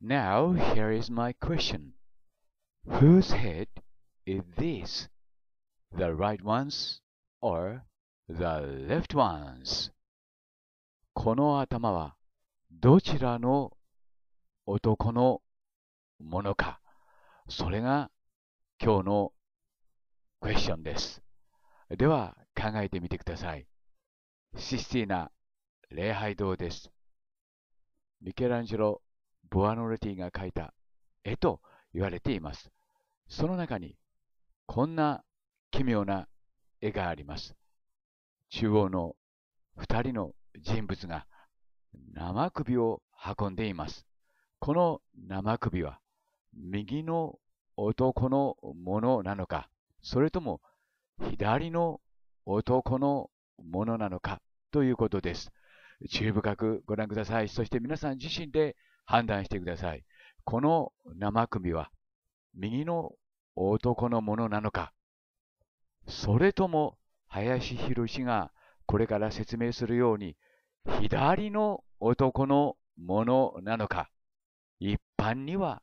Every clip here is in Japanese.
Now here is my question. Whose head is this? The right one's or the left one's? この頭はどちらの男のものかそれが今日のクエスチョンです。では考えてみてください。システィーナ礼拝堂です。ミケランジロボアノレティが描いた絵と言われています。その中にこんな奇妙な絵があります。中央の二人の人物が生首を運んでいます。この生首は右の男のものなのか、それとも左の男のものなのかということです。注意深くご覧ください。そして皆さん自身で判断してください。この生首は右の男のものなのか、それとも林博がこれから説明するように左の男のものなのか、一般には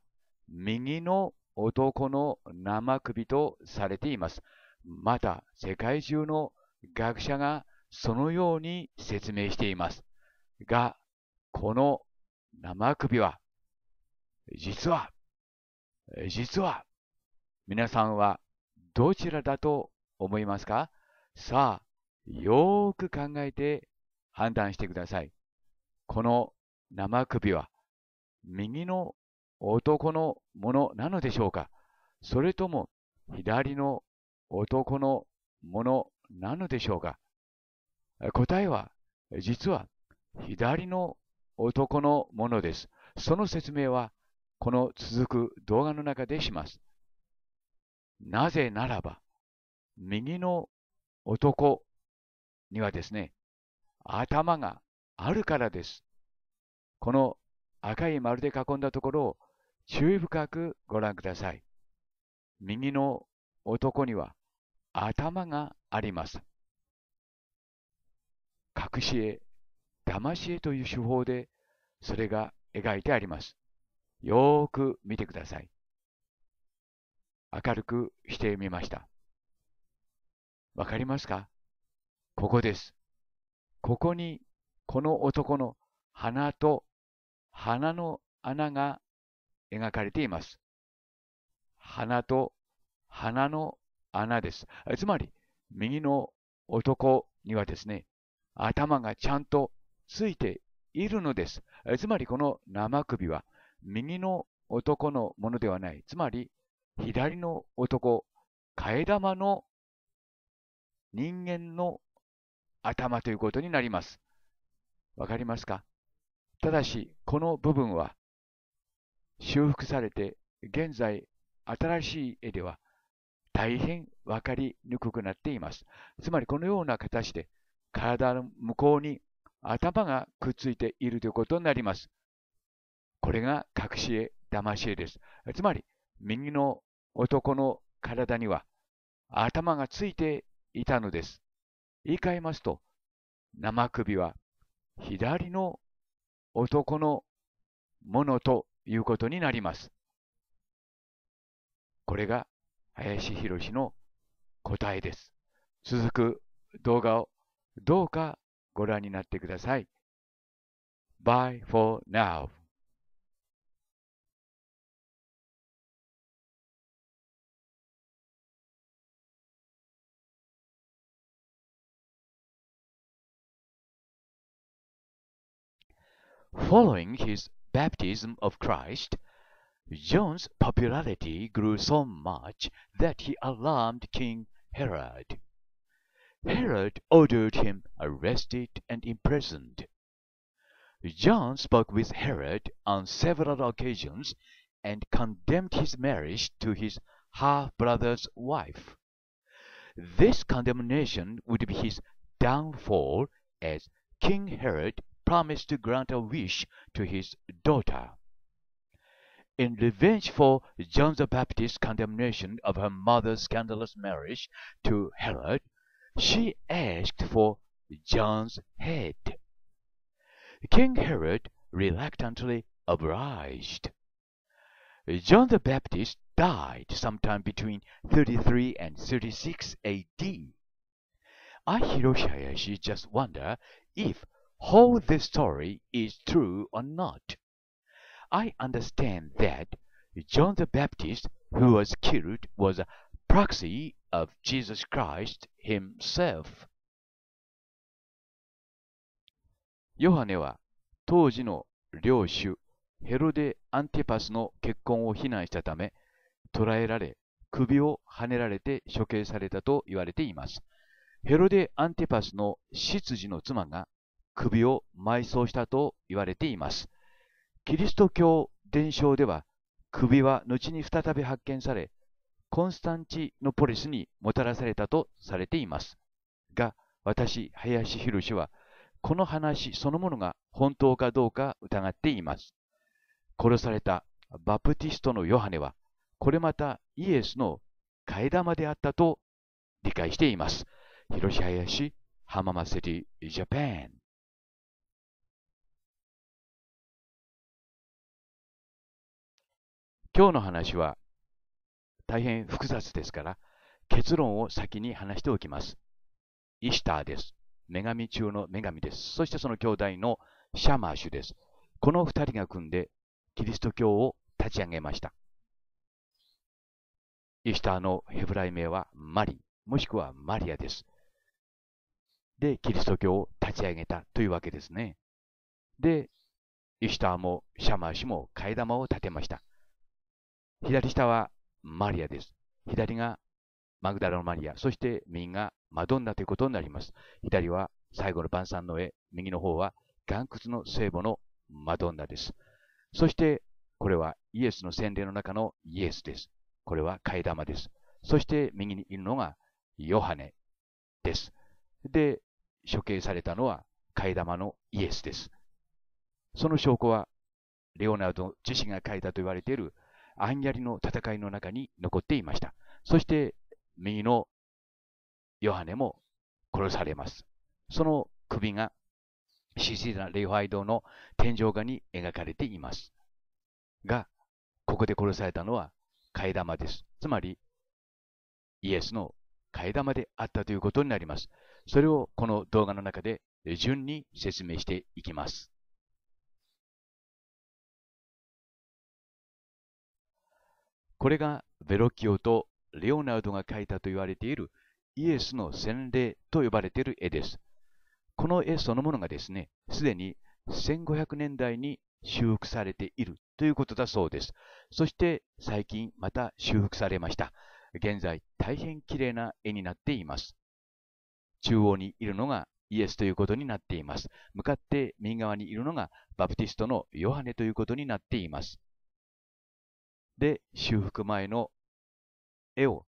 右の男の生首とされています。また世界中の学者がそのように説明しています。が、この生首は、実は、実は、皆さんはどちらだと思いますかさあ、よーく考えて判断してください。この生首は、右の男のものなのでしょうかそれとも、左の男のものなのでしょうか答えは、実は、左の男のものです。その説明は、この続く動画の中でします。なぜならば、右の男にはですね、頭があるからです。この赤い丸で囲んだところを注意深くご覧ください。右の男には頭があります。隠し絵騙し絵という手法でそれが描いてあります。よーく見てください。明るくしてみました。わかりますかここです。ここにこの男の鼻と鼻の穴が描かれています。鼻と鼻の穴です。つまり、右の男にはですね、頭がちゃんとついているのです。つまりこの生首は右の男のものではない。つまり左の男、替え玉の人間の頭ということになります。わかりますかただし、この部分は修復されて、現在新しい絵では大変分かりにくくなっています。つまりこのような形で体の向こうに頭がくっついているということになります。これが隠し絵、騙し絵です。つまり、右の男の体には頭がついていたのです。言い換えますと、生首は左の男のものということになります。これが林博の答えです。続く動画をどうかご覧になってください。Bye for now. Following his baptism of Christ, John's popularity grew so much that he alarmed King Herod. Herod ordered him arrested and imprisoned. John spoke with Herod on several occasions and condemned his marriage to his half-brother's wife. This condemnation would be his downfall as King Herod promised to grant a wish to his daughter. In revenge for John the Baptist's condemnation of her mother's scandalous marriage to Herod, she asked for John's head. King Herod reluctantly obliged. John the Baptist died sometime between 33 and 36 AD. I, Hiroshayashi, just wonder if whole this story is true or not. I understand that John the Baptist, who was killed, was a proxy of Jesus Christ himself ヨハネは当時の領主ヘロデ・アンティパスの結婚を非難したため捕らえられ首をはねられて処刑されたと言われていますヘロデ・アンティパスの執事の妻が首を埋葬したと言われていますキリスト教伝承では首は後に再び発見されコンスタンチノポリスにもたらされたとされています。が、私、林博は、この話そのものが本当かどうか疑っています。殺されたバプティストのヨハネは、これまたイエスの替え玉であったと理解しています。広島林浜松セティジャパン。今日の話は大変複雑ですから、結論を先に話しておきます。イシターです。女神中の女神です。そしてその兄弟のシャマーシュです。この二人が組んでキリスト教を立ち上げました。イシターのヘブライ名はマリ、もしくはマリアです。で、キリスト教を立ち上げたというわけですね。で、イシターもシャマーシュも替え玉を立てました。左下はマリアです。左がマグダラのマリア、そして右がマドンナということになります。左は最後の晩餐の絵、右の方は岩窟の聖母のマドンナです。そして、これはイエスの洗礼の中のイエスです。これは替え玉です。そして右にいるのがヨハネです。で、処刑されたのは替え玉のイエスです。その証拠は、レオナルド自身が書いたと言われているアンヤリの戦いの中に残っていました。そして、右のヨハネも殺されます。その首がシシダ礼拝堂の天井画に描かれています。が、ここで殺されたのは替え玉です。つまり、イエスの替え玉であったということになります。それをこの動画の中で順に説明していきます。これがベロキオとレオナルドが描いたと言われているイエスの洗礼と呼ばれている絵です。この絵そのものがですね、すでに1500年代に修復されているということだそうです。そして最近また修復されました。現在大変綺麗な絵になっています。中央にいるのがイエスということになっています。向かって右側にいるのがバプティストのヨハネということになっています。で、修復前の絵を、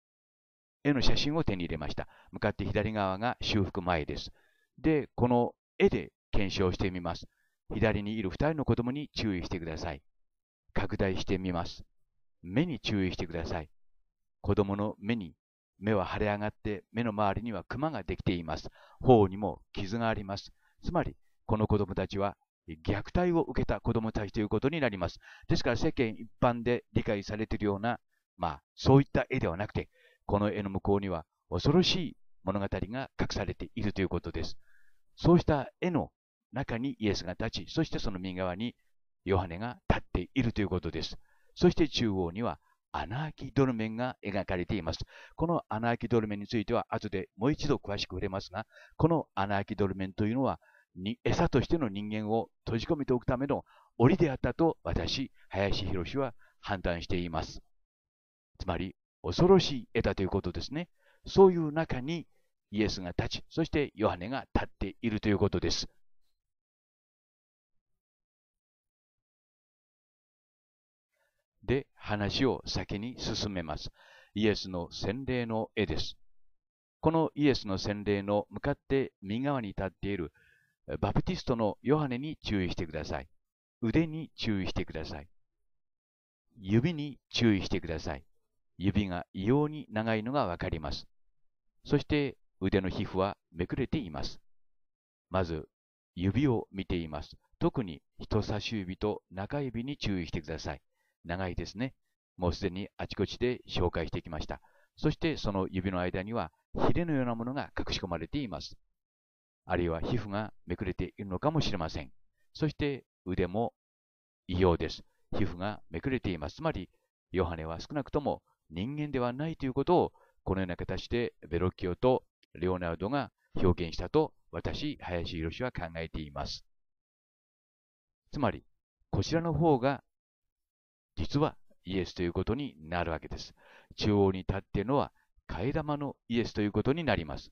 絵の写真を手に入れました。向かって左側が修復前です。で、この絵で検証してみます。左にいる2人の子供に注意してください。拡大してみます。目に注意してください。子供の目に、目は腫れ上がって目の周りにはクマができています。頬にも傷があります。つまり、この子供たちは虐待を受けた子供たちということになります。ですから世間一般で理解されているような、まあ、そういった絵ではなくて、この絵の向こうには恐ろしい物語が隠されているということです。そうした絵の中にイエスが立ち、そしてその右側にヨハネが立っているということです。そして中央には穴あきドルメンが描かれています。この穴あきドルメンについては後でもう一度詳しく触れますが、この穴あきドルメンというのはに餌としての人間を閉じ込めておくための檻であったと私、林博は判断しています。つまり、恐ろしい枝ということですね。そういう中にイエスが立ち、そしてヨハネが立っているということです。で、話を先に進めます。イエスの洗礼の絵です。このイエスの洗礼の向かって右側に立っているバプティストのヨハネに注意してください。腕に注意してください。指に注意してください。指が異様に長いのがわかります。そして腕の皮膚はめくれています。まず、指を見ています。特に人差し指と中指に注意してください。長いですね。もうすでにあちこちで紹介してきました。そしてその指の間にはヒレのようなものが隠し込まれています。あるいは皮膚がめくれているのかもしれません。そして腕も異様です。皮膚がめくれています。つまり、ヨハネは少なくとも人間ではないということを、このような形でベロッキオとレオナルドが表現したと私、林博は考えています。つまり、こちらの方が実はイエスということになるわけです。中央に立っているのは替え玉のイエスということになります。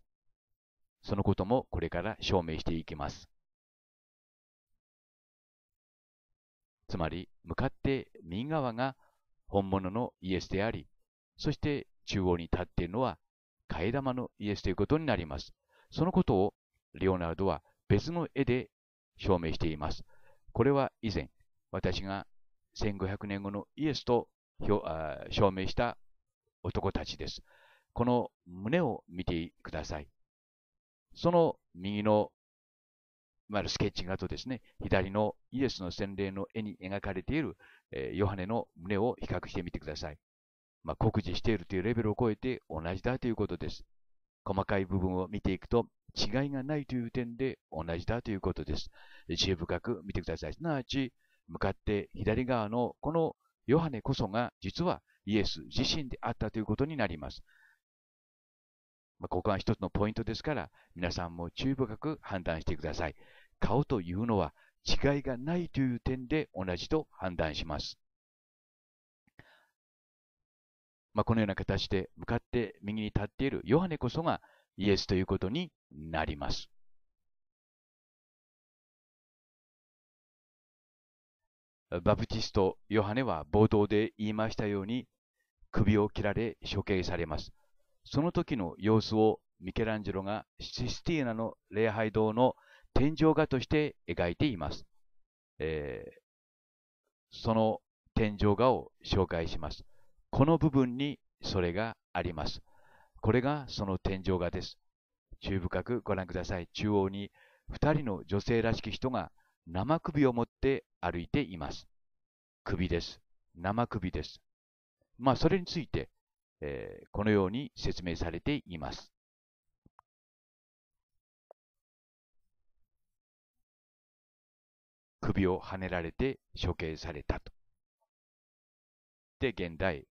そのこともこれから証明していきます。つまり、向かって右側が本物のイエスであり、そして中央に立っているのは替え玉のイエスということになります。そのことをレオナルドは別の絵で証明しています。これは以前、私が1500年後のイエスと証明した男たちです。この胸を見てください。その右の、まあ、スケッチ画とですね、左のイエスの洗礼の絵に描かれている、えー、ヨハネの胸を比較してみてください。まあ、酷似しているというレベルを超えて同じだということです。細かい部分を見ていくと違いがないという点で同じだということです。知恵深く見てください。すなわち、向かって左側のこのヨハネこそが実はイエス自身であったということになります。まあ、ここが一つのポイントですから、皆さんも注意深く判断してください。顔というのは違いがないという点で同じと判断します。まあ、このような形で向かって右に立っているヨハネこそがイエスということになります。バプティスト・ヨハネは冒頭で言いましたように首を切られ処刑されます。その時の様子をミケランジェロがシスティーナの礼拝堂の天井画として描いています。えー、その天井画を紹介します。この部分にそれがあります。これがその天井画です。注意深くご覧ください。中央に2人の女性らしき人が生首を持って歩いています。首です。生首です。まあ、それについて、えー、このように説明されています。首をはねられて処刑されたと。で、現代、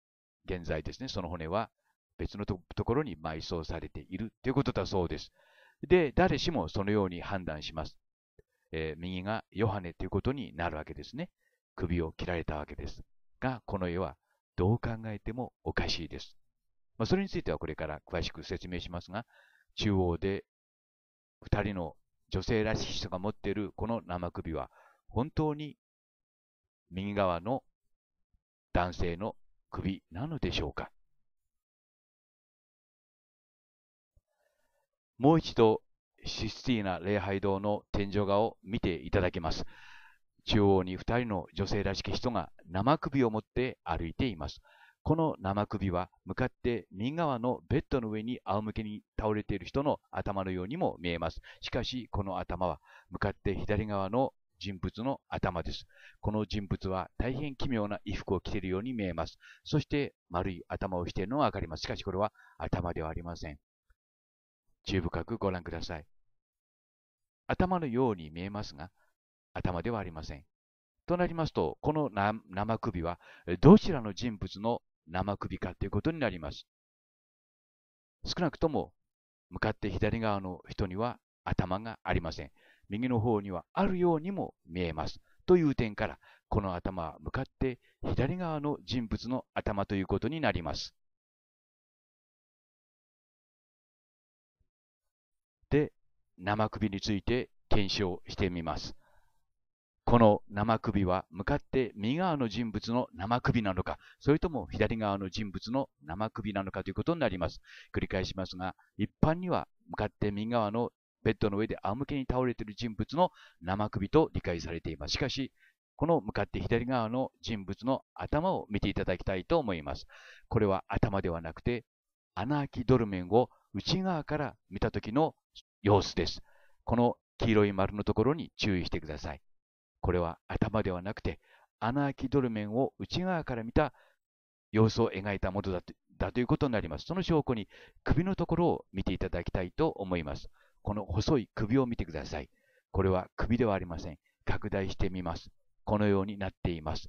現在ですね、その骨は別のところに埋葬されているということだそうです。で、誰しもそのように判断します。えー、右がヨハネということになるわけですね。首を切られたわけです。が、この絵はどう考えてもおかしいです。まあ、それについてはこれから詳しく説明しますが、中央で2人の女性らしき人が持っているこの生首は、本当に右側の男性の首なのでしょうかもう一度システィーナ礼拝堂の天井画を見ていただけます。中央に2人の女性らしき人が生首を持って歩いています。この生首は向かって右側のベッドの上に仰向けに倒れている人の頭のようにも見えます。しかし、この頭は向かって左側の人物の頭です。この人物は大変奇妙な衣服を着ているように見えます。そして丸い頭をしているのがわかります。しかしこれは頭ではありません。注意深くご覧ください。頭のように見えますが、頭ではありません。となりますと、この生首はどちらの人物の生首かということになります。少なくとも向かって左側の人には頭がありません。右の方にはあるようにも見えます。という点から、この頭は向かって左側の人物の頭ということになります。で、生首について検証してみます。この生首は向かって右側の人物の生首なのか、それとも左側の人物の生首なのかということになります。繰り返しますが、一般には向かって右側のベッドの上で仰向けに倒れている人物の生首と理解されています。しかし、この向かって左側の人物の頭を見ていただきたいと思います。これは頭ではなくて、穴あきドルメンを内側から見た時の様子です。この黄色い丸のところに注意してください。これは頭ではなくて、穴あきドルメンを内側から見た様子を描いたものだだということになります。その証拠に首のところを見ていただきたいと思います。この細い首を見てください。これは首ではありません。拡大してみます。このようになっています。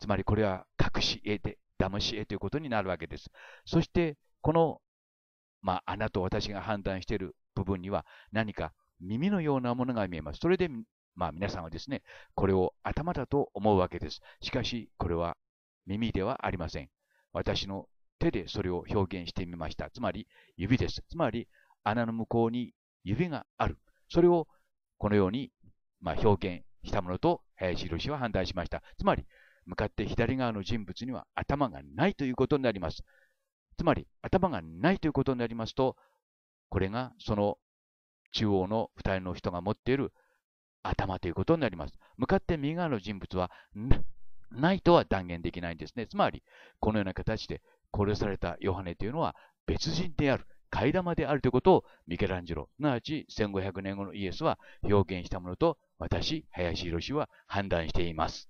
つまりこれは隠し絵で、だまし絵ということになるわけです。そして、この、まあ、穴と私が判断している部分には何か耳のようなものが見えます。それでまあ皆さんはですね、これを頭だと思うわけです。しかし、これは耳ではありません。私の手でそれを表現してみました。つまり、指です。つまり、穴の向こうに指がある。それをこのように、まあ、表現したものと林博士は判断しました。つまり、向かって左側の人物には頭がないということになります。つまり、頭がないということになりますと、これがその中央の2人の人が持っている頭ということになります。向かって右側の人物はないとは断言できないんですね。つまり、このような形で殺されたヨハネというのは別人である、替え玉であるということをミケランジェロ、すなわち1500年後のイエスは表現したものと私、林博士は判断しています。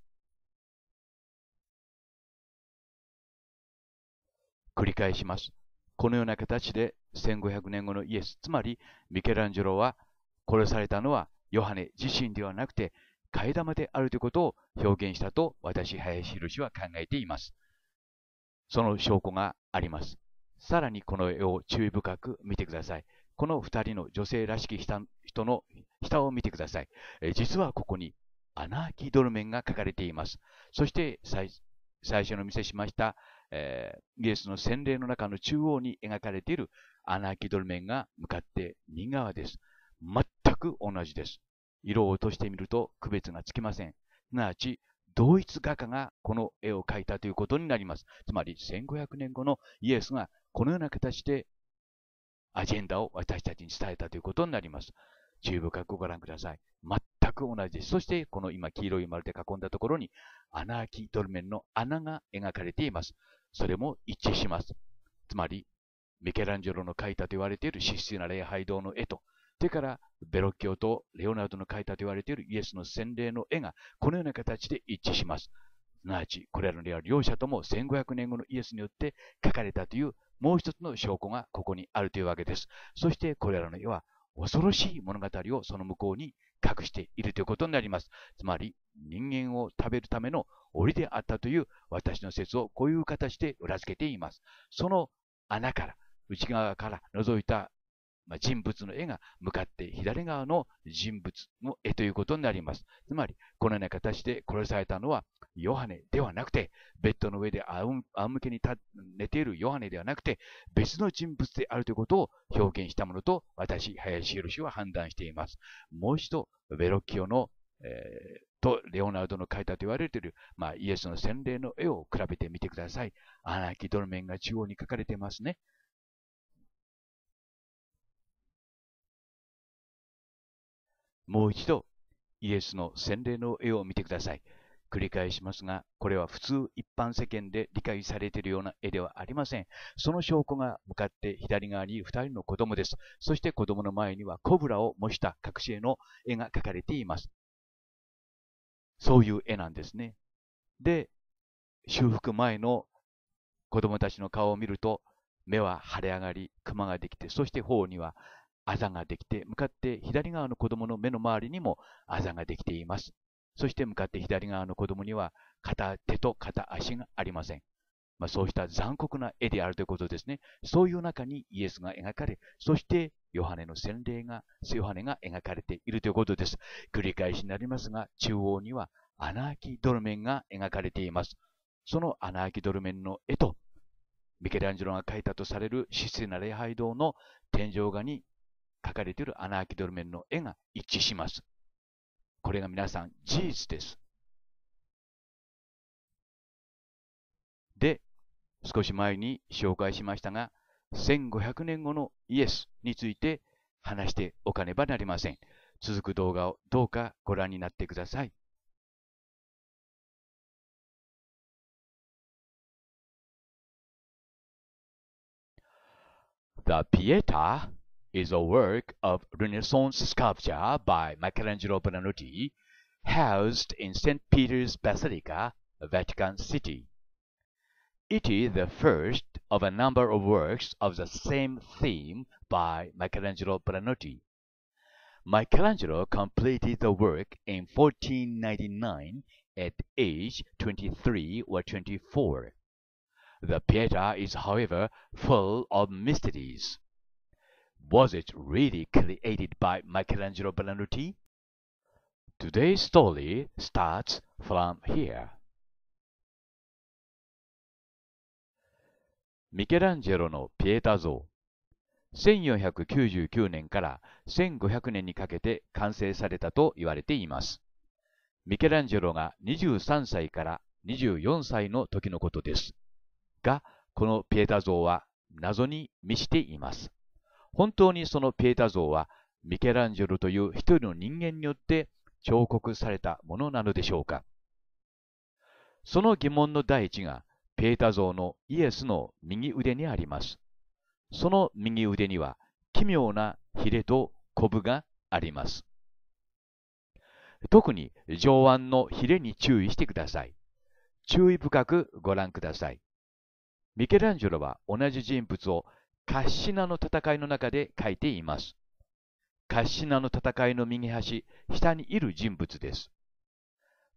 繰り返します。このような形で1500年後のイエス、つまりミケランジェロは殺されたのはヨハネ自身ではなくて、替え玉であるということを表現したと私、林宏は考えています。その証拠があります。さらにこの絵を注意深く見てください。この2人の女性らしき人の下を見てください。実はここにアナーキドルメンが書かれています。そして最初の見せしました、えー、イエスの洗礼の中の中央に描かれているアナーキドルメンが向かって右側です。く同じです。色を落としてみると区別がつきません。すなわち、同一画家がこの絵を描いたということになります。つまり、1500年後のイエスがこのような形でアジェンダを私たちに伝えたということになります。注意深くご覧ください。全く同じです。そして、この今黄色い丸で囲んだところに、アナーキードルメンの穴が描かれています。それも一致します。つまり、ミケランジェロの描いたと言われているテ質な礼拝堂の絵とそれから、ベロッキオとレオナルドの書いたと言われているイエスの洗礼の絵が、このような形で一致します。すなわち、これらのは両者とも1500年後のイエスによって描かれたというもう一つの証拠がここにあるというわけです。そして、これらの絵は恐ろしい物語をその向こうに隠しているということになります。つまり、人間を食べるための檻であったという私の説をこういう形で裏付けています。その穴から、内側から覗いたまあ、人物の絵が向かって左側の人物の絵ということになります。つまり、このような形で殺されたのはヨハネではなくて、ベッドの上で仰向けに寝ているヨハネではなくて、別の人物であるということを表現したものと、私、林博は判断しています。もう一度、ベロッキオの、えーとレオナルドの描いたと言われている、まあ、イエスの洗礼の絵を比べてみてください。アナキドメ面が中央に描かれていますね。もう一度、イエスの洗礼の絵を見てください。繰り返しますが、これは普通一般世間で理解されているような絵ではありません。その証拠が向かって左側に2人の子供です。そして子供の前にはコブラを模した隠し絵の絵が描かれています。そういう絵なんですね。で、修復前の子供たちの顔を見ると、目は腫れ上がり、クマができて、そして頬にはあざができて、向かって左側の子供の目の周りにもあざができています。そして向かって左側の子供には片手と片足がありません。まあ、そうした残酷な絵であるということですね。そういう中にイエスが描かれ、そしてヨハネの洗礼が、ヨハネが描かれているということです。繰り返しになりますが、中央には穴あきドルメンが描かれています。その穴あきドルメンの絵と、ミケランジェロが描いたとされるシスティナ礼拝堂の天井画に書かれている穴あきドルメンの絵が一致します。これが皆さん事実です。で、少し前に紹介しましたが、1500年後のイエスについて話しておかねばなりません。続く動画をどうかご覧になってください。The Pieta is a work of Renaissance sculpture by Michelangelo Buonarroti, housed in St. Peter's Basilica, Vatican City. It is the first of a number of works of the same theme by Michelangelo Buonarroti. Michelangelo completed the work in 1499 at age 23 or 24. The Pietà is, however, full of mysteries. Was it really created by Michelangelo b e n r d t i Today's story starts from here. ミケランジェロのピエタ像1499年から1500年にかけて完成されたと言われています。ミケランジェロが23歳から24歳の時のことです。が、このピエタ像は謎に満ちています。本当にそのピエタ像はミケランジェロという一人の人間によって彫刻されたものなのでしょうかその疑問の第一がピエタ像のイエスの右腕にあります。その右腕には奇妙なヒレとコブがあります。特に上腕のヒレに注意してください。注意深くご覧ください。ミケランジェロは同じ人物をカッシナの戦いの中で書いています。カッシナの戦いの右端、下にいる人物です。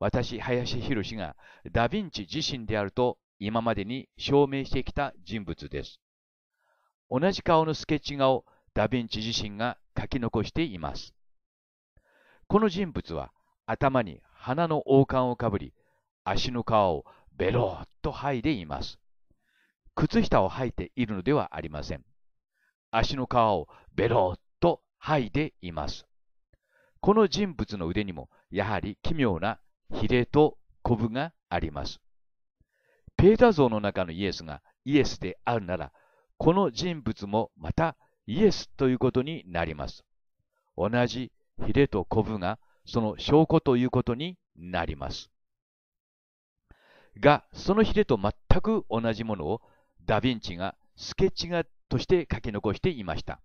私、林博がダヴィンチ自身であると今までに証明してきた人物です。同じ顔のスケッチ画をダヴィンチ自身が書き残しています。この人物は頭に鼻の王冠をかぶり、足の皮をベローっと剥いでいます。靴下を履いているのではありません。足の皮をベロっと剥いでいます。この人物の腕にもやはり奇妙なヒレとコブがあります。ペータ像の中のイエスがイエスであるなら、この人物もまたイエスということになります。同じヒレとコブがその証拠ということになります。が、そのヒレと全く同じものをダ・ヴィンチがスケッチ画として書き残していました。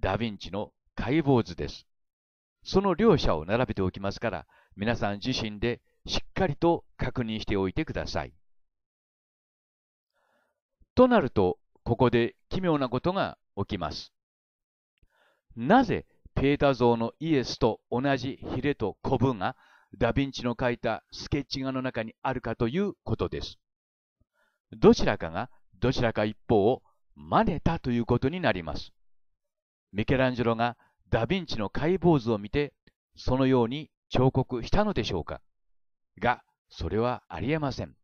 ダ・ヴィンチの解剖図です。その両者を並べておきますから、皆さん自身でしっかりと確認しておいてください。となると、ここで奇妙なことが起きます。なぜペータ像のイエスと同じヒレとコブがダ・ヴィンチの描いたスケッチ画の中にあるかということです。どちらかがどちらか一方を真似たということになります。ミケランジェロがダ・ヴィンチの解剖図を見て、そのように彫刻したのでしょうかが、それはありえません。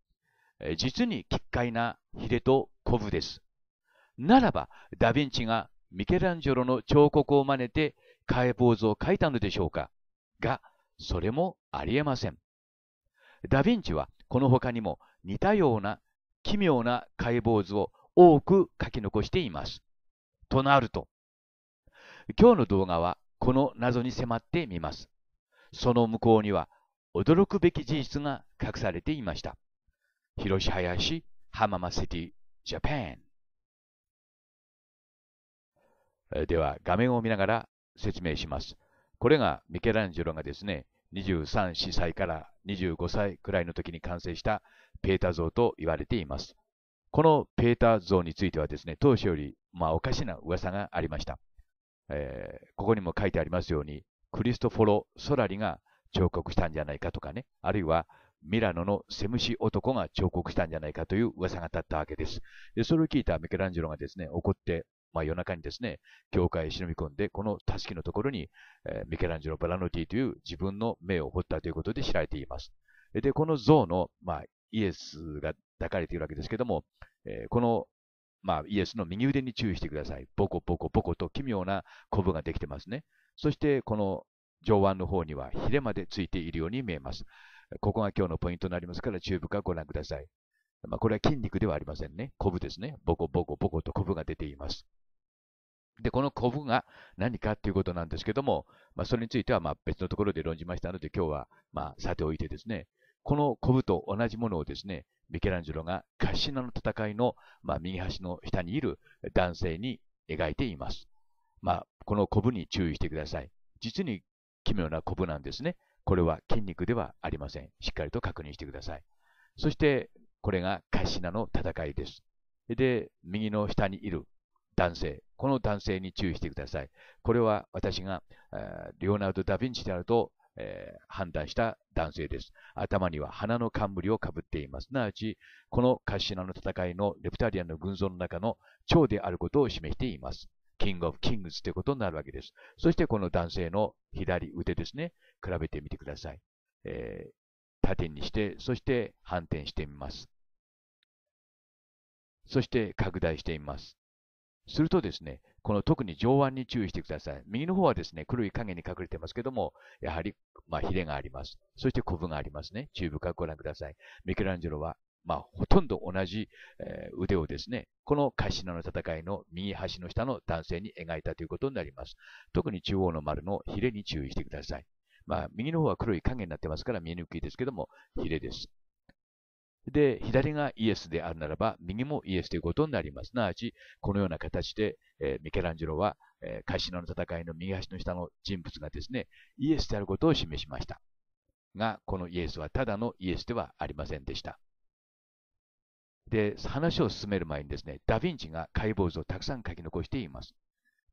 実に奇怪なヒレとコブです。ならば、ダ・ヴィンチがミケランジェロの彫刻を真似て解剖図を描いたのでしょうかが、それもありえません。ダ・ヴィンチはこの他にも似たような奇妙な解剖図を多く書き残しています。となると、今日の動画はこの謎に迫ってみます。その向こうには驚くべき事実が隠されていました。広し林浜松シティジャパンでは画面を見ながら説明します。これがミケランジェロがですね、23、4歳から25歳くらいの時に完成したペータ像と言われています。このペータ像についてはですね、当初より、まあ、おかしな噂がありました、えー、ここにも書いてありますように、クリストフォロ・ソラリが彫刻したんじゃないかとかね、あるいはミラノのセムシ男が彫刻したんじゃないかという噂が立ったわけです。でそれを聞いたミケランジェロがですね、怒ってまあ、夜中にですね、教会へ忍び込んで、このたすきのところに、えミケランジェロ・バラノティという自分の目を彫ったということで知られています。で、この像の、まあ、イエスが抱かれているわけですけども、えこの、まあ、イエスの右腕に注意してください。ボコボコボコと奇妙なコブができてますね。そして、この上腕の方にはヒレまでついているように見えます。ここが今日のポイントになりますから、チューブからご覧ください。まあ、これは筋肉ではありませんね。コブですね。ボコボコボコとコブが出ています。で、このコブが何かっていうことなんですけども、まあ、それについてはま別のところで論じましたので、今日はまさておいてですね、このコブと同じものをですね、ミケランジェロがカッシナの戦いの、ま右端の下にいる男性に描いています。まあ、このコブに注意してください。実に奇妙なコブなんですね。これは筋肉ではありません。しっかりと確認してください。そして、これがカシナの戦いです。で、右の下にいる男性。この男性に注意してください。これは私が、えリオナルド・ダ・ヴィンチであると、えー、判断した男性です。頭には花の冠をかぶっています。すなわち、このカシナの戦いのレプタリアンの群像の中の長であることを示しています。キングオブキングズということになるわけです。そしてこの男性の左腕ですね、比べてみてください。えー、縦にして、そして反転してみます。そして拡大しています。するとですね、この特に上腕に注意してください。右の方はですね、黒い影に隠れてますけども、やはり、まあ、ヒレがあります。そしてコブがありますね。中部深くご覧ください。ミケランジェロは、まあ、ほとんど同じ、えー、腕をですね、このカシナの戦いの右端の下の男性に描いたということになります。特に中央の丸のヒレに注意してください。まあ、右の方は黒い影になってますから見えにくいですけども、ヒレです。で、左がイエスであるならば、右もイエスということになります。なわち、このような形で、えー、ミケランジェロは、えー、カシナの戦いの右端の下の人物がですね、イエスであることを示しました。が、このイエスはただのイエスではありませんでした。で、話を進める前にですね、ダヴィンチが解剖図をたくさん書き残しています。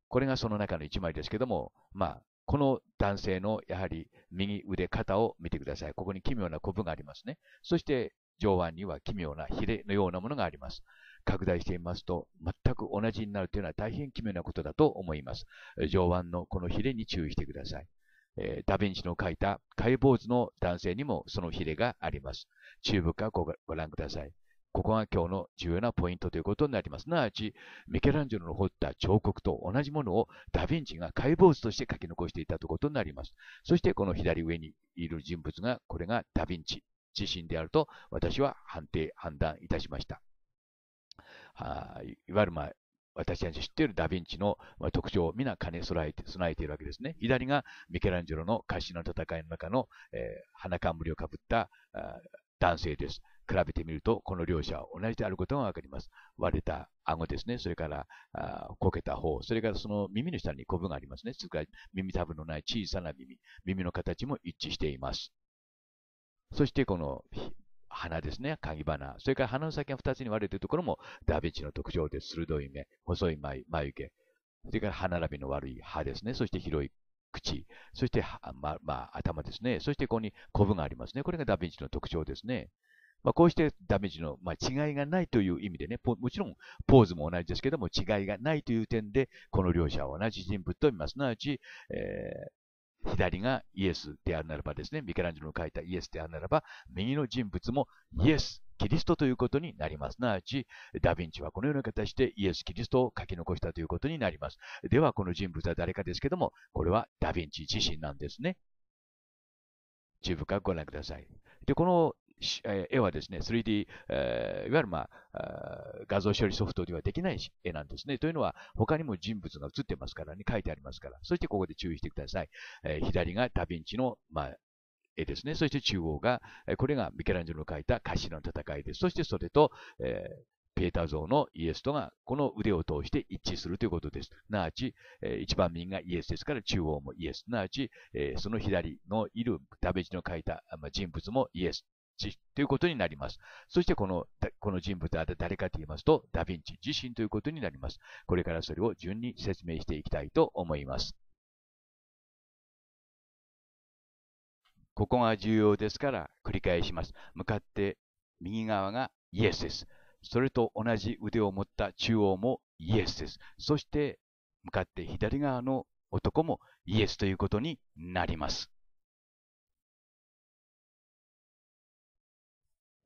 これがその中の一枚ですけども、まあ、この男性のやはり右腕、肩を見てください。ここに奇妙なコブがありますね。そして上腕には奇妙なヒレのようなものがあります。拡大してみますと、全く同じになるというのは大変奇妙なことだと思います。上腕のこのヒレに注意してください。えー、ダヴィンチの描いた解剖図の男性にもそのヒレがあります。中部からご覧ください。ここが今日の重要なポイントということになります。すなわち、ミケランジェロの彫った彫刻と同じものをダヴィンチが解剖図として書き残していたということになります。そしてこの左上にいる人物が、これがダヴィンチ自身であると私は判定、判断いたしました。いわゆる、まあ、私たち知っているダ・ヴィンチの特徴を皆兼ね備えて、備えているわけですね。左がミケランジェロの歌詞の戦いの中の、えー、花冠をかぶった男性です。比べてみると、この両者は同じであることがわかります。割れた顎ですね。それから、あこけた方。それからその耳の下にコブがありますね。つか耳たぶのない小さな耳。耳の形も一致しています。そしてこの鼻ですね、鍵鼻。それから鼻の先が2つに割れているところもダヴィンチの特徴です。鋭い目、細い眉眉毛。それから歯並びの悪い歯ですね。そして広い口。そして、ま、まあ、頭ですね。そしてここにコブがありますね。これがダヴィンチの特徴ですね。まあ、こうしてダメージの、ま違いがないという意味でね、もちろんポーズも同じですけども、違いがないという点で、この両者は同じ人物と見ます。なわち、え左がイエスであるならばですね、ミケランジェロの書いたイエスであるならば、右の人物もイエス、キリストということになります。なわち、ダ・ヴィンチはこのような形でイエス・キリストを書き残したということになります。では、この人物は誰かですけども、これはダ・ヴィンチ自身なんですね。注意深くご覧ください。で、この絵はですね、3D、えー、いわゆる、まあ、画像処理ソフトではできない絵なんですね。というのは、他にも人物が写ってますからね、書いてありますから。そしてここで注意してください。えー、左がダヴィンチの、まあ、絵ですね。そして中央が、これがミケランジェロの描いた歌詞の戦いです。そしてそれと、えーペーター像のイエスとがこの腕を通して一致するということです。なわち、えー、一番右がイエスですから中央もイエス。なわち、えー、その左のいるダベジの書いた、まあ、人物もイエス。ということになります。そしてこの、この人物は誰かと言いますと、ダヴィンチ自身ということになります。これからそれを順に説明していきたいと思います。ここが重要ですから繰り返します。向かって右側がイエスです。それと同じ腕を持った中央もイエスです。そして向かって左側の男もイエスということになります。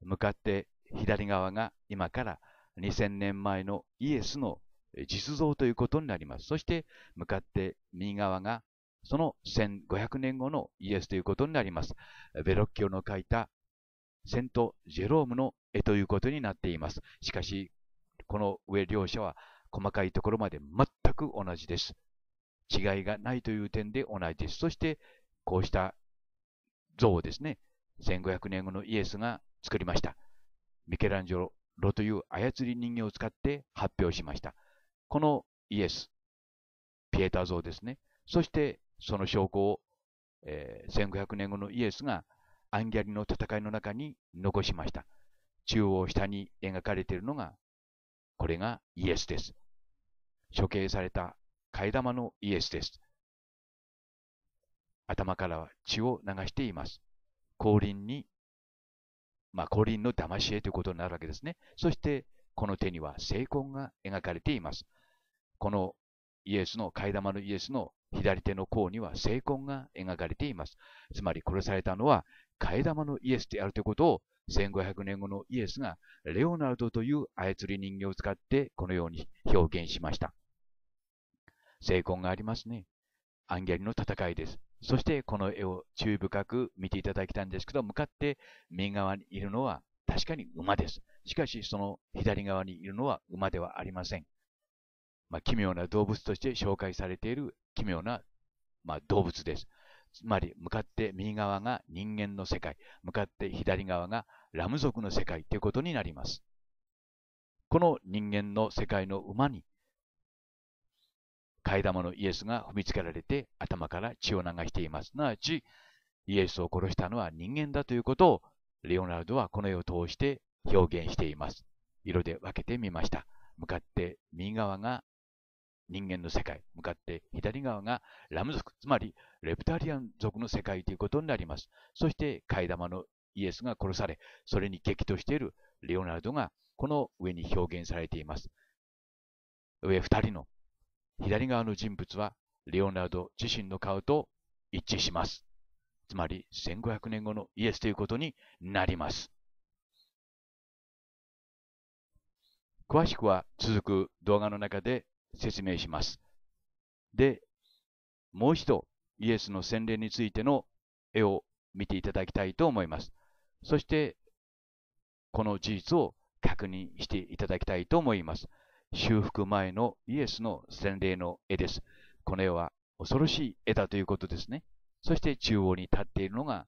向かって左側が今から2000年前のイエスの実像ということになります。そして向かって右側がその1500年後のイエスということになります。ベロッキオの書いたセント・ジェロームの絵ということになっています。しかし、この上両者は細かいところまで全く同じです。違いがないという点で同じです。そして、こうした像ですね、1500年後のイエスが作りました。ミケランジョロという操り人形を使って発表しました。このイエス、ピエタ像ですね。そしてその証拠を、えー、1500年後のイエスがアンギャリの戦いの中に残しました。中央下に描かれているのが、これがイエスです。処刑された替え玉のイエスです。頭からは血を流しています。降臨にまあ、コリンの騙し絵ということになるわけですね。そして、この手には聖魂が描かれています。このイエスの、替え玉のイエスの左手の甲には聖魂が描かれています。つまり殺されたのは替え玉のイエスであるということを1500年後のイエスがレオナルドという操り人形を使ってこのように表現しました。聖魂がありますね。アンゲリの戦いです。そしてこの絵を注意深く見ていただきたいんですけど、向かって右側にいるのは確かに馬です。しかしその左側にいるのは馬ではありません。まあ、奇妙な動物として紹介されている奇妙な、まあ、動物です。つまり、向かって右側が人間の世界、向かって左側がラム族の世界ということになります。この人間の世界の馬に替え玉のイエスが踏みつけられて頭から血を流しています。すなわち、イエスを殺したのは人間だということを、レオナルドはこの絵を通して表現しています。色で分けてみました。向かって右側が人間の世界、向かって左側がラム族、つまりレプタリアン族の世界ということになります。そして、替え玉のイエスが殺され、それに激怒しているレオナルドがこの上に表現されています。上2人の左側の人物はレオナルド自身の顔と一致します。つまり1500年後のイエスということになります。詳しくは続く動画の中で説明します。で、もう一度イエスの洗礼についての絵を見ていただきたいと思います。そして、この事実を確認していただきたいと思います。修復前のイエスの洗礼の絵です。この絵は恐ろしい絵だということですね。そして中央に立っているのが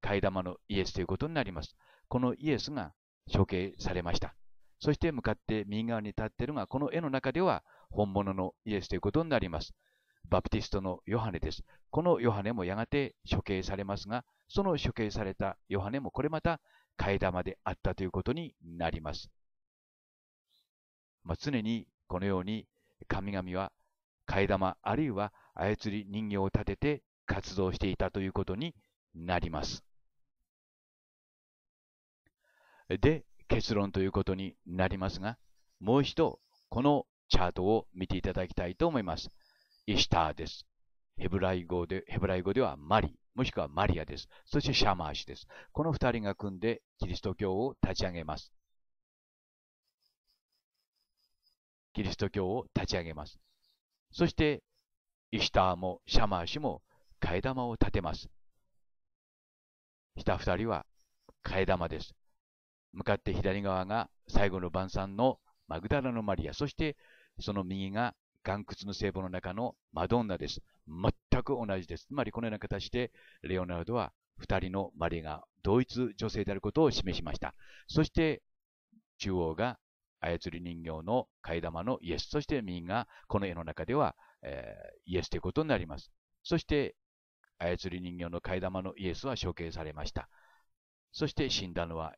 替え玉のイエスということになります。このイエスが処刑されました。そして向かって右側に立っているのが、この絵の中では本物のイエスということになります。バプティストのヨハネです。このヨハネもやがて処刑されますが、その処刑されたヨハネもこれまた替え玉であったということになります。まあ、常にこのように神々は替え玉あるいは操り人形を立てて活動していたということになります。で、結論ということになりますが、もう一度このチャートを見ていただきたいと思います。イシターです。ヘブライ語で、ヘブライ語ではマリもしくはマリアです。そしてシャマーシです。この二人が組んでキリスト教を立ち上げます。キリスト教を立ち上げます。そして、イシターもシャマー氏も替え玉を立てます。下二人は替え玉です。向かって左側が最後の晩餐のマグダラのマリア、そしてその右が岩窟の聖母の中のマドンナです。全く同じです。つまりこのような形でレオナルドは二人のマリアが同一女性であることを示しました。そして中央が操り人形の替え玉のイエス、そして右がこの絵の中では、えー、イエスということになります。そして、操り人形の替え玉のイエスは処刑されました。そして死んだのは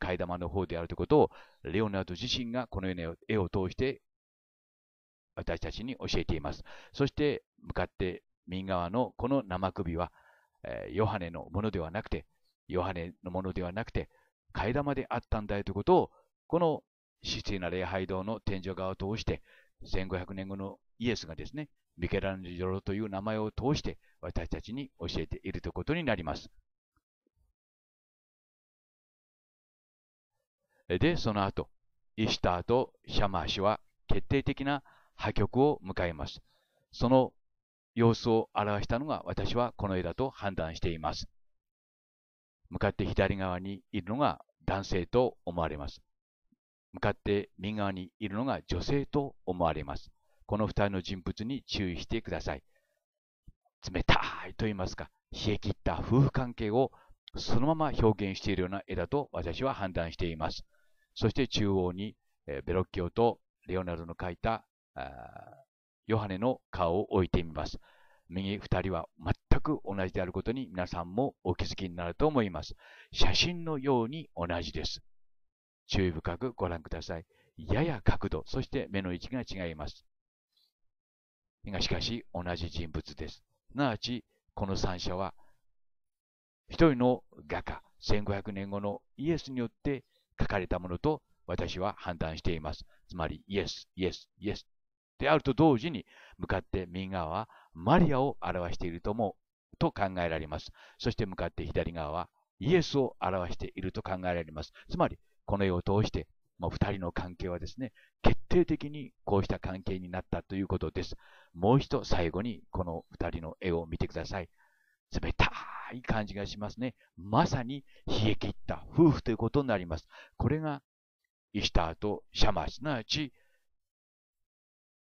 替え玉の方であるということを、レオナルド自身がこのような絵を通して私たちに教えています。そして向かって右側のこの生首は、えー、ヨハネのものではなくて、ヨハネのものではなくて、替え玉であったんだよということを、この失聖な礼拝堂の天井側を通して、1500年後のイエスがですね、ミケランジョロという名前を通して私たちに教えているということになります。で、その後、イシターとシャマー氏は決定的な破局を迎えます。その様子を表したのが私はこの絵だと判断しています。向かって左側にいるのが男性と思われます。向かって右側にいるのが女性と思われます。この2人の人物に注意してください。冷たいと言いますか、冷え切った夫婦関係をそのまま表現しているような絵だと私は判断しています。そして中央に、えベロッキオとレオナルドの描いたヨハネの顔を置いてみます。右2人は全く同じであることに皆さんもお気づきになると思います。写真のように同じです。注意深くご覧ください。やや角度、そして目の位置が違います。がしかし同じ人物です。すなわち、この三者は、一人の画家、1500年後のイエスによって書かれたものと私は判断しています。つまり、イエス、イエス、イエス。であると同時に、向かって右側はマリアを表しているとも、と考えられます。そして向かって左側はイエスを表していると考えられます。つまり、この絵を通して、もう二人の関係はですね、決定的にこうした関係になったということです。もう一度最後にこの二人の絵を見てください。冷たい感じがしますね。まさに冷え切った夫婦ということになります。これがイスターとシャマ、すなわち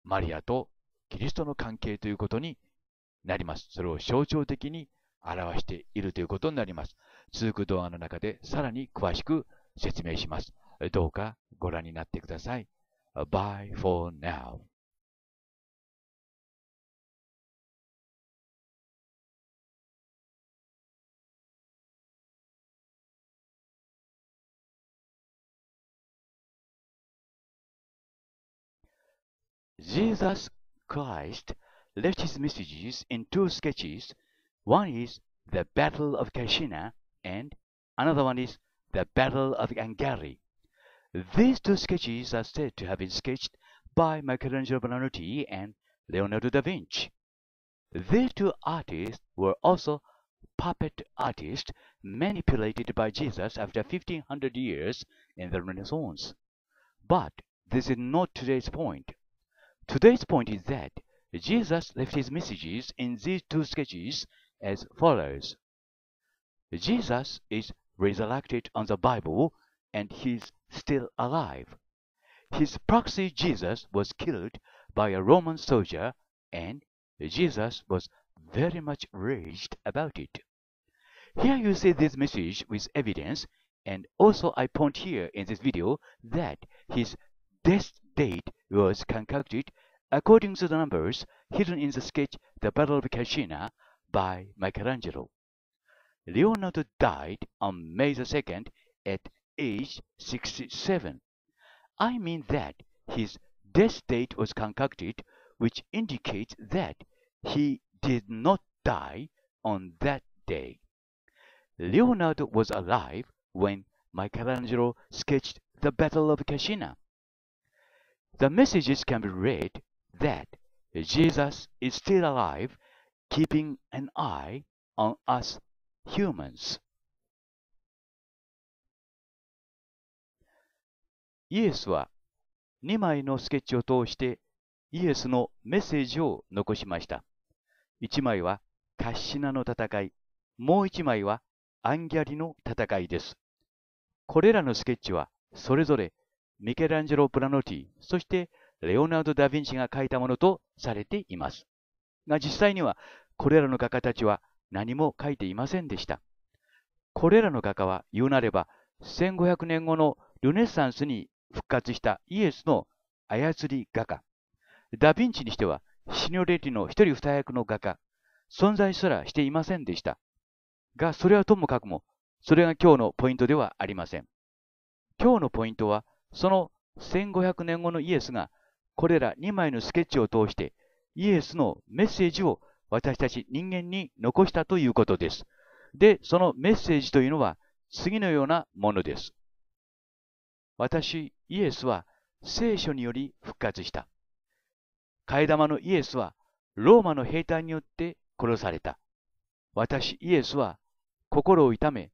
マリアとキリストの関係ということになります。それを象徴的に表しているということになります。続く動画の中でさらに詳しく説明します。どうかご覧になってください。Bye for now. Jesus Christ left his messages in two sketches. One is the Battle of Kashina and another one is the Battle of Angari. These two sketches are said to have been sketched by Michelangelo Buonarroti and Leonardo da Vinci. These two artists were also puppet artists manipulated by Jesus after 1500 years in the Renaissance. But this is not today's point. Today's point is that Jesus left his messages in these two sketches as follows. Jesus is resurrected on the Bible, and he's still alive. His proxy Jesus was killed by a Roman soldier, and Jesus was very much raged about it. Here you see this message with evidence, and also I point here in this video that his death date was concocted according to the numbers hidden in the sketch The Battle of Cascina by Michelangelo. Leonardo died on May the 2nd at age 67. I mean that his death date was concocted, which indicates that he did not die on that day. Leonardo was alive when Michelangelo sketched the Battle of Cascina. The messages can be read that Jesus is still alive, keeping an eye on us humans. イエスは2枚のスケッチを通してイエスのメッセージを残しました。1枚はカッシナの戦い、もう1枚はアンギャリの戦いです。これらのスケッチはそれぞれミケランジェロ・プラノティ、そしてレオナルド・ダ・ヴィンチが描いたものとされています。が実際にはこれらの画家たちは何も書いていませんでした。これらの画家は言うなれば1500年後のルネッサンスに復活したイエスの操り画家。ダ・ヴィンチにしてはシニョレリの一人二役の画家。存在すらしていませんでした。が、それはともかくも、それが今日のポイントではありません。今日のポイントは、その1500年後のイエスが、これら2枚のスケッチを通して、イエスのメッセージを私たち人間に残したということです。で、そのメッセージというのは次のようなものです。私、イエスは聖書により復活した。替え玉のイエスはローマの兵隊によって殺された。私、イエスは心を痛め、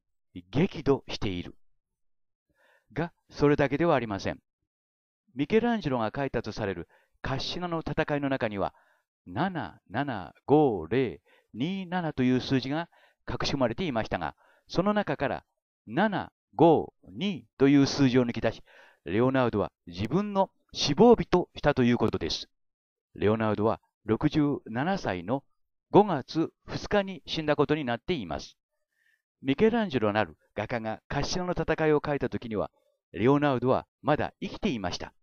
激怒している。が、それだけではありません。ミケランジェロが書いたとされるカッシナの戦いの中には、775027という数字が隠し込まれていましたが、その中から752という数字を抜き出し、レオナウドは自分の死亡日としたということです。レオナウドは67歳の5月2日に死んだことになっています。ミケランジェロなる画家がカッシノの戦いを描いた時には、レオナウドはまだ生きていました。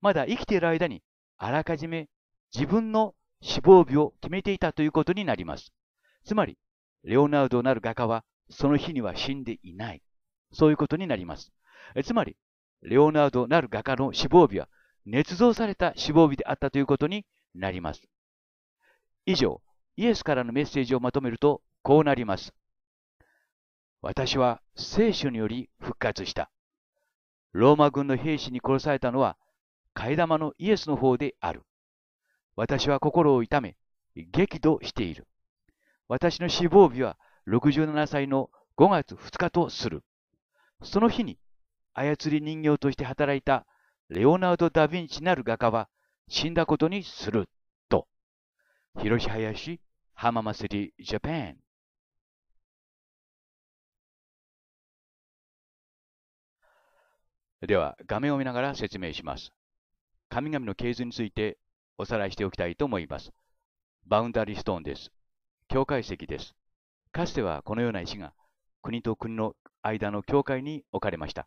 まだ生きている間に、あらかじめ自分の死亡日を決めていたということになります。つまり、レオナルドなる画家はその日には死んでいない。そういうことになります。つまり、レオナルドなる画家の死亡日は、捏造された死亡日であったということになります。以上、イエスからのメッセージをまとめると、こうなります。私は聖書により復活した。ローマ軍の兵士に殺されたのは、替え玉のイエスの方である。私は心を痛め、激怒している。私の死亡日は67歳の5月2日とする。その日に操り人形として働いたレオナルド・ダ・ヴィンチなる画家は死んだことにする。と。広志林浜松リジャパン。では、画面を見ながら説明します。神々の系図についておさらいしておきたいと思います。バウンダリストーンです。境界石です。かつてはこのような石が国と国の間の境界に置かれました。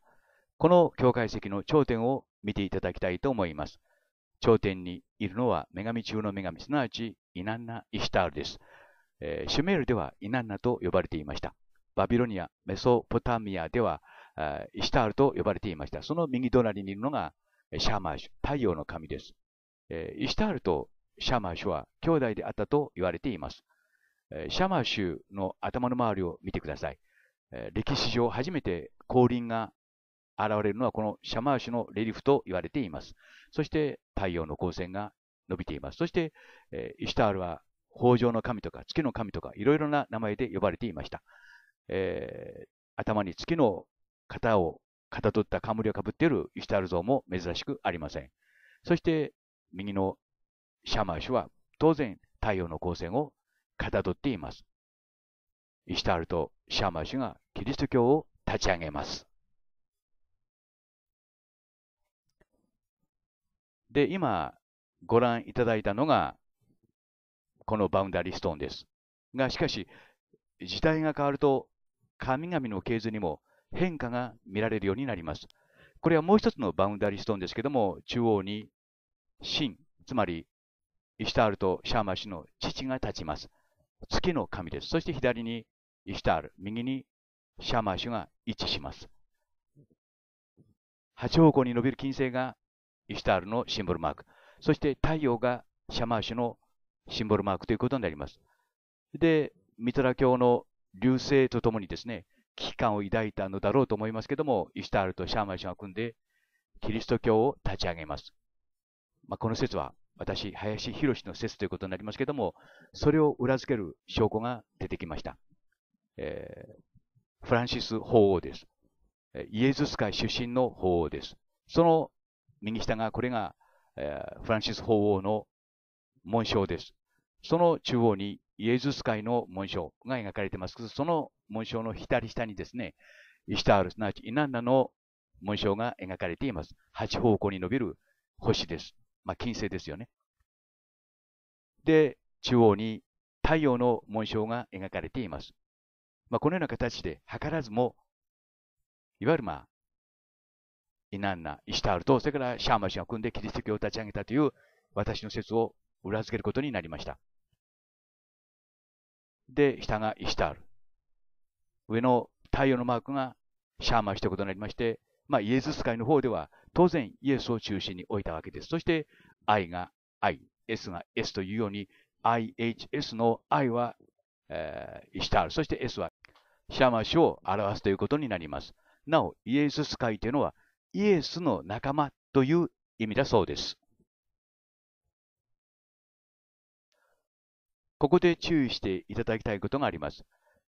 この境界石の頂点を見ていただきたいと思います。頂点にいるのは女神中の女神、すなわちイナンナ・イシタールです。えー、シュメールではイナンナと呼ばれていました。バビロニア、メソポタミアではイシタールと呼ばれていました。その右隣にいるのがシャーマーシュ、太陽の神です。えー、イシュタールとシャマーシュは兄弟であったと言われています。えー、シャマーシュの頭の周りを見てください。えー、歴史上初めて降臨が現れるのはこのシャマーシュのレリフと言われています。そして太陽の光線が伸びています。そして、えー、イシュタールは北条の神とか月の神とかいろいろな名前で呼ばれていました。えー、頭に月の型をかたどった冠をかぶっているイシュタール像も珍しくありません。そして右のシャマシュは当然太陽の光線をかたどっています。イシタールとシャマシュがキリスト教を立ち上げます。で、今ご覧いただいたのがこのバウンダリーストーンです。が、しかし時代が変わると神々の系図にも変化が見られるようになります。これはもう一つのバウンダリーストーンですけども、中央に神、つまり、イシュタールとシャーマシの父が立ちます。月の神です。そして左にイシュタール、右にシャーマシュが位置します。8方向に伸びる金星がイシュタールのシンボルマーク。そして太陽がシャーマシュのシンボルマークということになります。で、ミトラ教の流星とともにですね、危機感を抱いたのだろうと思いますけども、イシュタールとシャーマシュが組んで、キリスト教を立ち上げます。まあ、この説は私、林博の説ということになりますけれども、それを裏付ける証拠が出てきました。えー、フランシス法王です。イエズス会出身の法王です。その右下が、これが、えー、フランシス法王の紋章です。その中央にイエズス会の紋章が描かれていますけど、その紋章の左下にですね、イシタール、すなわちイナンナの紋章が描かれています。八方向に伸びる星です。まあ、金星ですよね。で、中央に太陽の紋章が描かれています。まあ、このような形で、図らずも、いわゆるまあ、イナンナ、イシタールと、それからシャーマ氏が組んでキリスト教を立ち上げたという私の説を裏付けることになりました。で、下がイシタール。上の太陽のマークがシャーマ氏ということになりまして、まあ、イエズス会の方では、当然イエスを中心に置いたわけです。そして、I が I、S が S というように、IHS の I は、えー、イシタール、そして S はシャマシを表すということになります。なお、イエズス会というのは、イエスの仲間という意味だそうです。ここで注意していただきたいことがあります。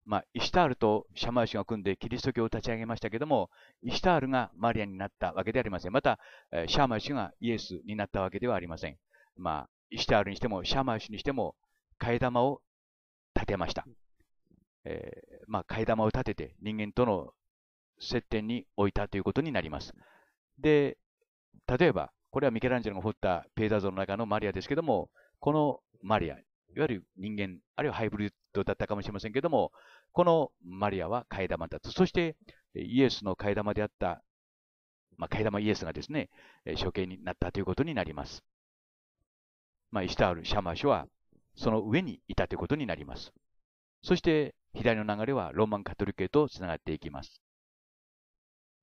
まあ、イシュタールとシャマイシュが組んでキリスト教を立ち上げましたけども、イシュタールがマリアになったわけではありません。また、シャマイシュがイエスになったわけではありません。まあ、イシュタールにしても、シャマイシュにしても、替え玉を立てました。えー、まあ、替え玉を立てて人間との接点に置いたということになります。で、例えば、これはミケランジェロが彫ったペーザ像の中のマリアですけども、このマリア、いわゆる人間、あるいはハイブリッどうだったかもしれませんけども、このマリアは替え玉だと。そしてイエスの替え玉であった、まあ、替え玉イエスがですね、処刑になったということになります。まあ、イシュタール、シャマシュはその上にいたということになります。そして左の流れはローマンカトリックへとつながっていきます。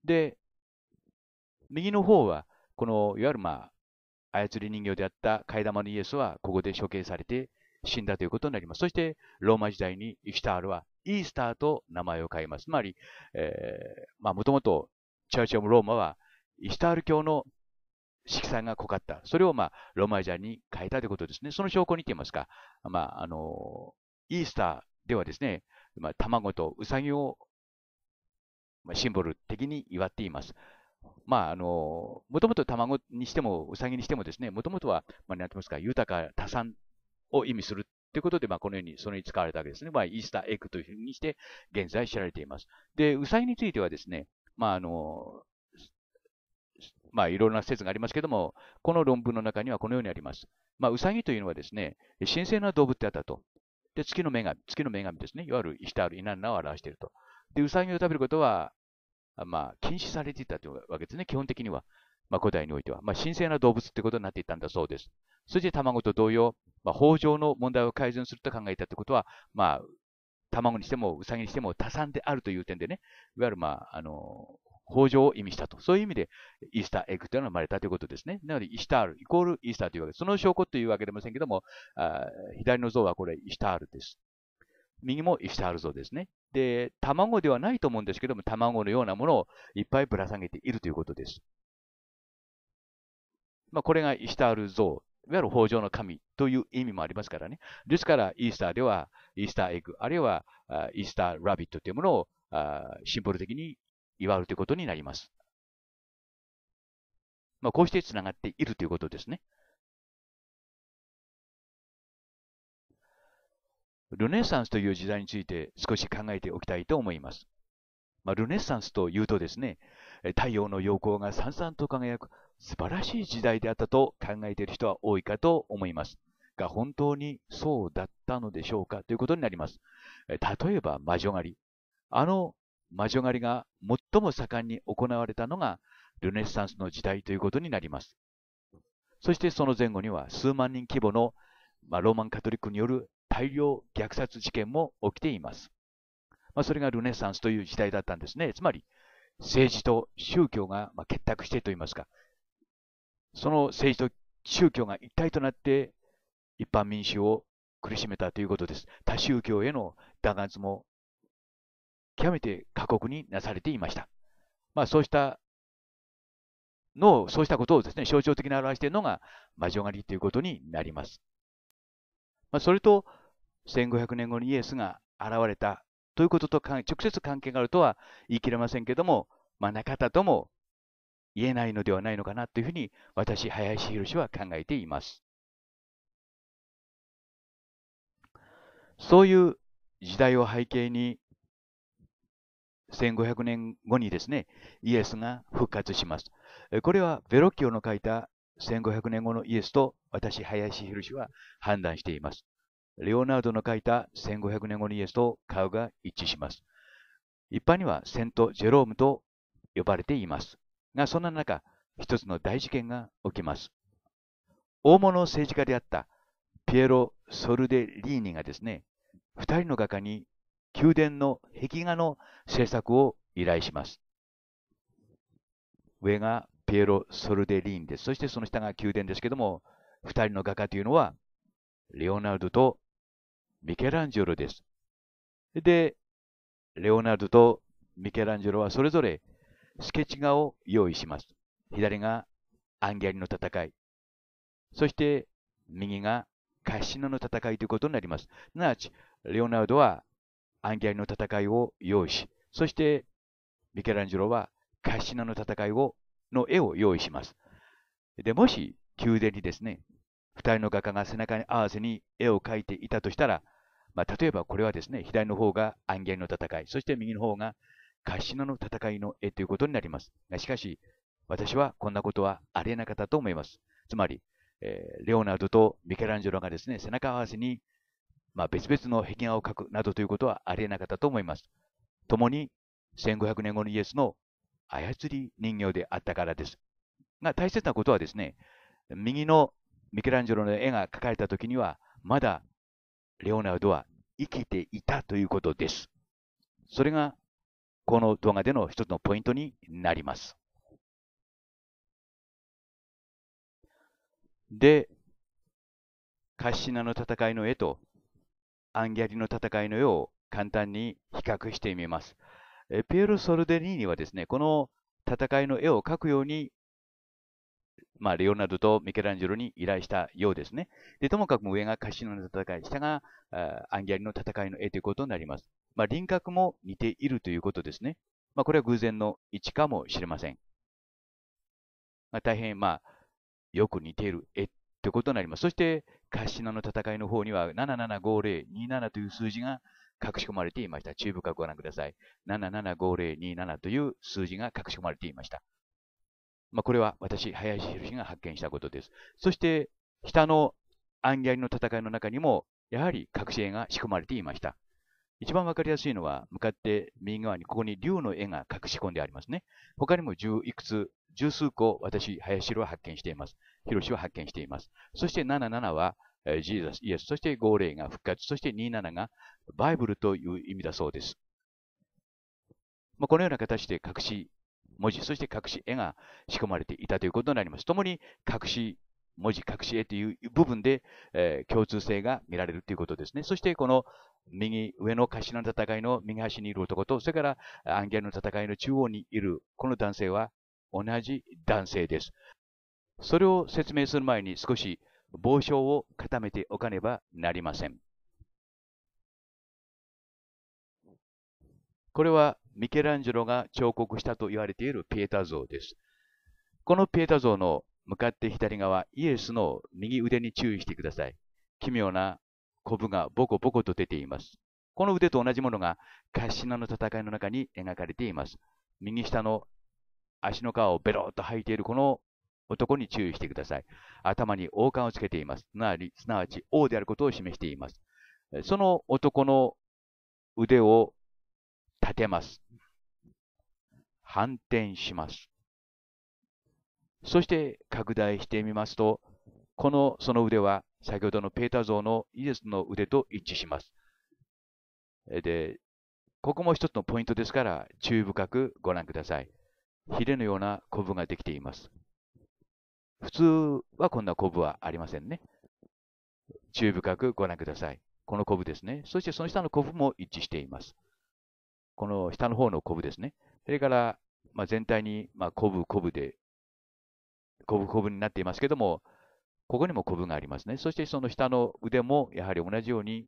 で、右の方は、このいわゆるまあ操り人形であった替え玉のイエスはここで処刑されて死んだということになります。そして、ローマ時代にシュタールは、イースターと名前を変えます。つまり、えまもともと、チャーチオムローマは、イシュタール教の色彩が濃かった。それを、まあ、ローマ時代に変えたということですね。その証拠にと言いますか、まあ、あの、イースターではですね、まあ、卵とウサギを、まあ、シンボル的に祝っています。まあ、あの、もともと卵にしても、うさぎにしてもですね、もともとは、まあ、なんて言いますか、豊か、多産を意味するということで、まあ、このようにそれに使われたわけですね。まあ、イースターエッグというふうにして、現在知られています。で、ウサギについてはですね、まあ、あの、まあ、いろいろな説がありますけども、この論文の中にはこのようにあります。まあ、ウサギというのはですね、神聖な動物であったと。で、月の女神、月の女神ですね。いわゆるイスターるイナンナを表していると。で、ウサギを食べることは、まあ、禁止されていたというわけですね、基本的には。まあ、古代においては、まあ、神聖な動物ということになっていたんだそうです。そして卵と同様、まあ、法上の問題を改善すると考えたということは、まあ、卵にしても、ウサギにしても多産であるという点でね、いわゆる、まあ、あの、法上を意味したと。そういう意味で、イースターエッグというのが生まれたということですね。なので、イスタール、イコールイースターというわけです。その証拠というわけではありませんけども、あ左の像はこれ、イスタールです。右もイスタール像ですね。で、卵ではないと思うんですけども、卵のようなものをいっぱいぶら下げているということです。まあ、これがイシタール像、いわゆる豊穣の神という意味もありますからね。ですから、イースターでは、イースターエッグ、あるいは、イースターラビットというものをシンボル的に祝うということになります。まあ、こうしてつながっているということですね。ルネサンスという時代について少し考えておきたいと思います。まあ、ルネサンスというとですね、太陽の陽光がさんさんと輝く素晴らしい時代であったと考えている人は多いかと思います。が本当にそうだったのでしょうかということになります。例えば魔女狩り。あの魔女狩りが最も盛んに行われたのがルネッサンスの時代ということになります。そしてその前後には数万人規模の、まあ、ローマンカトリックによる大量虐殺事件も起きています。まあ、それがルネッサンスという時代だったんですね。つまり、政治と宗教が結託してといいますか、その政治と宗教が一体となって一般民衆を苦しめたということです。多宗教への弾圧も極めて過酷になされていました。まあそうしたのそうしたことをですね、象徴的に表しているのが魔女狩りということになります。まあ、それと、1500年後にイエスが現れたということと直接関係があるとは言い切れませんけども、まあ、中田とも言えないのではないのかなというふうに私、林博士は考えています。そういう時代を背景に、1500年後にですね、イエスが復活します。これはベロッキオの書いた1500年後のイエスと私、林博士は判断しています。レオナルドの書いた1500年後のイエスと顔が一致します。一般にはセント・ジェロームと呼ばれています。が、そんな中、一つの大事件が起きます。大物政治家であったピエロ・ソルデ・リーニがですね、二人の画家に宮殿の壁画の制作を依頼します。上がピエロ・ソルデ・リーニです。そしてその下が宮殿ですけども、二人の画家というのは、レオナルドとミケランジェロです。で、レオナルドとミケランジェロはそれぞれスケッチ画を用意します。左がアンギャリの戦い。そして右がカシノの戦いということになります。すなわち、レオナルドはアンギャリの戦いを用意し、そしてミケランジェロはカシノの戦いをの絵を用意します。で、もし宮殿にですね、2人の画家が背中に合わせに絵を描いていたとしたら、まあ、例えばこれはですね、左の方がアンゲルの戦い、そして右の方がカシナの戦いの絵ということになります。しかし、私はこんなことはありえなかったと思います。つまり、えー、レオナルドとミケランジェロがですね、背中合わせに、まあ、別々の壁画を描くなどということはありえなかったと思います。共に1500年後のイエスの操り人形であったからです。が、大切なことはですね、右のミケランジェロの絵が描かれた時には、まだレオナルドは生きていたということです。それが、この動画での一つのポイントになります。で、カッシナの戦いの絵とアンギャリの戦いの絵を簡単に比較してみます。ピエール・ソルデリーニはですね、この戦いの絵を描くようにまあ、レオナルドとミケランジェロに依頼したようですね。で、ともかく上がカシノの戦い、下がアンギャリの戦いの絵ということになります。まあ、輪郭も似ているということですね。まあ、これは偶然の位置かもしれません。まあ、大変、まあ、よく似ている絵ということになります。そして、カシノの戦いの方には、775027という数字が隠し込まれていました。中部からご覧ください。775027という数字が隠し込まれていました。まあ、これは私、林博が発見したことです。そして、下のアンギャリの戦いの中にも、やはり覚醒が仕込まれていました。一番わかりやすいのは、向かって右側に、ここに竜の絵が隠し込んでありますね。他にも十いくつ、十数個、私、林は発見しています。広は発見しています。そして、77は、ジーザス、イエス、そして号令が復活、そして27がバイブルという意味だそうです。まあ、このような形で隠し文字、そして隠し絵が仕込まれていたということになります。ともに隠し文字、隠し絵という部分で、えー、共通性が見られるということですね。そしてこの右上の頭の戦いの右端にいる男と、それからアンギャルの戦いの中央にいるこの男性は同じ男性です。それを説明する前に少し帽子を固めておかねばなりません。これはミケランジェロが彫刻したと言われているピエタ像です。このピエタ像の向かって左側、イエスの右腕に注意してください。奇妙なコブがボコボコと出ています。この腕と同じものがカッシナの戦いの中に描かれています。右下の足の皮をベロッと履いているこの男に注意してください。頭に王冠をつけています。すなわすなわち王であることを示しています。その男の腕を立てます。反転します。そして拡大してみますと、このその腕は先ほどのペータ像のイエスの腕と一致します。で、ここも一つのポイントですから注意深くご覧ください。ヒレのようなコブができています。普通はこんなコブはありませんね。注意深くご覧ください。このコブですね。そしてその下のコブも一致しています。この下の方のコブですね。それから、まあ、全体に、まあ、コブ、コブで、コブ、コブになっていますけども、ここにもコブがありますね。そしてその下の腕もやはり同じように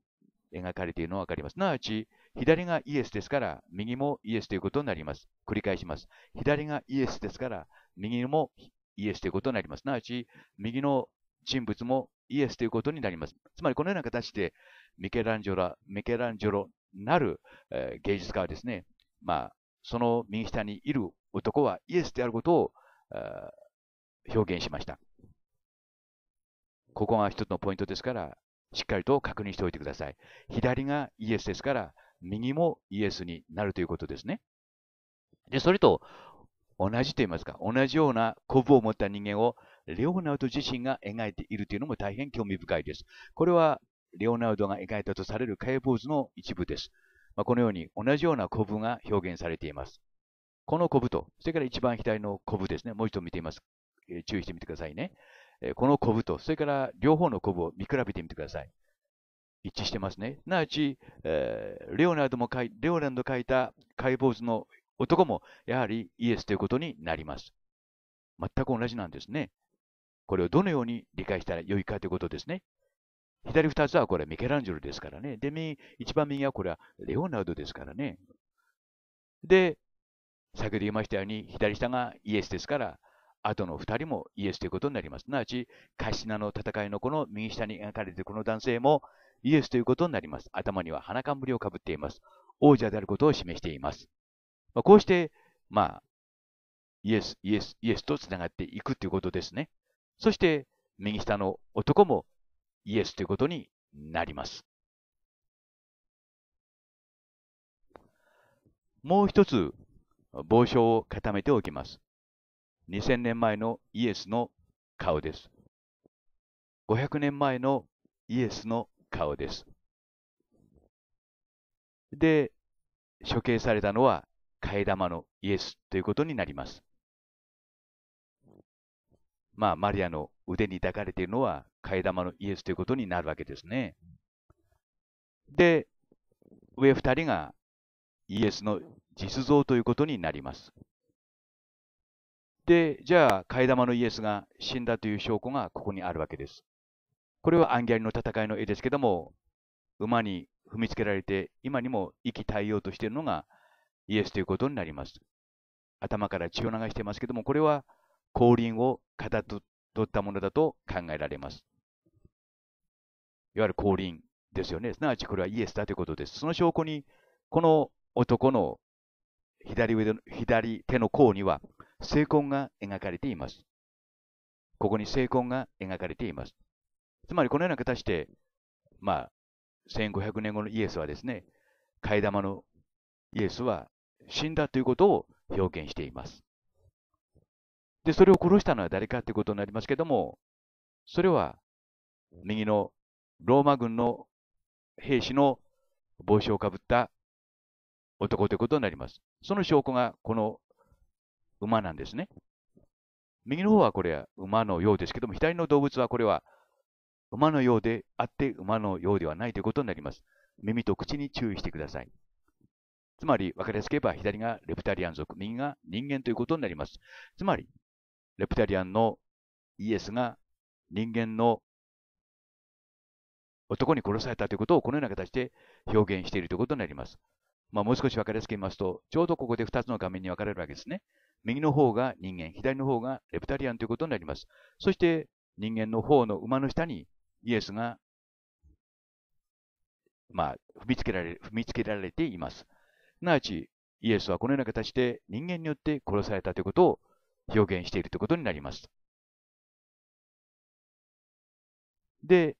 描かれているのがわかります。すなわち、左がイエスですから、右もイエスということになります。繰り返します。左がイエスですから、右もイエスということになります。すなわち、右の人物もイエスということになります。つまり、このような形でミケランジョロ、ミケランジョロなる、えー、芸術家はですね、まあ、その右下にいる男はイエスであることを表現しました。ここが一つのポイントですから、しっかりと確認しておいてください。左がイエスですから、右もイエスになるということですね。で、それと同じと言いますか、同じような鼓舞を持った人間をレオナウド自身が描いているというのも大変興味深いです。これはレオナウドが描いたとされる解剖図の一部です。まあ、このように同じようなコブが表現されています。このコブと、それから一番左のコブですね、もう一度見てみます。えー、注意してみてくださいね、えー、このコブと、それから両方のコブを見比べてみてください。一致してますね。すなわち、えー、レオナルドも書いレオナルド書いた解剖図の男も、やはりイエスということになります。全く同じなんですね。これをどのように理解したらよいかということですね。左二つはこれミケランジェロですからね。で、一番右はこれはレオナルドですからね。で、先ほど言いましたように、左下がイエスですから、後の二人もイエスということになります。すなわち、カシナの戦いのこの右下に描かれているこの男性もイエスということになります。頭には花冠をかぶっています。王者であることを示しています。まあ、こうして、まあ、イエス、イエス、イエスとつながっていくということですね。そして、右下の男もイエスということになります。もう一つ、帽子を固めておきます。2000年前のイエスの顔です。500年前のイエスの顔です。で、処刑されたのは替え玉のイエスということになります。まあ、マリアの腕に抱かれているのは替え玉のイエスということになるわけですね。で、上2人がイエスの実像ということになります。で、じゃあ、替え玉のイエスが死んだという証拠がここにあるわけです。これはアンギャリの戦いの絵ですけども、馬に踏みつけられて、今にも息絶えようとしているのがイエスということになります。頭から血を流していますけども、これは降臨をかたどっといったものだと考えられます。いわゆる降臨ですよね。すなわちこれはイエスだということです。その証拠に、この男の左上の左手の甲には聖痕が描かれています。ここに聖痕が描かれています。つまりこのような形で、まあ、1500年後のイエスはですね、替え玉のイエスは死んだということを表現しています。で、それを殺したのは誰かってことになりますけども、それは、右のローマ軍の兵士の帽子をかぶった男ということになります。その証拠がこの馬なんですね。右の方はこれは馬のようですけども、左の動物はこれは馬のようであって馬のようではないということになります。耳と口に注意してください。つまり、分かりやすければ左がレプタリアン族、右が人間ということになります。つまり、レプタリアンのイエスが人間の男に殺されたということをこのような形で表現しているということになります。まあ、もう少し分かりやすく言いますと、ちょうどここで2つの画面に分かれるわけですね。右の方が人間、左の方がレプタリアンということになります。そして人間の方の馬の下にイエスが、まあ、踏みつけられ、踏みつけられています。すなわち、イエスはこのような形で人間によって殺されたということを表現しているということになります。で、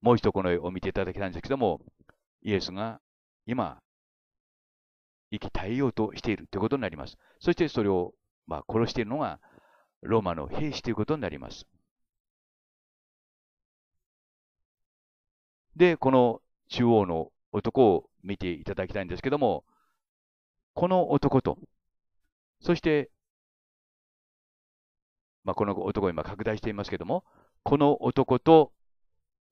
もう一度この絵を見ていただきたいんですけども、イエスが今、生きたえようとしているということになります。そしてそれを、まあ、殺しているのがローマの兵士ということになります。で、この中央の男を見ていただきたいんですけども、この男と、そして、まあ、この男を今拡大していますけども、この男と、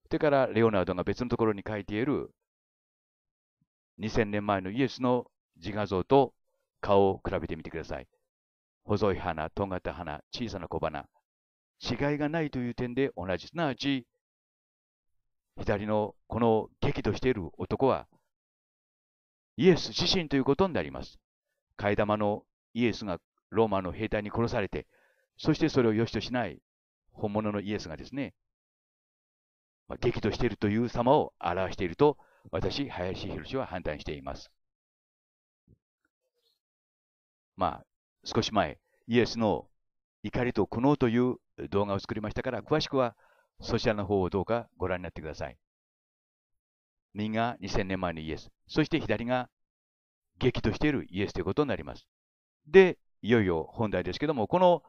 それからレオナルドが別のところに書いている2000年前のイエスの自画像と顔を比べてみてください。細い花、とんがった花、小さな小花。違いがないという点で同じ。すなわち、左のこの激怒している男はイエス自身ということになります。替え玉のイエスがローマの兵隊に殺されて、そしてそれを良しとしない本物のイエスがですね、まあ、激怒しているという様を表していると、私、林博は判断しています。まあ、少し前、イエスの怒りと苦悩という動画を作りましたから、詳しくはそちらの方をどうかご覧になってください。右が2000年前のイエス、そして左が激怒しているイエスということになります。で、いよいよ本題ですけども、この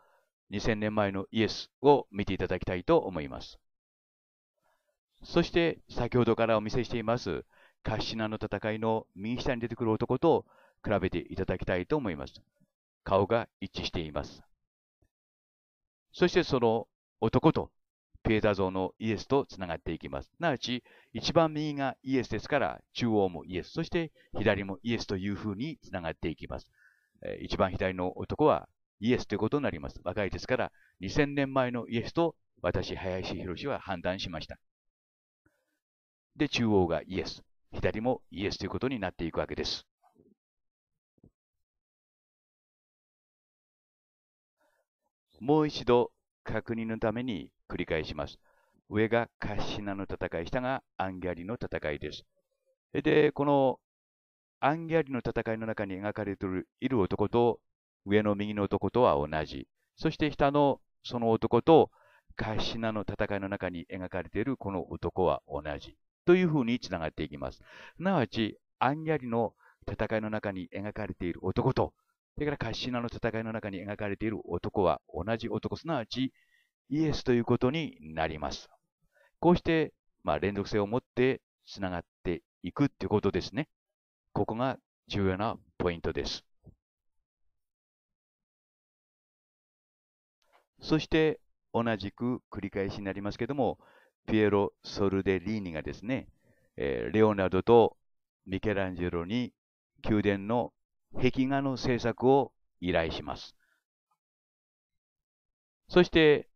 2000年前のイエスを見ていただきたいと思います。そして先ほどからお見せしていますカシナの戦いの右下に出てくる男と比べていただきたいと思います。顔が一致しています。そしてその男とペータ像のイエスとつながっていきます。なわち、一番右がイエスですから、中央もイエス、そして左もイエスというふうにつながっていきます。一番左の男はイエスということになります。若いですから、2000年前のイエスと私、林博は判断しました。で、中央がイエス、左もイエスということになっていくわけです。もう一度確認のために繰り返します。上がカッシナの戦い、下がアンギャリの戦いです。で、このアンギャリの戦いの中に描かれている男と、上の右の男とは同じ。そして下のその男と、カッシナの戦いの中に描かれているこの男は同じ。というふうにつながっていきます。すなわち、アンギャリの戦いの中に描かれている男と、それからカッシナの戦いの中に描かれている男は同じ男、すなわちイエスということになります。こうして、まあ、連続性を持ってつながっていくということですね。ここが重要なポイントです。そして同じく繰り返しになりますけども、ピエロ・ソルデリーニがですね、えー、レオナルドとミケランジェロに宮殿の壁画の制作を依頼します。そして、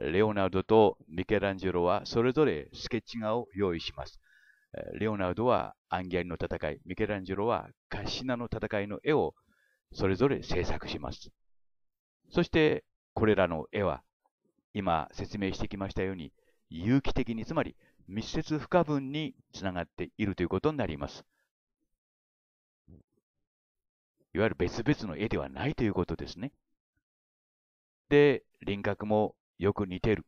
レオナルドとミケランジェロはそれぞれスケッチ画を用意します。レオナルドはアンギャリの戦い、ミケランジェロはカシナの戦いの絵をそれぞれ制作します。そしてこれらの絵は今説明してきましたように有機的につまり密接不可分につながっているということになります。いわゆる別々の絵ではないということですね。で、輪郭もよく似てる。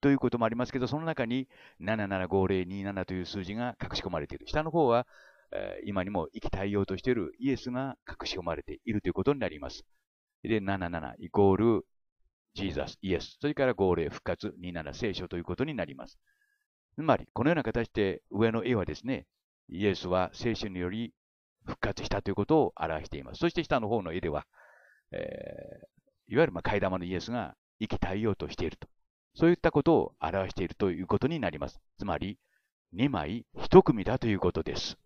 ということもありますけど、その中に775027という数字が隠し込まれている。下の方は、えー、今にも生きたいようとしているイエスが隠し込まれているということになります。で、77イコールジーザス、イエス、それから号令復活、27聖書ということになります。つまり、このような形で上の絵はですね、イエスは聖書により復活したということを表しています。そして下の方の絵では、えー、いわゆる替え玉のイエスが生きたいようとしていると。そういったことを表しているということになります。つまり、2枚1組だということです。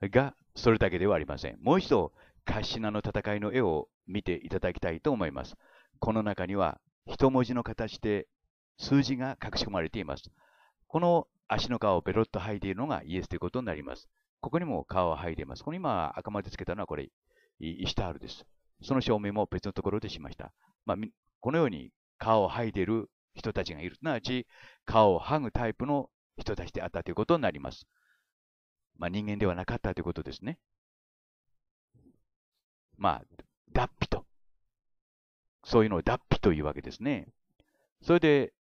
が、それだけではありません。もう一度、カシナの戦いの絵を見ていただきたいと思います。この中には、一文字の形で数字が隠し込まれています。この足の皮をベロッと剥いでいるのがイエスということになります。ここにも皮を剥いでいます。ここに今赤丸でつけたのはこれ、イシタールです。その証明も別のところでしました。まあ、このように皮を剥いでいる人たちがいる。すなわち、皮を剥ぐタイプの人たちであったということになります。まあ、人間ではなかったということですね。まあ、脱皮と。そういうのを脱皮というわけですね。それで、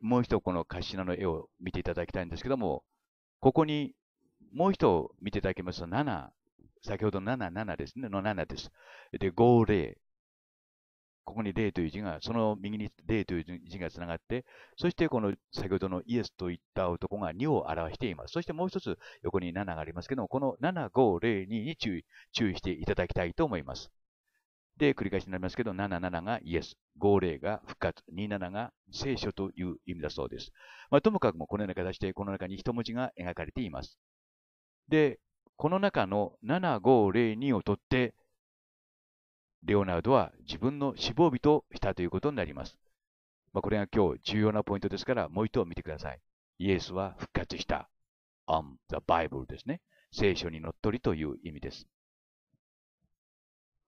もう一度この頭の絵を見ていただきたいんですけども、ここにもう一度見ていただきますと、7。先ほど77ですね、の7です。で、50。ここに0という字が、その右に0という字がつながって、そしてこの先ほどのイエスといった男が2を表しています。そしてもう一つ横に7がありますけども、この7502に注意、注意していただきたいと思います。で、繰り返しになりますけど、77がイエス、50が復活、27が聖書という意味だそうです。まあ、ともかくもこのような形で、この中に一文字が描かれています。で、この中の7502を取って、レオナルドは自分の死亡日としたということになります。まあ、これが今日重要なポイントですから、もう一度見てください。イエスは復活した。on the Bible ですね。聖書にのっとりという意味です。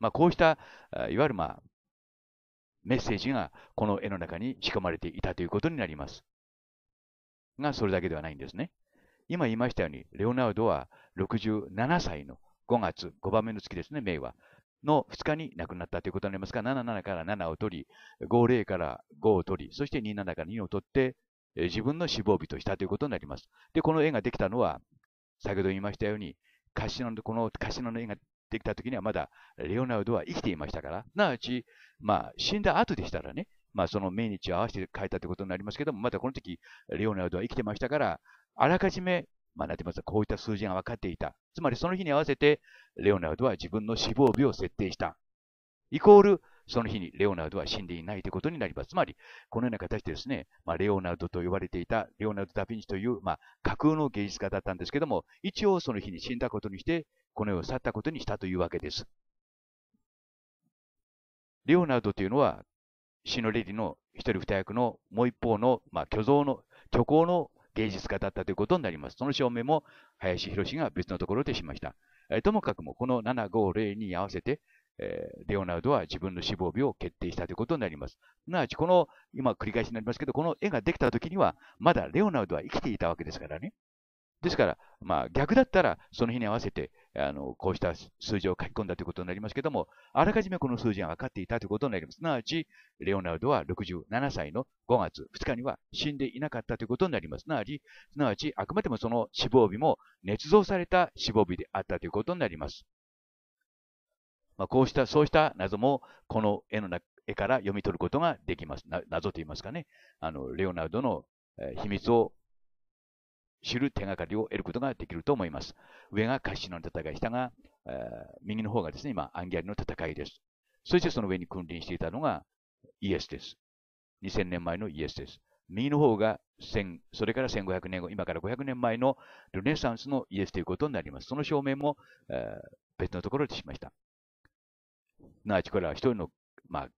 まあ、こうした、いわゆるまあ、メッセージがこの絵の中に仕込まれていたということになります。が、それだけではないんですね。今言いましたように、レオナルドは67歳の5月5番目の月ですね、明は。の2日に亡くなったということになりますが、77から7を取り、50から5を取り、そして27から2を取って、自分の死亡日としたということになります。で、この絵ができたのは、先ほど言いましたように、カシノの、このカシノの絵ができた時にはまだレオナルドは生きていましたから、すなわち、まあ、死んだ後でしたらね、まあ、その命日を合わせて書いたということになりますけども、まだこの時、レオナルドは生きてましたから、あらかじめ学んでいます。こういった数字が分かっていた。つまりその日に合わせて、レオナルドは自分の死亡日を設定した。イコール、その日にレオナルドは死んでいないということになります。つまり、このような形でですね、まあ、レオナルドと呼ばれていた、レオナルド・ダ・ヴィンチという、まあ、架空の芸術家だったんですけども、一応その日に死んだことにして、この世を去ったことにしたというわけです。レオナルドというのは、シノレディの一人二役のもう一方の、まあ、虚像の、虚構の芸術家だったということになります。その証明も林博が別のところでしました。えともかくもこの750に合わせて、えレオナルドは自分の死亡日を決定したということになります。すなわち、この、今繰り返しになりますけど、この絵ができた時には、まだレオナルドは生きていたわけですからね。ですから、まあ逆だったら、その日に合わせて、あの、こうした数字を書き込んだということになりますけども、あらかじめこの数字が分かっていたということになります。すなわち、レオナルドは67歳の5月2日には死んでいなかったということになります。すなわち、すなわち、あくまでもその死亡日も捏造された死亡日であったということになります。まあ、こうした、そうした謎も、この絵の中、絵から読み取ることができます。謎と言いますかね。あの、レオナルドの秘密を知る手がかりを得ることができると思います。上がカシノの戦い、下が、えー、右の方がですね、今、アンギャリの戦いです。そしてその上に君臨していたのがイエスです。2000年前のイエスです。右の方が1000、それから1500年後、今から500年前のルネサンスのイエスということになります。その証明も、えー、別のところでしました。なあ、これは一人の、まあ、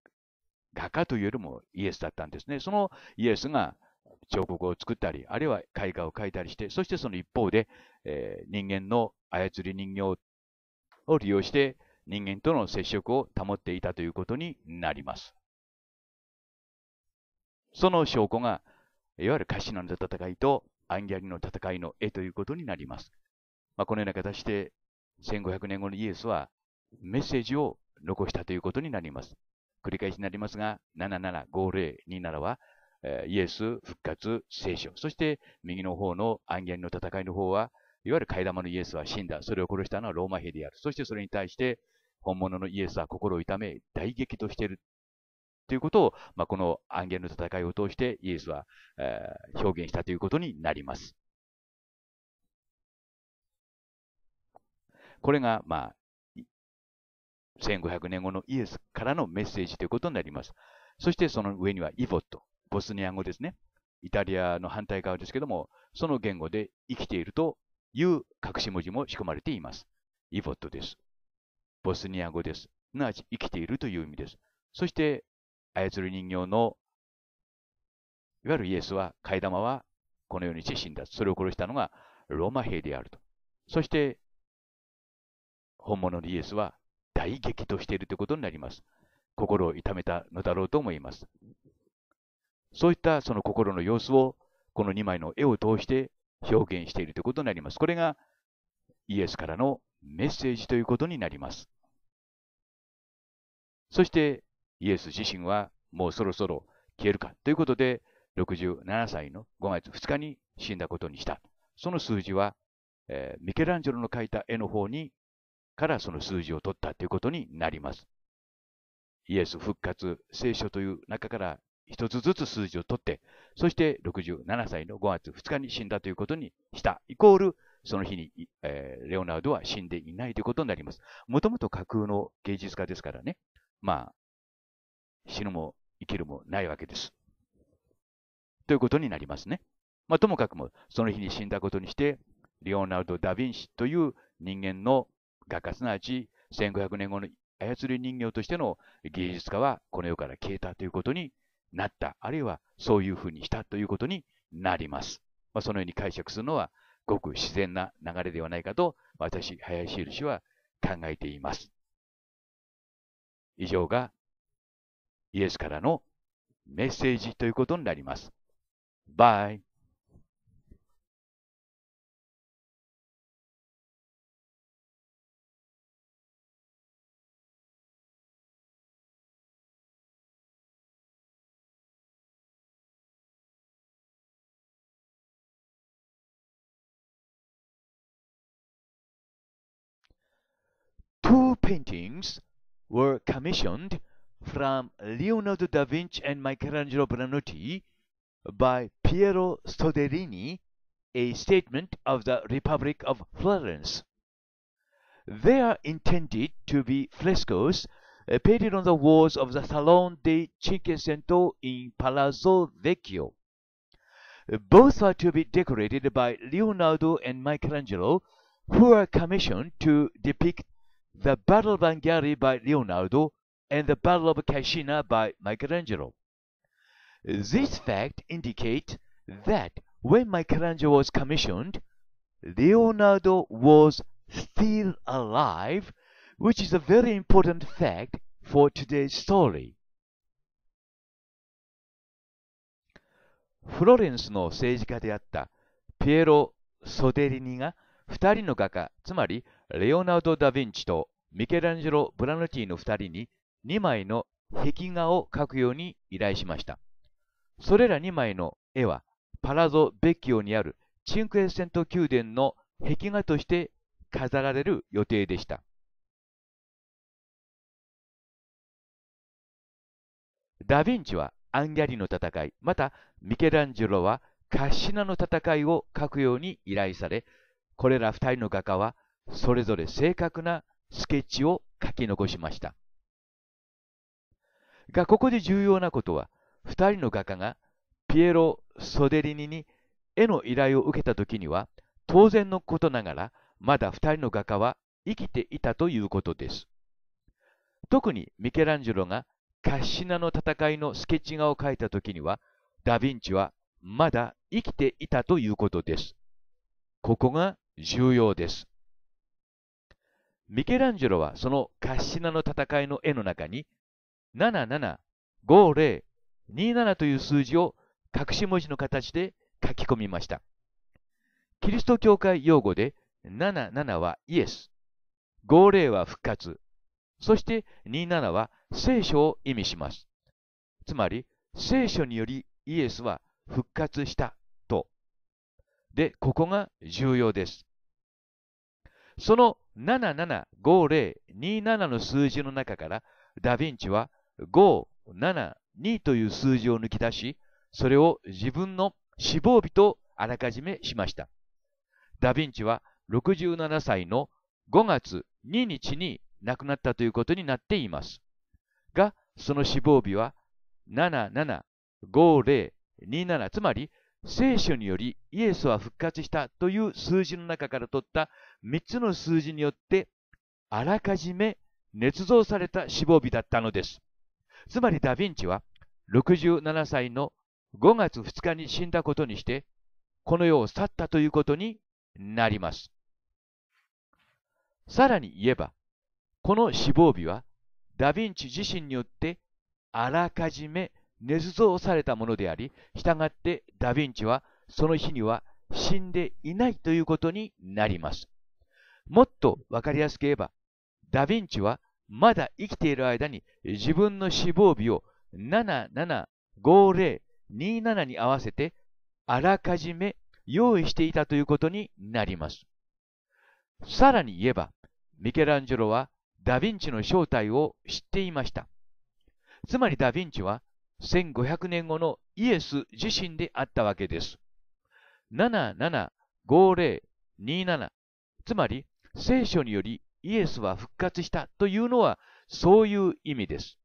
画家というよりもイエスだったんですね。そのイエスが、彫刻を作ったり、あるいは絵画を描いたりして、そしてその一方で、えー、人間の操り人形を利用して人間との接触を保っていたということになります。その証拠が、いわゆるカシナの戦いとアンギャリの戦いの絵ということになります。まあ、このような形で1500年後のイエスはメッセージを残したということになります。繰り返しになりますが、7 7 5 0 2らはえイエス復活聖書。そして右の方の暗言の戦いの方は、いわゆる替え玉のイエスは死んだ。それを殺したのはローマ兵である。そしてそれに対して本物のイエスは心を痛め大激怒している。ということを、まあ、この暗言の戦いを通してイエスは、えー、表現したということになります。これが、まあ、1500年後のイエスからのメッセージということになります。そしてその上にはイボット。ボスニア語ですね。イタリアの反対側ですけども、その言語で生きているという隠し文字も仕込まれています。イボットです。ボスニア語です。すなわち生きているという意味です。そして、操る人形の、いわゆるイエスは、替え玉はこのようにして死んだ。それを殺したのがローマ兵であると。そして、本物のイエスは大激怒しているということになります。心を痛めたのだろうと思います。そういったその心の様子をこの2枚の絵を通して表現しているということになります。これがイエスからのメッセージということになります。そしてイエス自身はもうそろそろ消えるかということで67歳の5月2日に死んだことにした。その数字は、えー、ミケランジェロの描いた絵の方にからその数字を取ったということになります。イエス復活聖書という中から一つずつ数字を取って、そして67歳の5月2日に死んだということにした。イコール、その日に、えー、レオナルドは死んでいないということになります。もともと架空の芸術家ですからね。まあ、死ぬも生きるもないわけです。ということになりますね。まあ、ともかくも、その日に死んだことにして、レオナルド・ダ・ヴィンシという人間の画家、すなわち1500年後の操り人形としての芸術家はこの世から消えたということになった、あるいはそういうふうにしたということになります。まあ、そのように解釈するのはごく自然な流れではないかと私、林ゆ氏は考えています。以上がイエスからのメッセージということになります。Bye. paintings were commissioned from Leonardo da Vinci and Michelangelo Branotti by Piero Soderini, a statement of the Republic of Florence. They are intended to be frescoes uh, painted on the walls of the Salon dei Cinquecento in Palazzo Vecchio. Both are to be decorated by Leonardo and Michelangelo, who are commissioned to depict the Battle of Angari by Leonardo and the Battle of Cascina by Michelangelo. These facts indicate that when Michelangelo was commissioned, Leonardo was still alive, which is a very important fact for today's story. フロレンスの政治家であったピエロ・ソデリニが2人の画家、つまりレオナルド・ダ・ヴィンチとミケランジェロ・ブラノティの2人に2枚の壁画を描くように依頼しました。それら2枚の絵はパラゾ・ベッキオにあるチンクエッセント宮殿の壁画として飾られる予定でした。ダ・ヴィンチはアンギャリの戦い、またミケランジェロはカッシナの戦いを描くように依頼され、これら2人の画家はそれぞれ正確なスケッチを書き残しました。が、ここで重要なことは、二人の画家がピエロ・ソデリニに絵の依頼を受けた時には、当然のことながら、まだ二人の画家は生きていたということです。特にミケランジェロがカッシナの戦いのスケッチ画を描いた時には、ダ・ヴィンチはまだ生きていたということです。ここが重要です。ミケランジェロはそのカッシナの戦いの絵の中に、775027という数字を隠し文字の形で書き込みました。キリスト教会用語で、77はイエス、50は復活、そして27は聖書を意味します。つまり、聖書によりイエスは復活したと。で、ここが重要です。その775027の数字の中からダ・ヴィンチは572という数字を抜き出し、それを自分の死亡日とあらかじめしました。ダ・ヴィンチは67歳の5月2日に亡くなったということになっています。が、その死亡日は775027つまり聖書によりイエスは復活したという数字の中から取った3つの数字によって、あらかじめ捏造された死亡日だったのです。つまりダヴィンチは67歳の5月2日に死んだことにして、この世を去ったということになります。さらに言えば、この死亡日は、ダヴィンチ自身によってあらかじめ捏造されたものであり、従ってダヴィンチはその日には死んでいないということになります。もっとわかりやすく言えば、ダヴィンチはまだ生きている間に自分の死亡日を775027に合わせてあらかじめ用意していたということになります。さらに言えば、ミケランジェロはダヴィンチの正体を知っていました。つまりダヴィンチは1500年後のイエス自身であったわけです。775027つまり聖書によりイエスは復活したというのはそういう意味です。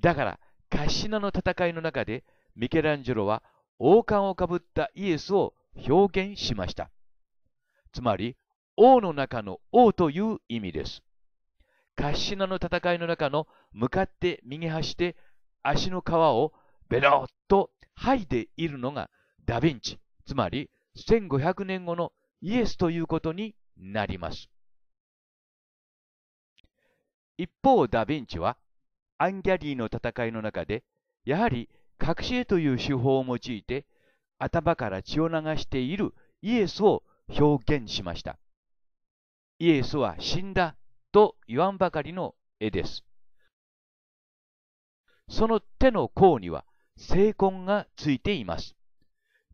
だから、カシナの戦いの中でミケランジェロは王冠をかぶったイエスを表現しました。つまり、王の中の王という意味です。カッシナの戦いの中の向かって右端で足の皮をベロッと剥いでいるのがダヴィンチ、つまり1500年後のイエスということになります。一方、ダヴィンチはアンギャリーの戦いの中で、やはり隠し絵という手法を用いて、頭から血を流しているイエスを表現しました。イエスは死んだと言わんばかりの絵です。その手の甲には聖痕がついています。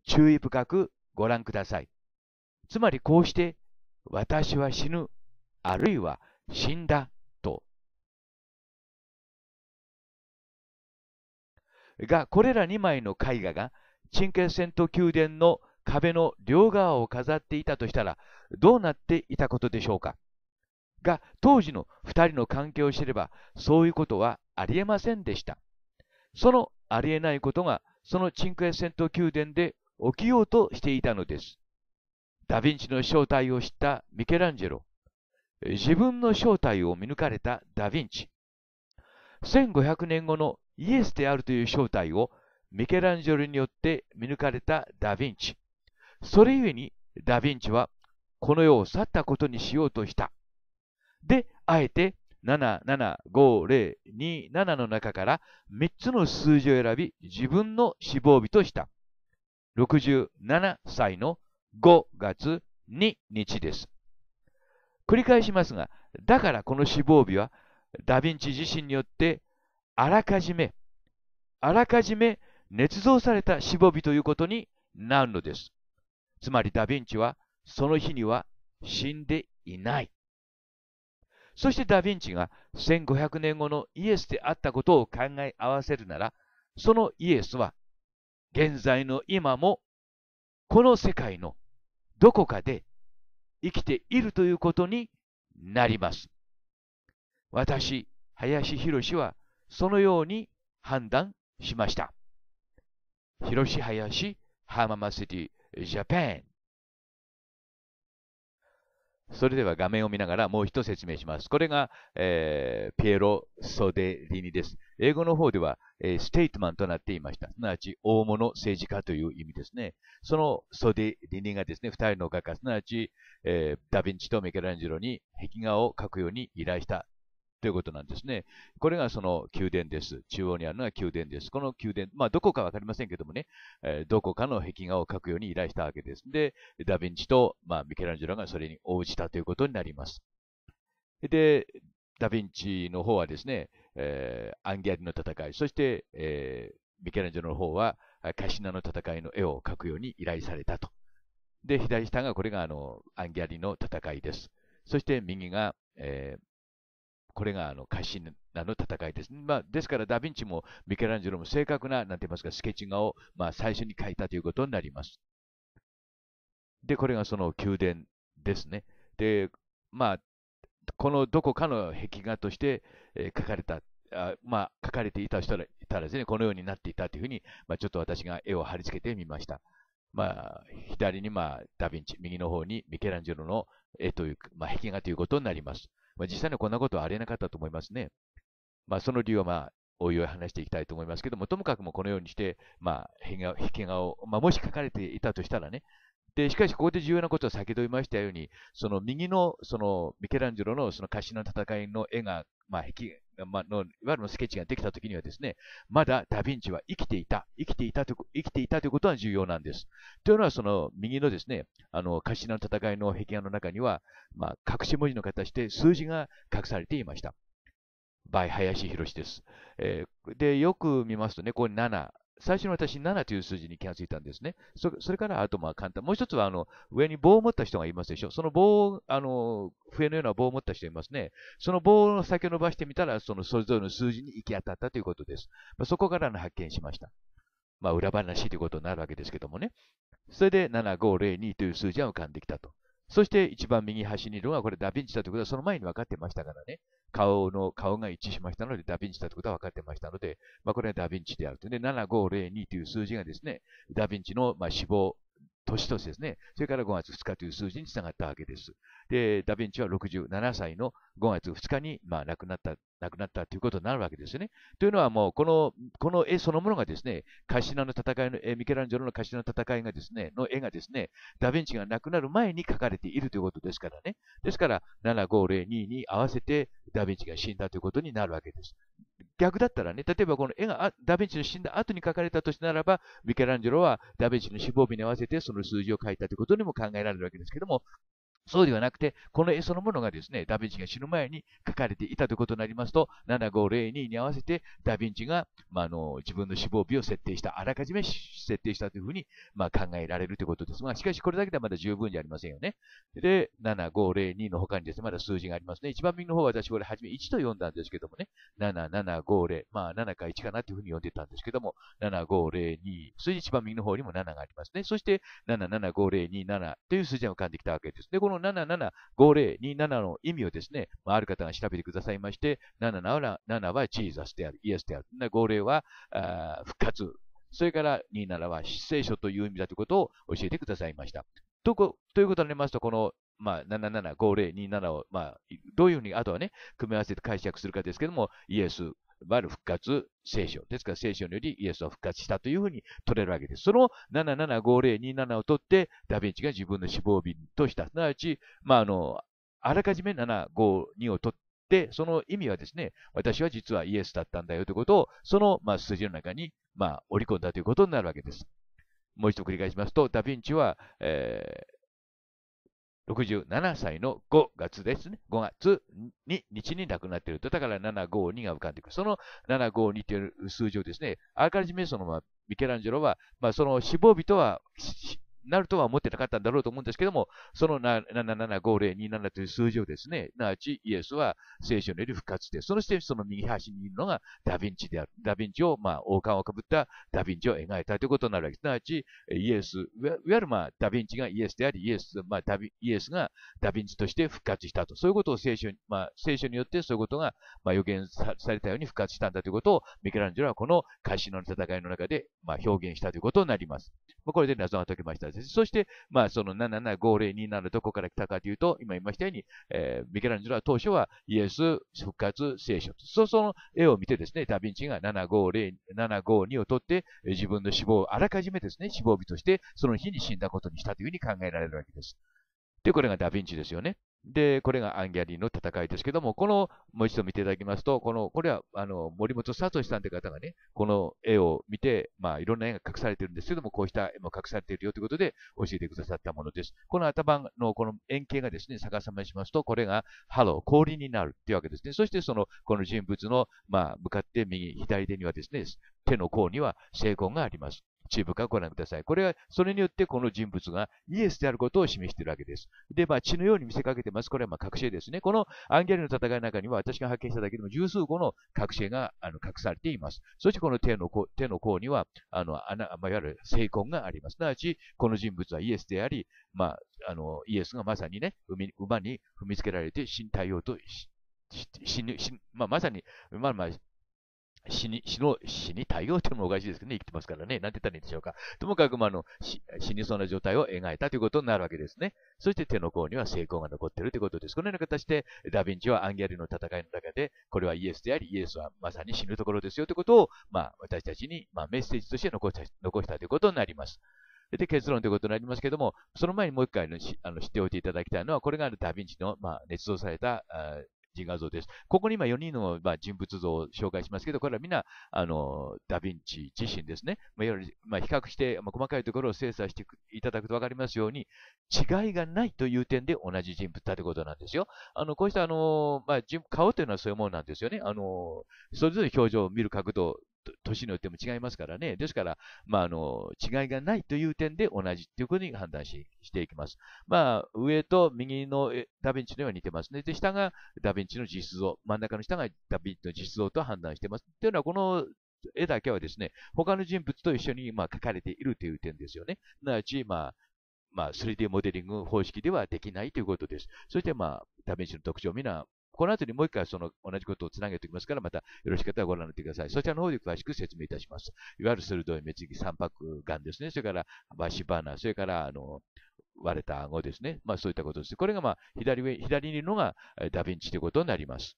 注意深くご覧ください。つまりこうして、私は死ぬ、あるいは死んだ、と。が、これら2枚の絵画が、神経戦と宮殿の壁の両側を飾っていたとしたら、どうなっていたことでしょうかが当時の2人の関係を知ればそういうことはありえませんでした。そのありえないことがそのチンクエ戦闘宮殿で起きようとしていたのです。ダヴィンチの正体を知ったミケランジェロ。自分の正体を見抜かれたダヴィンチ。1500年後のイエスであるという正体をミケランジェロによって見抜かれたダヴィンチ。それゆえにダヴィンチはこの世を去ったことにしようとしたで、あえて775027の中から3つの数字を選び自分の死亡日とした。67歳の5月2日です。繰り返しますが、だからこの死亡日はダヴィンチ自身によってあらかじめ、あらかじめ捏造された死亡日ということになるのです。つまりダヴィンチはその日には死んでいない。そしてダ・ヴィンチが1500年後のイエスであったことを考え合わせるなら、そのイエスは、現在の今も、この世界のどこかで生きているということになります。私、林博はそのように判断しました。広し林浜松シティジャパンそれでは画面を見ながらもう一説明します。これが、えー、ピエロ・ソデリニです。英語の方では、えー、ステートマンとなっていました。すなわち大物政治家という意味ですね。そのソデリニがですね、二人の画家、すなわち、えー、ダヴィンチとメケランジェロに壁画を描くように依頼したということなんですね。これがその宮殿です。中央にあるのが宮殿です。この宮殿、まあ、どこかわかりませんけどもね、えー、どこかの壁画を描くように依頼したわけです。で、ダ・ヴィンチと、まあ、ミケランジェロがそれに応じたということになります。で、ダ・ヴィンチの方はですね、えー、アンギャリの戦い、そして、えー、ミケランジェロの方は、カシナの戦いの絵を描くように依頼されたと。で、左下がこれがあのアンギャリの戦いです。そして右が、えー、これがあのカシナの戦いです。まあ、ですからダヴィンチもミケランジェロも正確な、なんて言いますか、スケッチ画を、まあ、最初に描いたということになります。で、これがその宮殿ですね。で、まあ、このどこかの壁画として、えー、描かれた、あまあ、描かれていた人ら、いたらですね、このようになっていたというふうに、まあ、ちょっと私が絵を貼り付けてみました。まあ、左に、まあ、ダヴィンチ、右の方にミケランジェロの絵という、まあ、壁画ということになります。まあ、実際にはこんなことはありえなかったと思いますね。まあ、その理由はまあ、おいおい話していきたいと思いますけども、ともかくもこのようにして、まあ、壁画を、まあ、もし書かれていたとしたらね、で、しかし、ここで重要なことを先ほど言いましたように、その右の、その、ミケランジェロのそのの戦いの絵が、まあ、壁、ま、の、いわゆるスケッチができた時にはですね、まだダヴィンチは生きていた。生きていたと、生きていたということは重要なんです。というのは、その右のですね、あの、カシナの戦いの壁画の中には、まあ、隠し文字の形で数字が隠されていました。by 林博です。えー、で、よく見ますとね、ここに7、最初に私7という数字に気がついたんですね。それからあとまあ簡単。もう一つはあの上に棒を持った人がいますでしょ。その棒を、あの、笛のような棒を持った人いますね。その棒の先を伸ばしてみたら、そのそれぞれの数字に行き当たったということです。まあ、そこからの発見しました。まあ裏話ということになるわけですけどもね。それで7502という数字が浮かんできたと。そして一番右端にいるのがこれダヴィンチだということはその前に分かってましたからね。顔の、顔が一致しましたのでダヴィンチだということは分かってましたので、まあ、これはダヴィンチであると。で、7502という数字がですね、ダヴィンチの、まあ、死亡、年々ですね、それから5月2日という数字に従ったわけです。で、ダヴィンチは67歳の5月2日に、まあ、亡くなった、亡くなったということになるわけですよね。というのはもう、この、この絵そのものがですね、カシナの戦いのミケランジョロのカシナの戦いがですね、の絵がですね、ダヴィンチが亡くなる前に描かれているということですからね。ですから、75022に合わせてダヴィンチが死んだということになるわけです。逆だったらね、例えばこの絵がダヴィンチの死んだ後に描かれたとしならば、ミケランジェロはダヴィンチの死亡日に合わせてその数字を書いたということにも考えられるわけですけども、そうではなくて、この絵そのものがですね、ダヴィンチが死ぬ前に書かれていたということになりますと、7502に合わせて、ダヴィンチが、まあ、あの自分の死亡日を設定した、あらかじめ設定したというふうに、まあ、考えられるということです。が、まあ、しかしこれだけではまだ十分じゃありませんよね。で、7502の他にですね、まだ数字がありますね。一番右の方は私これ初め1と読んだんですけどもね、7750、まあ7か1かなというふうに読んでたんですけども、7502、数字一番右の方にも7がありますね。そして、77502、7という数字が浮かんできたわけです。ね。このの775027の意味をですね、まあ、ある方が調べてくださいまして、77はチーザスである、イエスである。50はあ復活。それから27は聖書という意味だということを教えてくださいました。とこいうことになりますと、このまあ、775027を、まあ、どういうふうに、あとはね、組み合わせて解釈するかですけども、イエス、わる復活聖書。ですから聖書によりイエスは復活したというふうに取れるわけです。その775027を取って、ダヴィンチが自分の死亡日とした。すなわち、まあ、あの、あらかじめ752を取って、その意味はですね、私は実はイエスだったんだよということを、その、まあ、数字の中に、まあ、織り込んだということになるわけです。もう一度繰り返しますと、ダヴィンチは、えー67歳の5月ですね。5月に、日に亡くなっていると。だから752が浮かんでくる。その752という数字をですね、あらかじめその、ミケランジェロは、まあ、その死亡日とはなるとは思ってなかったんだろうと思うんですけども、その775027という数字をですね、なわちイエスは聖書により復活して、そしてその右端にいるのがダヴィンチである。ダヴィンチを、まあ、王冠をかぶったダヴィンチを描いたということになるわけです。なわちイエス、いわゆる、まあ、ダヴィンチがイエスであり、イエス、まあ、ダイエスがダヴィンチとして復活したと。そういうことを聖書に、まあ、聖書によってそういうことが、まあ、予言されたように復活したんだということを、ミケランジェロはこのカシノの戦いの中で、まあ、表現したということになります。まあ、これで謎が解けました。です。そして、まあ、その77502になるどこから来たかというと、今言いましたように、えー、ミケランジェロは当初はイエス、復活、聖書。そその絵を見てですね、ダヴィンチが750 752を取って、自分の死亡をあらかじめですね、死亡日として、その日に死んだことにしたというふうに考えられるわけです。で、これがダヴィンチですよね。で、これがアンギャリーの戦いですけども、この、もう一度見ていただきますと、この、これは、あの、森本聡さんという方がね、この絵を見て、まあ、いろんな絵が隠されてるんですけども、こうした絵も隠されているよということで、教えてくださったものです。この頭のこの円形がですね、逆さまにしますと、これが、ハロー、氷になるっていうわけですね。そして、その、この人物の、まあ、向かって右、左手にはですね、手の甲には聖痕があります。YouTube かご覧ください。これは、それによってこの人物がイエスであることを示しているわけです。で、まあ、血のように見せかけてます。これはまあ、覚醒ですね。このアンギャリの戦いの中には、私が発見しただけでも十数個の覚醒があの隠されています。そしてこの手の甲、手の甲には、あの、穴、まあ、いわゆる聖痕があります。すなわち、この人物はイエスであり、まあ、あの、イエスがまさにね、馬に踏みつけられて死に対応とし、死ぬ、死まあ、まさに、まあまあ、死に、死の、死に対応っていうのもおかしいですけどね、生きてますからね、なんて言ったらいいんでしょうか。ともかく、まあ、の、死にそうな状態を描いたということになるわけですね。そして手の甲には成功が残っているということです。このような形で、ダヴィンチはアンギャリの戦いの中で、これはイエスであり、イエスはまさに死ぬところですよということを、まあ、私たちに、まあ、メッセージとして残した、残したということになります。で、結論ということになりますけども、その前にもう一回のあの知っておいていただきたいのは、これがダヴィンチの、まあ、捏造された、自画像です。ここに今4人の、まあ、人物像を紹介しますけど、これはみんな、あの、ダヴィンチ自身ですね。まあ、いわゆる、まあ、比較して、まあ、細かいところを精査していただくとわかりますように、違いがないという点で同じ人物だということなんですよ。あの、こうした、あの、まあ、顔というのはそういうものなんですよね。あの、それぞれ表情を見る角度、年によっても違いますからね。ですから、まあ、あの、違いがないという点で同じということに判断ししていきます。まあ、上と右のダヴィンチのように似てますね。で、下がダヴィンチの実像、真ん中の下がダヴィンチの実像と判断してます。というのは、この絵だけはですね、他の人物と一緒にまあ書かれているという点ですよね。すなわち、まあ、まあ、3D モデリング方式ではできないということです。そして、まあ、ダヴィンチの特徴を皆この後にもう一回その同じことをつなげておきますから、またよろしかったらご覧になってください。そちらの方で詳しく説明いたします。いわゆる鋭い目つき、三白眼ですね。それから、バシバナ、それから、あの、割れた顎ですね。まあそういったことです。これがまあ左上、左にいるのがダヴィンチということになります。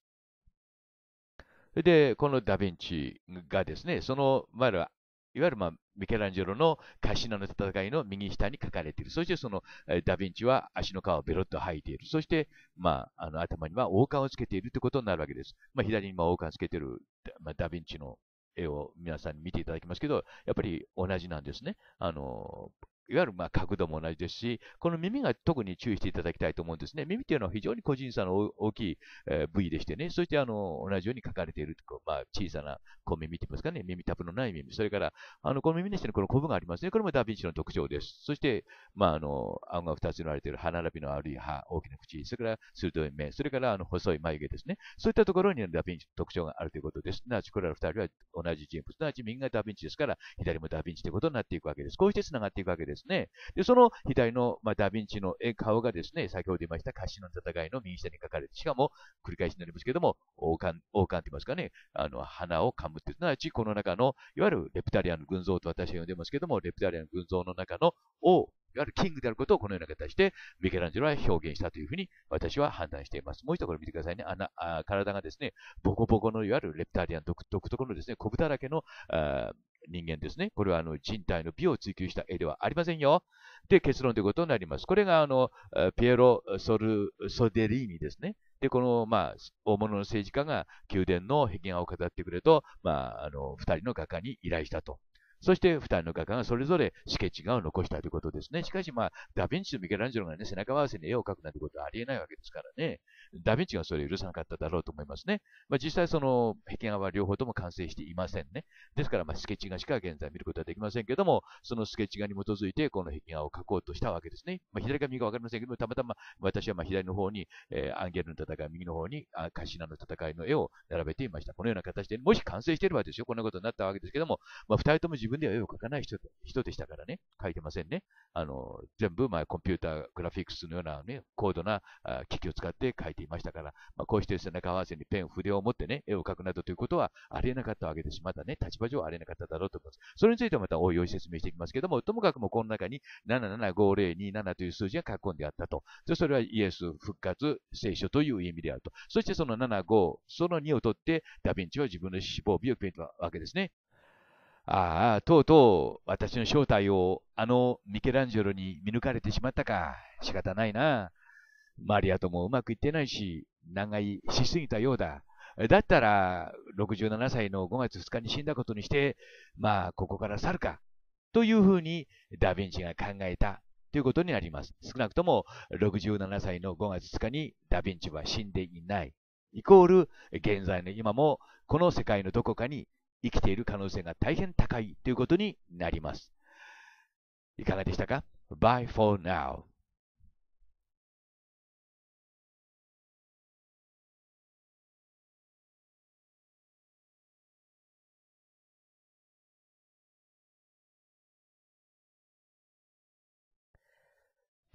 で、このダヴィンチがですね、その、まあ、いわゆる、まあ、ミケランジェロのカシナの戦いの右下に書かれている。そしてその、ダヴィンチは足の皮をベロッと吐いている。そして、まあ、あの、頭には王冠をつけているということになるわけです。まあ、左に王冠をつけている、まあ、ダヴィンチの絵を皆さんに見ていただきますけど、やっぱり同じなんですね。あの、いわゆるまあ角度も同じですし、この耳が特に注意していただきたいと思うんですね。耳というのは非常に個人差の大きい、部位でしてね、そしてあの、同じように書かれている、まあ、小さな小耳って言いますかね、耳タブのない耳、それから、あの、この耳にしてのこのコブがありますね。これもダヴィンチの特徴です。そして、まあ、あの、顎が2つにられている歯並びの悪い歯、大きな口、それから鋭い目、それからあの、細い眉毛ですね。そういったところにダヴィンチの特徴があるということです。すなわち、これら2人は同じ人物、すなわち右がダヴィンチですから、左もダヴィンチということになっていくわけです。こうして繋がっていくわけです。ですね。で、その左の、まあ、ダヴィンチの顔がですね、先ほど言いましたカシの戦いの右下に書かれて、しかも繰り返しになりますけども、王冠、王冠って言いますかね、あの、花をかむっていうのち、この中の、いわゆるレプタリアの群像と私は呼んでますけども、レプタリアの群像の中の王、いわゆるキングであることをこのような形で、ミケランジェロは表現したというふうに私は判断しています。もう一度これ見てくださいね。あなあ体がですね、ボコボコのいわゆるレプタリアン独特のですね、コ豚だけのあ人間ですね。これはあの人体の美を追求した絵ではありませんよ。で、結論ということになります。これがあの、ピエロ・ソル・ソデリーニですね。で、この、まあ、大物の政治家が宮殿の壁画を飾ってくれと、まあ、あの、二人の画家に依頼したと。そして2人の画家がそれぞれスケッチ画を残したということですね。しかしまあ、ダヴィンチとミケランジェロがね、背中合わせに絵を描くなんてことはありえないわけですからね。ダヴィンチがそれを許さなかっただろうと思いますね。まあ実際その壁画は両方とも完成していませんね。ですからまあスケッチ画しか現在見ることはできませんけども、そのスケッチ画に基づいてこの壁画を描こうとしたわけですね。まあ左か右かわかりませんけども、たまたま私はまあ左の方に、えー、アンゲルの戦い、右の方にあカシナの戦いの絵を並べていました。このような形で、もし完成していればですよ、こんなことになったわけですけども、まあ二人とも自分分では絵を描かない人人でしたからね、書いてませんね。あの、全部、まあ、コンピューターグラフィックスのようなね、高度な機器を使って書いていましたから、まあ、こうして背中合わせにペン、筆を持ってね、絵を描くなどということはありえなかったわけですし、またね、立場上ありえなかっただろうと思います。それについてはまたおいおい説明していきますけども、ともかくもこの中に775027という数字が書き込んであったと。で、それはイエス復活、聖書という意味であると。そしてその75、その2を取って、ダヴィンチは自分の死亡日を決めたわけですね。ああ、とうとう私の正体をあのミケランジェロに見抜かれてしまったか。仕方ないな。マリアともうまくいってないし、長居しすぎたようだ。だったら、67歳の5月2日に死んだことにして、まあ、ここから去るか。というふうにダヴィンチが考えたということになります。少なくとも67歳の5月2日にダヴィンチは死んでいない。イコール現在の今もこの世界のどこかに生きている可能性が大変高いということになります。いかがでしたか ?Bye for now.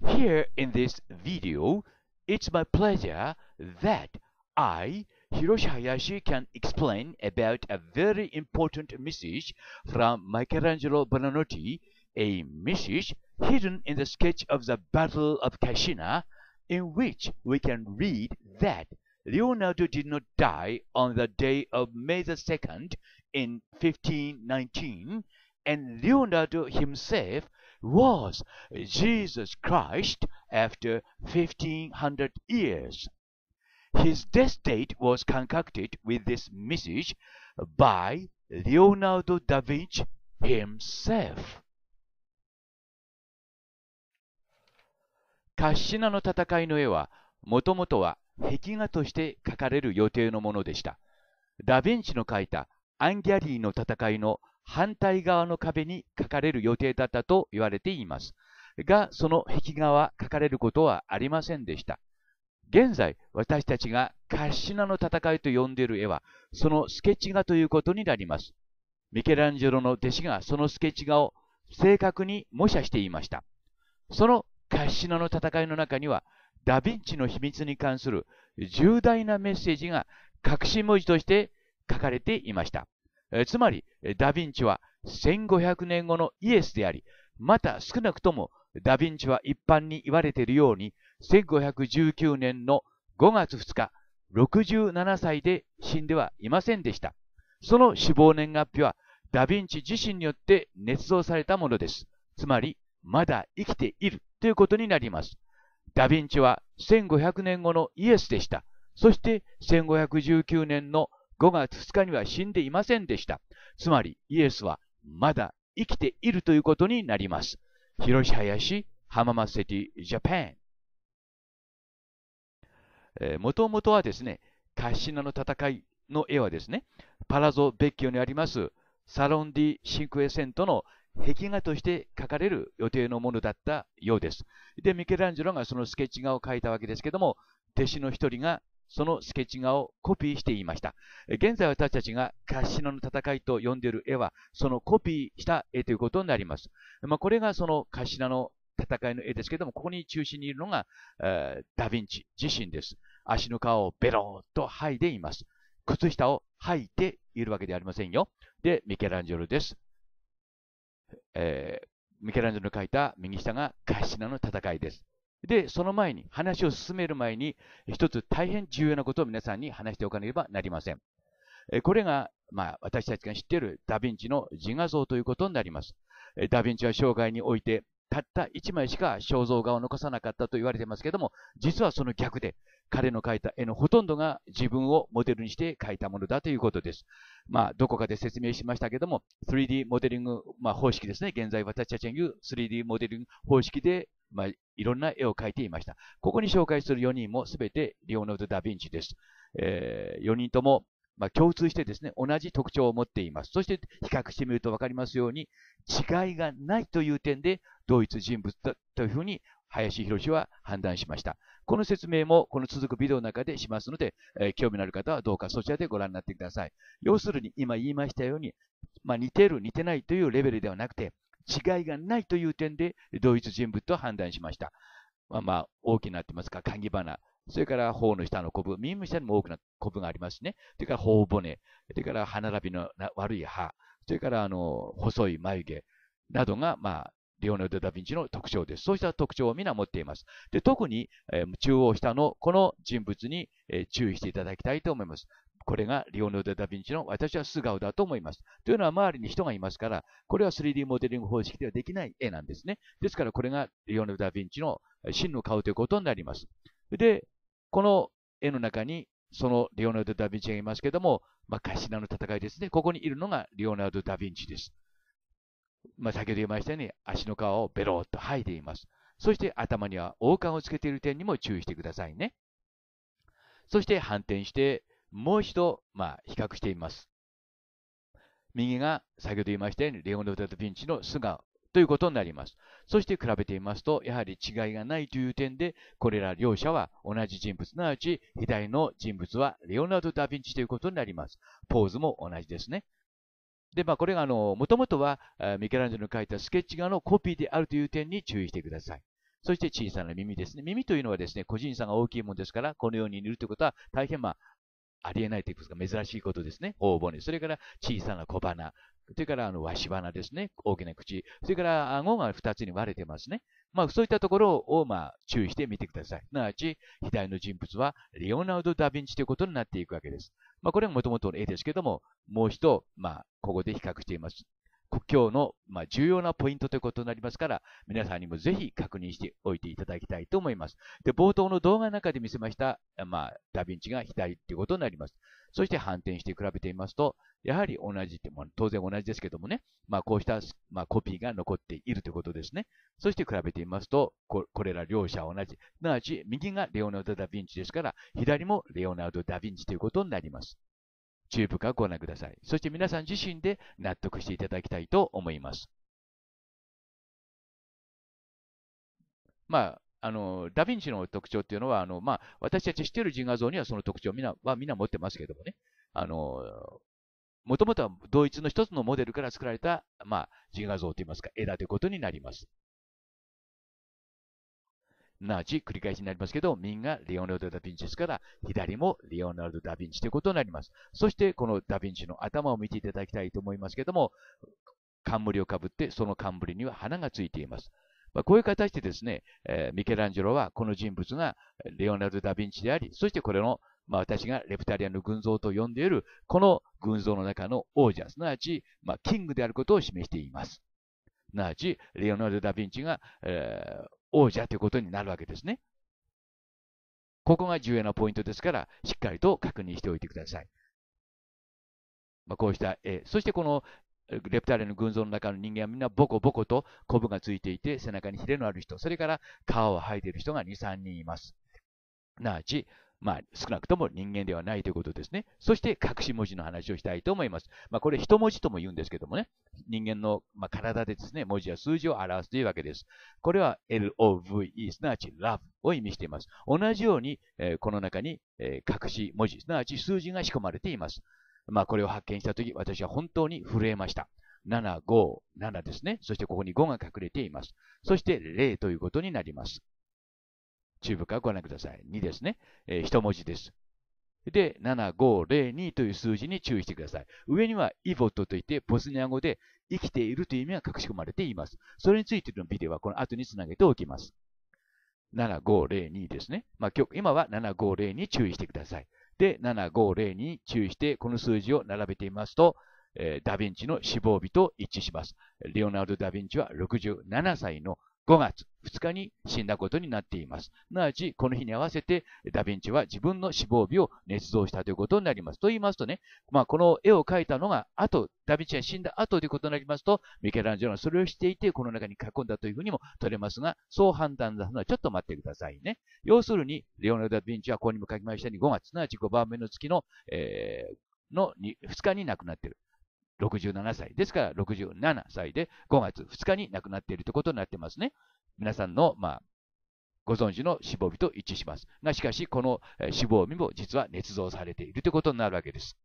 Here in this video, it's my pleasure that I Hiroshi Hayashi can explain about a very important message from Michelangelo Buonarroti, a message hidden in the sketch of the Battle of Cascina, in which we can read that Leonardo did not die on the day of May the 2nd in 1519, and Leonardo himself was Jesus Christ after 1500 years. His death date was concocted with this message by Leonardo da Vinci himself. カッシナの戦いの絵は、もともとは壁画として描かれる予定のものでした。ダ・ヴィンチの描いたアンギャリーの戦いの反対側の壁に描かれる予定だったと言われています。が、その壁画は描かれることはありませんでした。現在、私たちがカッシナの戦いと呼んでいる絵は、そのスケッチ画ということになります。ミケランジェロの弟子がそのスケッチ画を正確に模写していました。そのカッシナの戦いの中には、ダヴィンチの秘密に関する重大なメッセージが隠し文字として書かれていました。つまり、ダヴィンチは1500年後のイエスであり、また少なくともダヴィンチは一般に言われているように、1519年の5月2日、67歳で死んではいませんでした。その死亡年月日はダヴィンチ自身によって捏造されたものです。つまり、まだ生きているということになります。ダヴィンチは1500年後のイエスでした。そして1519年の5月2日には死んでいませんでした。つまりイエスはまだ生きているということになります。広し林浜松セティジャパンもともとはですね、カシナの戦いの絵はですね、パラゾ・ベッキオにありますサロン・ディ・シンクエセントの壁画として描かれる予定のものだったようです。で、ミケランジェロがそのスケッチ画を描いたわけですけども、弟子の一人がそのスケッチ画をコピーしていました。現在私たちがカシナの戦いと呼んでいる絵は、そのコピーした絵ということになります。まあ、これがそのカシナの戦いの絵ですけども、ここに中心にいるのが、えー、ダヴィンチ自身です。足の皮をベローっと剥いでいます。靴下を履いているわけではありませんよ。で、ミケランジェロです。えー、ミケランジェロの書いた右下がカシナの戦いです。で、その前に、話を進める前に、一つ大変重要なことを皆さんに話しておかねばなりません。えこれが、まあ、私たちが知っているダヴィンチの自画像ということになります。ダヴィンチは生涯においてたった1枚しか肖像画を残さなかったと言われていますけども、実はその逆で、彼の描いた絵のほとんどが自分をモデルにして描いたものだということです。まあ、どこかで説明しましたけども、3D モデリング、まあ、方式ですね。現在私たちが言う 3D モデリング方式で、まあ、いろんな絵を描いていました。ここに紹介する4人も全てリオノルド・ダ・ヴィンチです。えー、4人ともまあ、共通してですね、同じ特徴を持っています。そして比較してみると分かりますように、違いがないという点で同一人物だというふうに林博士は判断しました。この説明もこの続くビデオの中でしますので、えー、興味のある方はどうかそちらでご覧になってください。要するに今言いましたように、まあ、似てる、似てないというレベルではなくて、違いがないという点で同一人物と判断しました。まあ、まあ大きくなってますか、鍵花。それから頬の下のコブ、耳の下にも多くなコブがありますしね。それから頬骨、それから歯並びの悪い歯、それからあの細い眉毛などが、まあ、リオネルド・ダ・ヴィンチの特徴です。そうした特徴を皆持っています。で特に、えー、中央下のこの人物に、えー、注意していただきたいと思います。これがリオネルド・ダ・ヴィンチの私は素顔だと思います。というのは周りに人がいますから、これは 3D モデリング方式ではできない絵なんですね。ですからこれがリオネルド・ダ・ヴィンチの真の顔ということになります。で、この絵の中に、そのレオナルド・ダ・ヴィンチがいますけども、まあ、カシナの戦いですね。ここにいるのがレオナルド・ダ・ヴィンチです。まあ、先ほど言いましたように、足の皮をベローっと剥いでいます。そして頭には王冠をつけている点にも注意してくださいね。そして反転して、もう一度、まあ、比較してみます。右が先ほど言いましたようにレオナルド・ダ・ヴィンチの素顔ということになります。そして比べてみますと、やはり違いがないという点で、これら両者は同じ人物すなわち、左の人物はレオナルド・ダ・ヴィンチということになります。ポーズも同じですね。で、まあ、これが、あの、もともとは、ミケランジェロの書いたスケッチ画のコピーであるという点に注意してください。そして小さな耳ですね。耳というのはですね、個人差が大きいものですから、このように塗るということは大変まあ、ありえないということですか、珍しいことですね。方骨。に。それから小さな小鼻。それから、あの、わし花ですね。大きな口。それから、顎が2つに割れてますね。まあ、そういったところを、まあ、注意してみてください。すなわち、左の人物は、レオナルド・ダ・ヴィンチということになっていくわけです。まあ、これがもともとの絵ですけども、もう一度、まあ、ここで比較しています。今日の、ま重要なポイントということになりますから、皆さんにもぜひ確認しておいていただきたいと思います。で、冒頭の動画の中で見せました、まあ、ダヴィンチが左ということになります。そして反転して比べてみますと、やはり同じって、当然同じですけどもね、まあ、こうした、まあ、コピーが残っているということですね。そして比べてみますと、これら両者同じ。すなわち、右がレオナルド・ダ・ヴィンチですから、左もレオナルド・ダ・ヴィンチということになります。y o u t からご覧ください。そして皆さん自身で納得していただきたいと思います。まあ、あの、ダヴィンチの特徴っていうのは、あの、まあ、私たち知っている自画像にはその特徴みんなはみんな持ってますけどもね。あの、もともとは同一の一つのモデルから作られた、まあ、自画像といいますか、絵だということになります。なち繰り返しになりますけど、右がレオナルド・ダ・ヴィンチですから、左もレオナルド・ダ・ヴィンチということになります。そして、このダ・ヴィンチの頭を見ていただきたいと思いますけども、冠をかぶって、その冠には花がついています。まあ、こういう形でですね、えー、ミケランジェロはこの人物がレオナルド・ダ・ヴィンチであり、そしてこれの、まあ、私がレプタリアンの群像と呼んでいる、この群像の中の王者、すなわち、まあ、キングであることを示しています。なわち、レオナルド・ダ・ヴィンチが、えー、王者ということになるわけですね。ここが重要なポイントですから、しっかりと確認しておいてください。まあ、こうした絵、そしてこのレプタリアの群像の中の人間はみんなボコボコとコブがついていて、背中にヒレのある人、それから皮を剥いでいる人が2、3人います。なあち、まあ、少なくとも人間ではないということですね。そして、隠し文字の話をしたいと思います。まあ、これ、一文字とも言うんですけどもね、人間の、まあ、体でですね、文字や数字を表すというわけです。これは LOVE、すなわち love を意味しています。同じように、えー、この中に、えー、隠し文字、すなわち数字が仕込まれています。まあ、これを発見したとき、私は本当に震えました。7、5、7ですね。そしてここに5が隠れています。そして0ということになります。中部からご覧ください。2ですね。えー、一文字です。で、7502という数字に注意してください。上にはイボットといって、ボスニア語で生きているという意味が隠し込まれています。それについてのビデオはこの後につなげておきます。7502ですね。まあ、今は7502に注意してください。で、7502に注意して、この数字を並べてみますと、えー、ダヴィンチの死亡日と一致します。レオナルド・ダヴィンチは67歳の5月2日に死んだことになっています。すなわち、この日に合わせて、ダヴィンチは自分の死亡日を捏造したということになります。と言いますとね、まあ、この絵を描いたのが後、ダヴィンチが死んだ後ということになりますと、ミケランジェロはそれをしていて、この中に書き込んだというふうにも取れますが、そう判断するのはちょっと待ってくださいね。要するに、レオナルド・ダヴィンチはここにも書きましたように、5月、すなわち5番目の月の、えー、の 2, 2日に亡くなっている。67歳。ですから、67歳で5月2日に亡くなっているということになってますね。皆さんの、まあ、ご存知の死亡日と一致します。が、しかし、この死亡日も実は捏造されているということになるわけです。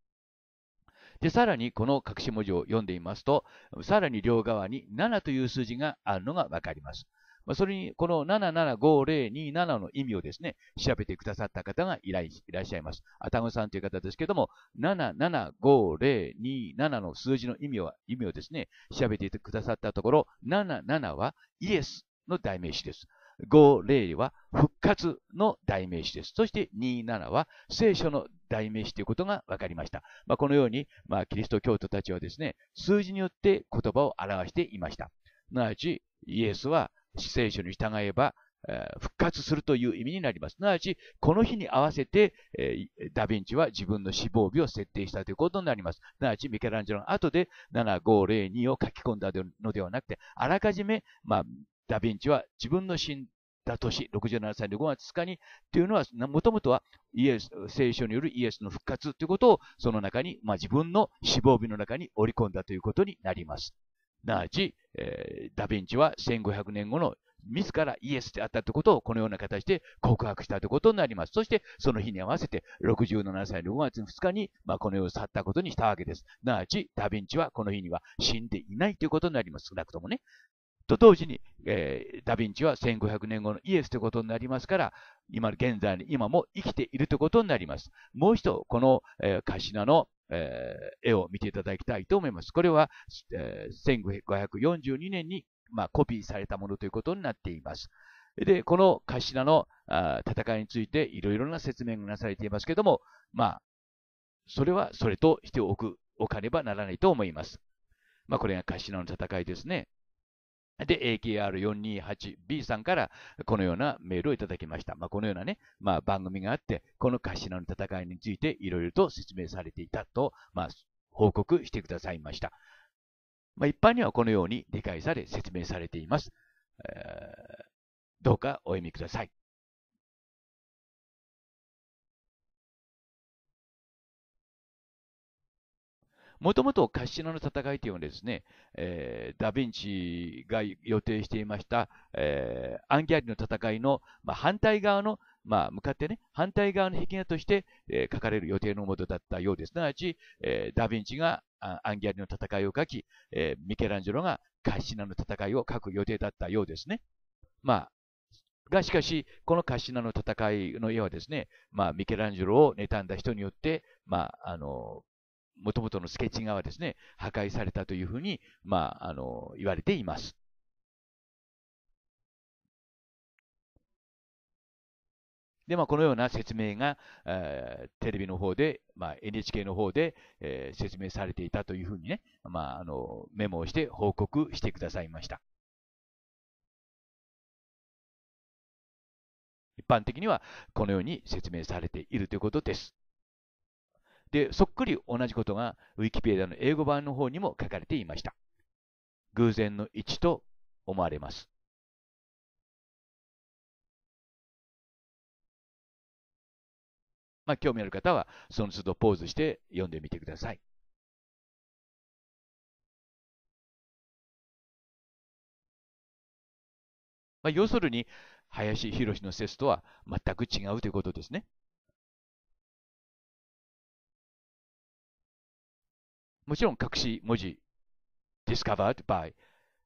で、さらにこの隠し文字を読んでみますと、さらに両側に7という数字があるのがわかります。まあ、それに、この775027の意味をですね、調べてくださった方がいらいらっしゃいます。アタムさんという方ですけども、775027の数字の意味を、意味をですね、調べてくださったところ、77はイエスの代名詞です。50は復活の代名詞です。そして27は聖書の代名詞ということが分かりました。まあ、このように、まあ、キリスト教徒たちはですね、数字によって言葉を表していました。なわち、イエスは聖書に従えば、復活するという意味になります。すなわち、この日に合わせて、ダ・ヴィンチは自分の死亡日を設定したということになります。すなわち、ミケランジェロの後で7502を書き込んだのではなくて、あらかじめ、まあ、ダ・ヴィンチは自分の死んだ年、67歳の5月2日に、というのは、もともとはイエス、聖書によるイエスの復活ということを、その中に、まあ、自分の死亡日の中に織り込んだということになります。なち、えー、ダヴィンチは1500年後の自らイエスであったということをこのような形で告白したということになります。そしてその日に合わせて67歳の5月2日に、まあ、この世を去ったことにしたわけです。なあちダヴィンチはこの日には死んでいないということになります。少なくともね。と同時に、えー、ダヴィンチは1500年後のイエスということになりますから、今現在に今も生きているということになります。もう一度、この、えー、カシナのえー、絵を見ていただきたいと思います。これは、えー、1542年に、まあ、コピーされたものということになっています。で、この頭のあ戦いについていろいろな説明がなされていますけども、まあ、それはそれとしておく、おかねばならないと思います。まあ、これが頭の戦いですね。で、AKR428B さんからこのようなメールをいただきました。まあ、このようなね、まあ、番組があって、このカシナの戦いについていろいろと説明されていたと、まあ、報告してくださいました。まあ、一般にはこのように理解され説明されています。えー、どうかお読みください。もともとカッシナの戦いというのはですね、えー、ダ・ヴィンチが予定していました、えー、アンギャリの戦いの、まあ、反対側の、まあ、向かってね、反対側の壁画として、えー、書かれる予定のもとだったようです。すなわち、えダ・ヴィンチがアンギャリの戦いを書き、えミケランジェロがカッシナの戦いを書く予定だったようですね。まあ、が、しかし、このカシナの戦いの絵はですね、まあ、ミケランジェロを妬んだ人によって、まあ、あの、もともとのスケッチ側ですね、破壊されたというふうに、まあ、あの、言われています。で、まあ、このような説明が、えー、テレビの方で、まあ、NHK の方で、えー、説明されていたというふうにね、まあ、あの、メモをして報告してくださいました。一般的にはこのように説明されているということです。で、そっくり同じことがウィキペディアの英語版の方にも書かれていました。偶然の一致と思われます。まあ、興味ある方は、その都度ポーズして読んでみてください。まあ、要するに、林博の説とは全く違うということですね。もちろん隠し文字、discovered by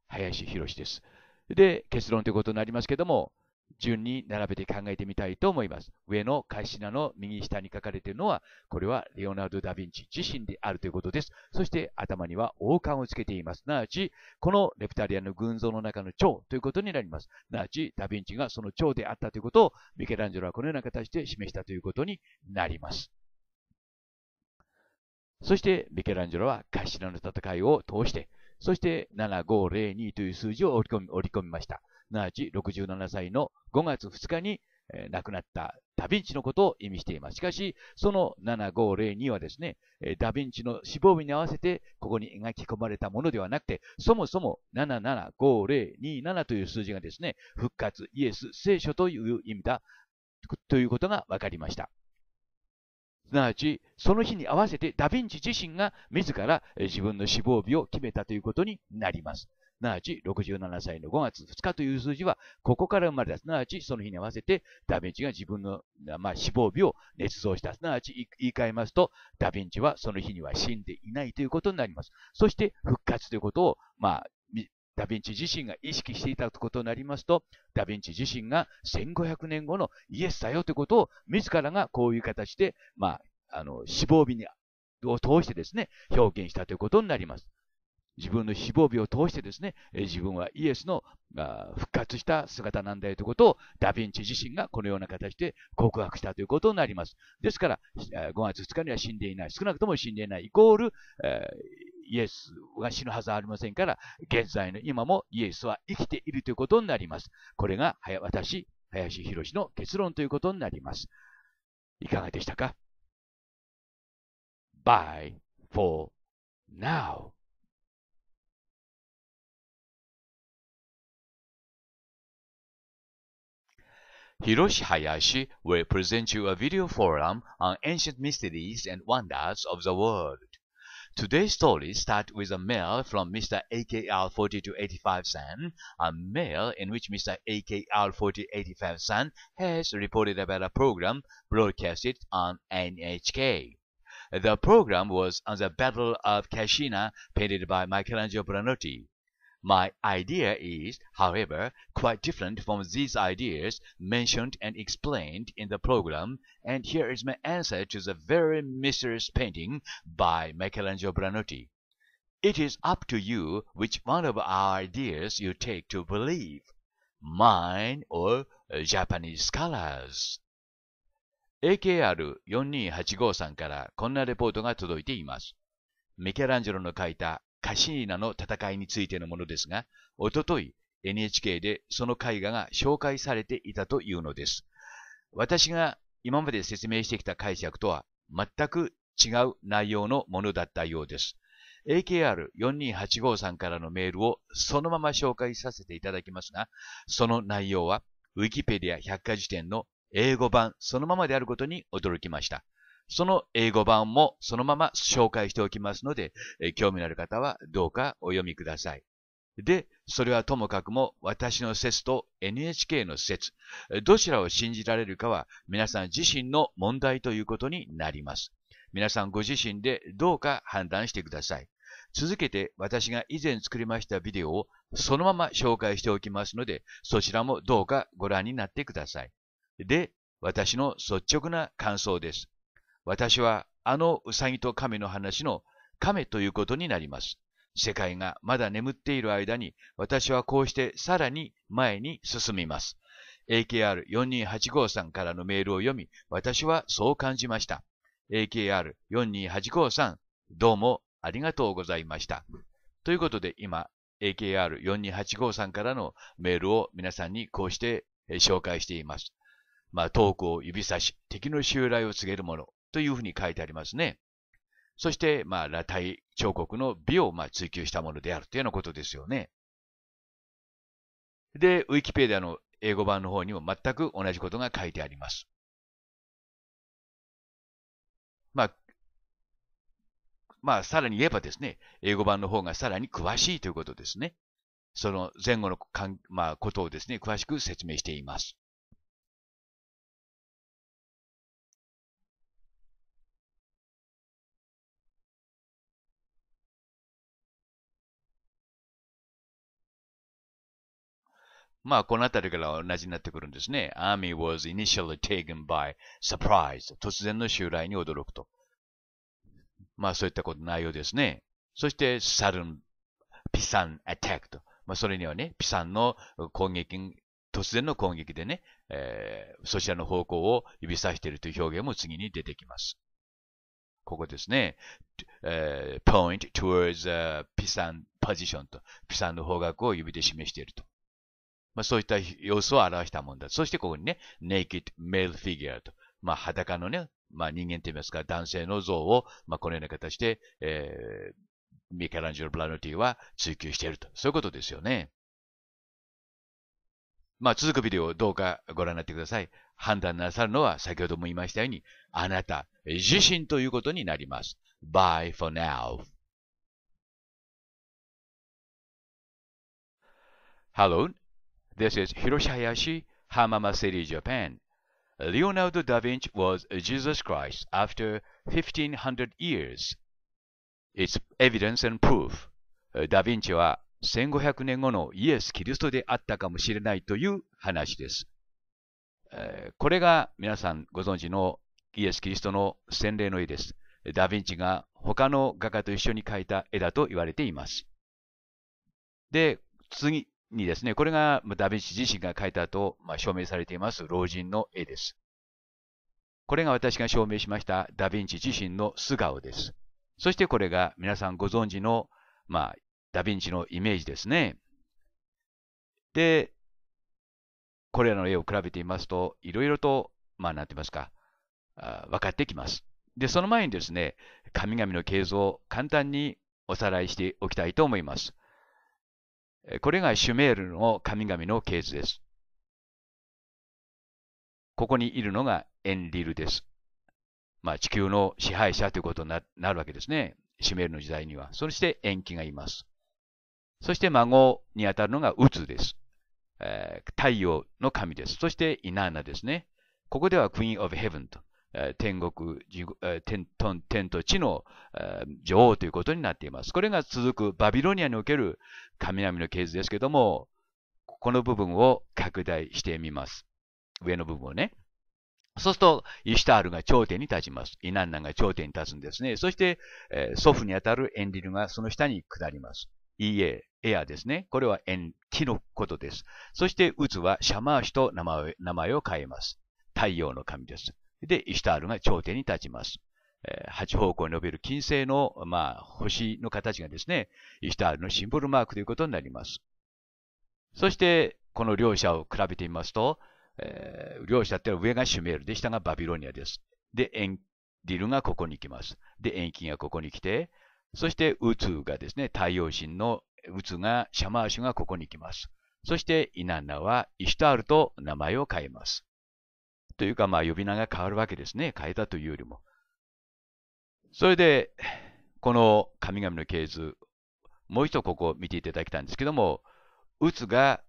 林博です。で、結論ということになりますけども、順に並べて考えてみたいと思います。上のカシナの右下に書かれているのは、これはレオナルド・ダ・ヴィンチ自身であるということです。そして頭には王冠をつけています。すなわち、このレプタリアの群像の中の蝶ということになります。すなわち、ダ・ヴィンチがその蝶であったということをミケランジェロはこのような形で示したということになります。そしてミケランジェロはカシラの戦いを通して、そして7502という数字を織り込み織り込みました。なち67歳の5月2日に、えー、亡くなったダヴィンチのことを意味しています。しかし、その7502はですね、えー、ダヴィンチの死亡日に合わせてここに描き込まれたものではなくて、そもそも775027という数字がですね、復活、イエス、聖書という意味だということが分かりました。すなわち、その日に合わせてダヴィンチ自身が自ら自分の死亡日を決めたということになります。すなわち、67歳の5月2日という数字は、ここから生まれた。すなわち、その日に合わせて、ダヴィンチが自分の、まあ、死亡日を捏造した。すなわち、言い換えますと、ダヴィンチはその日には死んでいないということになります。そして、復活ということを、まあ、ダヴィンチ自身が意識していたことになりますと、ダヴィンチ自身が1500年後のイエスだよということを、自らがこういう形で、まあ、あの、死亡日に、を通してですね、表現したということになります。自分の死亡日を通してですね、自分はイエスの復活した姿なんだよということをダヴィンチ自身がこのような形で告白したということになります。ですから、5月2日には死んでいない、少なくとも死んでいない、イコール、えーイエスは死ぬはずありませんから、現在の今もイエスは生きているということになります。これが私、林博の結論ということになります。いかがでしたか ?by e for now. Hiroshi Hayashi will present you a video forum on ancient mysteries and wonders of the world. Today's story starts with a mail from Mr. AKR 4285 San, a mail in which Mr. AKR 4285 San has reported about a program broadcasted on NHK. The program was on the Battle of Cascina, painted by Michelangelo Branotti. My idea is, however, quite different from these ideas mentioned and explained in the program, and here is my answer to the very mysterious painting by Michelangelo Branotti. It is up to you which one of our ideas you take to believe, mine or Japanese scholars. AKR4285 号さんからこんなレポートが届いています。ミケランジェロの書いたカシーナの戦いについてのものですが、おととい NHK でその絵画が紹介されていたというのです。私が今まで説明してきた解釈とは全く違う内容のものだったようです。AKR4285 さんからのメールをそのまま紹介させていただきますが、その内容はウィキペディア百科事典の英語版そのままであることに驚きました。その英語版もそのまま紹介しておきますので、興味のある方はどうかお読みください。で、それはともかくも私の説と NHK の説、どちらを信じられるかは皆さん自身の問題ということになります。皆さんご自身でどうか判断してください。続けて私が以前作りましたビデオをそのまま紹介しておきますので、そちらもどうかご覧になってください。で、私の率直な感想です。私はあのウサギと亀の話の亀ということになります。世界がまだ眠っている間に私はこうしてさらに前に進みます。AKR4285 さんからのメールを読み、私はそう感じました。AKR4285 さん、どうもありがとうございました。ということで今、AKR4285 さんからのメールを皆さんにこうして紹介しています。まあ、トークを指さし、敵の襲来を告げるもの、というふうに書いてありますね。そして、まあ、裸体彫刻の美を、まあ、追求したものであるというようなことですよね。で、ウィキペディアの英語版の方にも全く同じことが書いてあります。まあ、まあ、さらに言えばですね、英語版の方がさらに詳しいということですね。その前後のかん、まあ、ことをですね、詳しく説明しています。まあ、このあたりから同じになってくるんですね。Army was initially taken by surprise. 突然の襲来に驚くと。まあ、そういったこと内容ですね。そして、sudden, ピサン attack と。まあ、それにはね、ピサンの攻撃、突然の攻撃でね、えー、そちらの方向を指さしているという表現も次に出てきます。ここですね。えー、point towards a Pisan position と、ピサンの方角を指で示していると。まあ、そういった様子を表したものだ。そしてここにね、naked male figure と、まあ、裸のね、まあ、人間と言いますか、男性の像を、まあ、このような形で、えー、ミケランジェロ・ブラノティは追求していると。そういうことですよね。まあ、続くビデオをどうかご覧になってください。判断なさるのは、先ほども言いましたように、あなた自身ということになります。Bye for now. Hello, This is Hiroshi Hayashi, Hamama City, Japan. Leonardo da Vinci was Jesus Christ after 1500 years. It's evidence and proof. ダ・ヴィンチは1500年後のイエス・キリストであったかもしれないという話です。これが皆さんご存知のイエス・キリストの洗礼の絵です。ダ・ヴィンチが他の画家と一緒に描いた絵だと言われています。で、次、にですね、これがダヴィンチ自身が書いたと、まあ、証明されています老人の絵です。これが私が証明しましたダヴィンチ自身の素顔です。そしてこれが皆さんご存知の、まあ、ダヴィンチのイメージですね。で、これらの絵を比べてみますと、いろいろと、まあ、なんて言いますか、あ分かってきます。で、その前にですね、神々の形像を簡単におさらいしておきたいと思います。これがシュメールの神々の系図です。ここにいるのがエンリルです。まあ、地球の支配者ということになるわけですね。シュメールの時代には。そして延期がいます。そして孫にあたるのがウツです。え太陽の神です。そしてイナーナですね。ここではクイーンオブヘブンと天国、天天と地の、女王ということになっています。これが続くバビロニアにおける神々の系図ですけども、この部分を拡大してみます。上の部分をね。そうすると、イシュタールが頂点に立ちます。イナンナンが頂点に立つんですね。そして、祖父にあたるエンリルがその下に下ります。イエ、エアですね。これは縁、木のことです。そして、ウツはシャマーシと名前を変えます。太陽の神です。で、イシュタールが頂点に立ちます。八方向に伸びる金星の、まあ、星の形がですね、イシュタールのシンボルマークということになります。そして、この両者を比べてみますと、えー、両者って上がシュメールで、下がバビロニアです。で、エンディルがここに来ます。で、エキンがここに来て、そしてウツがですね、太陽神のウツが、シャマーシュがここに来ます。そして、イナンナはイシュタールと名前を変えます。というか、まあ、呼び名が変わるわけですね。変えたというよりも。それで、この神々の系図、もう一度ここを見ていただきたいんですけども、うつが、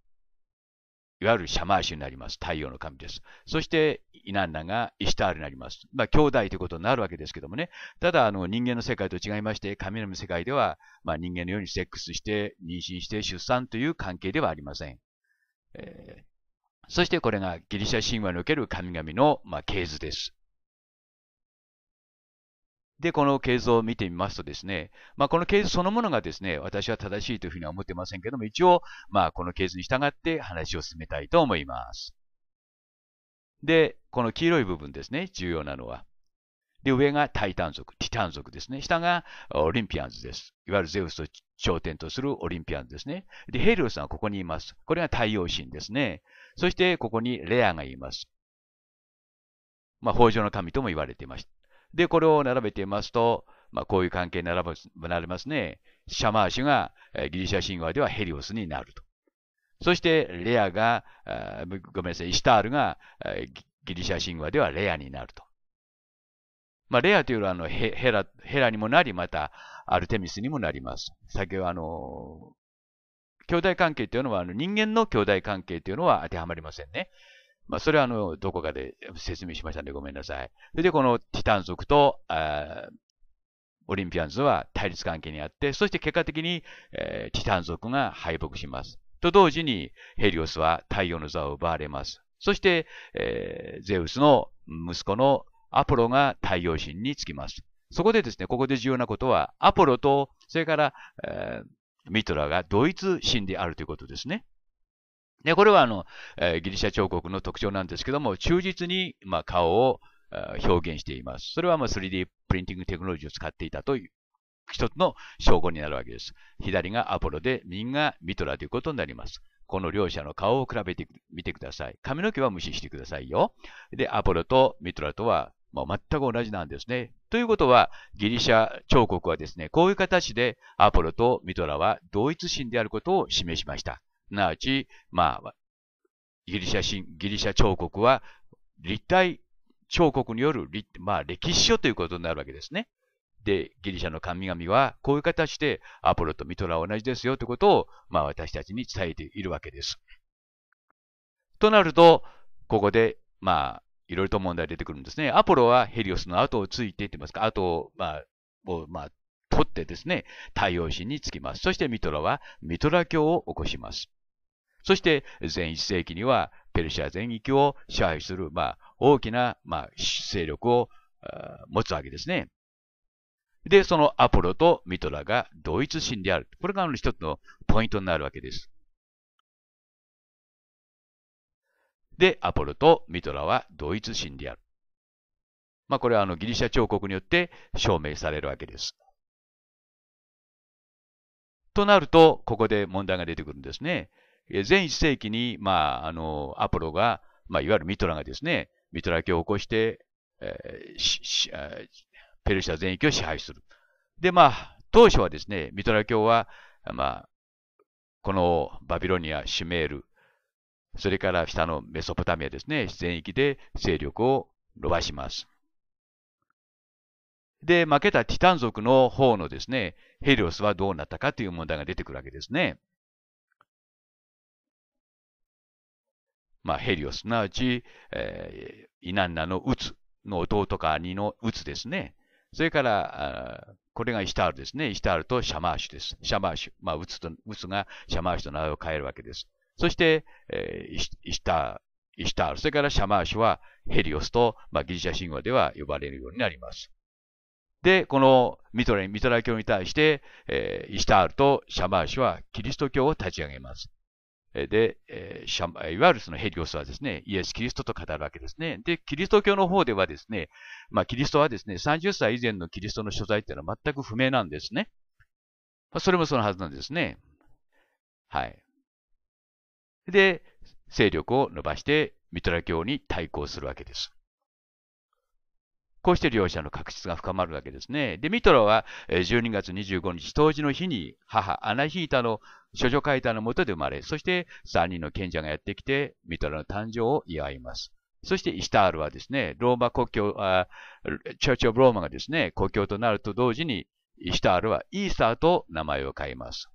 いわゆるシャマーシュになります。太陽の神です。そして、イナンナがイシタールになります。まあ、兄弟ということになるわけですけどもね。ただ、あの、人間の世界と違いまして、神々の世界では、まあ、人間のようにセックスして、妊娠して、出産という関係ではありません。えー、そしてこれがギリシャ神話における神々の、まあ、系図です。で、この系図を見てみますとですね、まあ、この系図そのものがですね、私は正しいというふうには思ってませんけども、一応、まあ、この系図に従って話を進めたいと思います。で、この黄色い部分ですね、重要なのは。で、上がタイタン族、ティタン族ですね。下がオリンピアンズです。いわゆるゼウスと焦点とするオリンピアンですね。で、ヘリオスはここにいます。これが太陽神ですね。そして、ここにレアがいます。まあ、北条の神とも言われていました。で、これを並べていますと、まあ、こういう関係に並べますね。シャマーシュがギリシャ神話ではヘリオスになると。そして、レアが、ごめんなさい、イシタールがギリシャ神話ではレアになると。まあ、レアというのはあのヘラ、ヘラにもなり、またアルテミスにもなります。先ほどあの、兄弟関係というのはあの人間の兄弟関係というのは当てはまりませんね。まあ、それはあの、どこかで説明しましたのでごめんなさい。それでこのティタン族と、あオリンピアンズは対立関係にあって、そして結果的に、えー、ティタン族が敗北します。と同時にヘリオスは太陽の座を奪われます。そして、えー、ゼウスの息子のアポロが太陽神につきます。そこでですね、ここで重要なことは、アポロと、それから、えー、ミトラが同一神であるということですね。で、これはあの、えー、ギリシャ彫刻の特徴なんですけども、忠実に、まあ、顔を、えー、表現しています。それはまあ 3D プリンティングテクノロジーを使っていたという一つの証拠になるわけです。左がアポロで、右がミトラということになります。この両者の顔を比べてみてください。髪の毛は無視してくださいよ。で、アポロとミトラとは全く同じなんですね。ということは、ギリシャ彫刻はですね、こういう形でアポロとミトラは同一神であることを示しました。すなわち、まあ、ギリシャ神、ギリシャ彫刻は立体彫刻による、まあ、歴史書ということになるわけですね。で、ギリシャの神々はこういう形でアポロとミトラは同じですよということを、まあ、私たちに伝えているわけです。となると、ここで、まあ、いろいろと問題出てくるんですね。アポロはヘリオスの後をついてって言いますか、後を、まあ、を、まあ、取ってですね、太陽神につきます。そしてミトラはミトラ教を起こします。そして前1世紀にはペルシア全域を支配する、まあ、大きな、まあ、勢力を持つわけですね。で、そのアポロとミトラが同一神である。これが一つのポイントになるわけです。で、アポロとミトラは同一神である。まあ、これはあのギリシャ彫刻によって証明されるわけです。となると、ここで問題が出てくるんですね。前1世紀に、まあ、あの、アポロが、まあ、いわゆるミトラがですね、ミトラ教を起こして、えー、ペルシャ全域を支配する。で、まあ、当初はですね、ミトラ教は、まあ、このバビロニア、シュメール、それから下のメソポタミアですね、全域で勢力を伸ばします。で、負けたティタン族の方のですね、ヘリオスはどうなったかという問題が出てくるわけですね。まあ、ヘリオス、すなわち、えー、イナンナのウツの弟か兄のウツですね。それから、これがイシタールですね。イシタールとシャマーシュです。シャマーシュ。まあ、ウツと、ウツがシャマーシュと名前を変えるわけです。そして、えー、シタイシタール、それからシャマーシュはヘリオスと、まあ、ギリシャ神話では呼ばれるようになります。で、このミトラミトラ教に対して、えー、イシタールとシャマーシュはキリスト教を立ち上げます。で、えー、いわゆるそのヘリオスはですね、イエス・キリストと語るわけですね。で、キリスト教の方ではですね、まあ、キリストはですね、30歳以前のキリストの所在っていうのは全く不明なんですね。まあ、それもそのはずなんですね。はい。で、勢力を伸ばしてミトラ教に対抗するわけです。こうして両者の確執が深まるわけですね。で、ミトラは12月25日、当時の日に母、アナヒータの諸女会談のもとで生まれ、そして3人の賢者がやってきて、ミトラの誕生を祝います。そしてイスタールはですね、ローマ国境、あチャーチ・オブ・ローマがですね、国境となると同時に、イスタールはイースターと名前を変えます。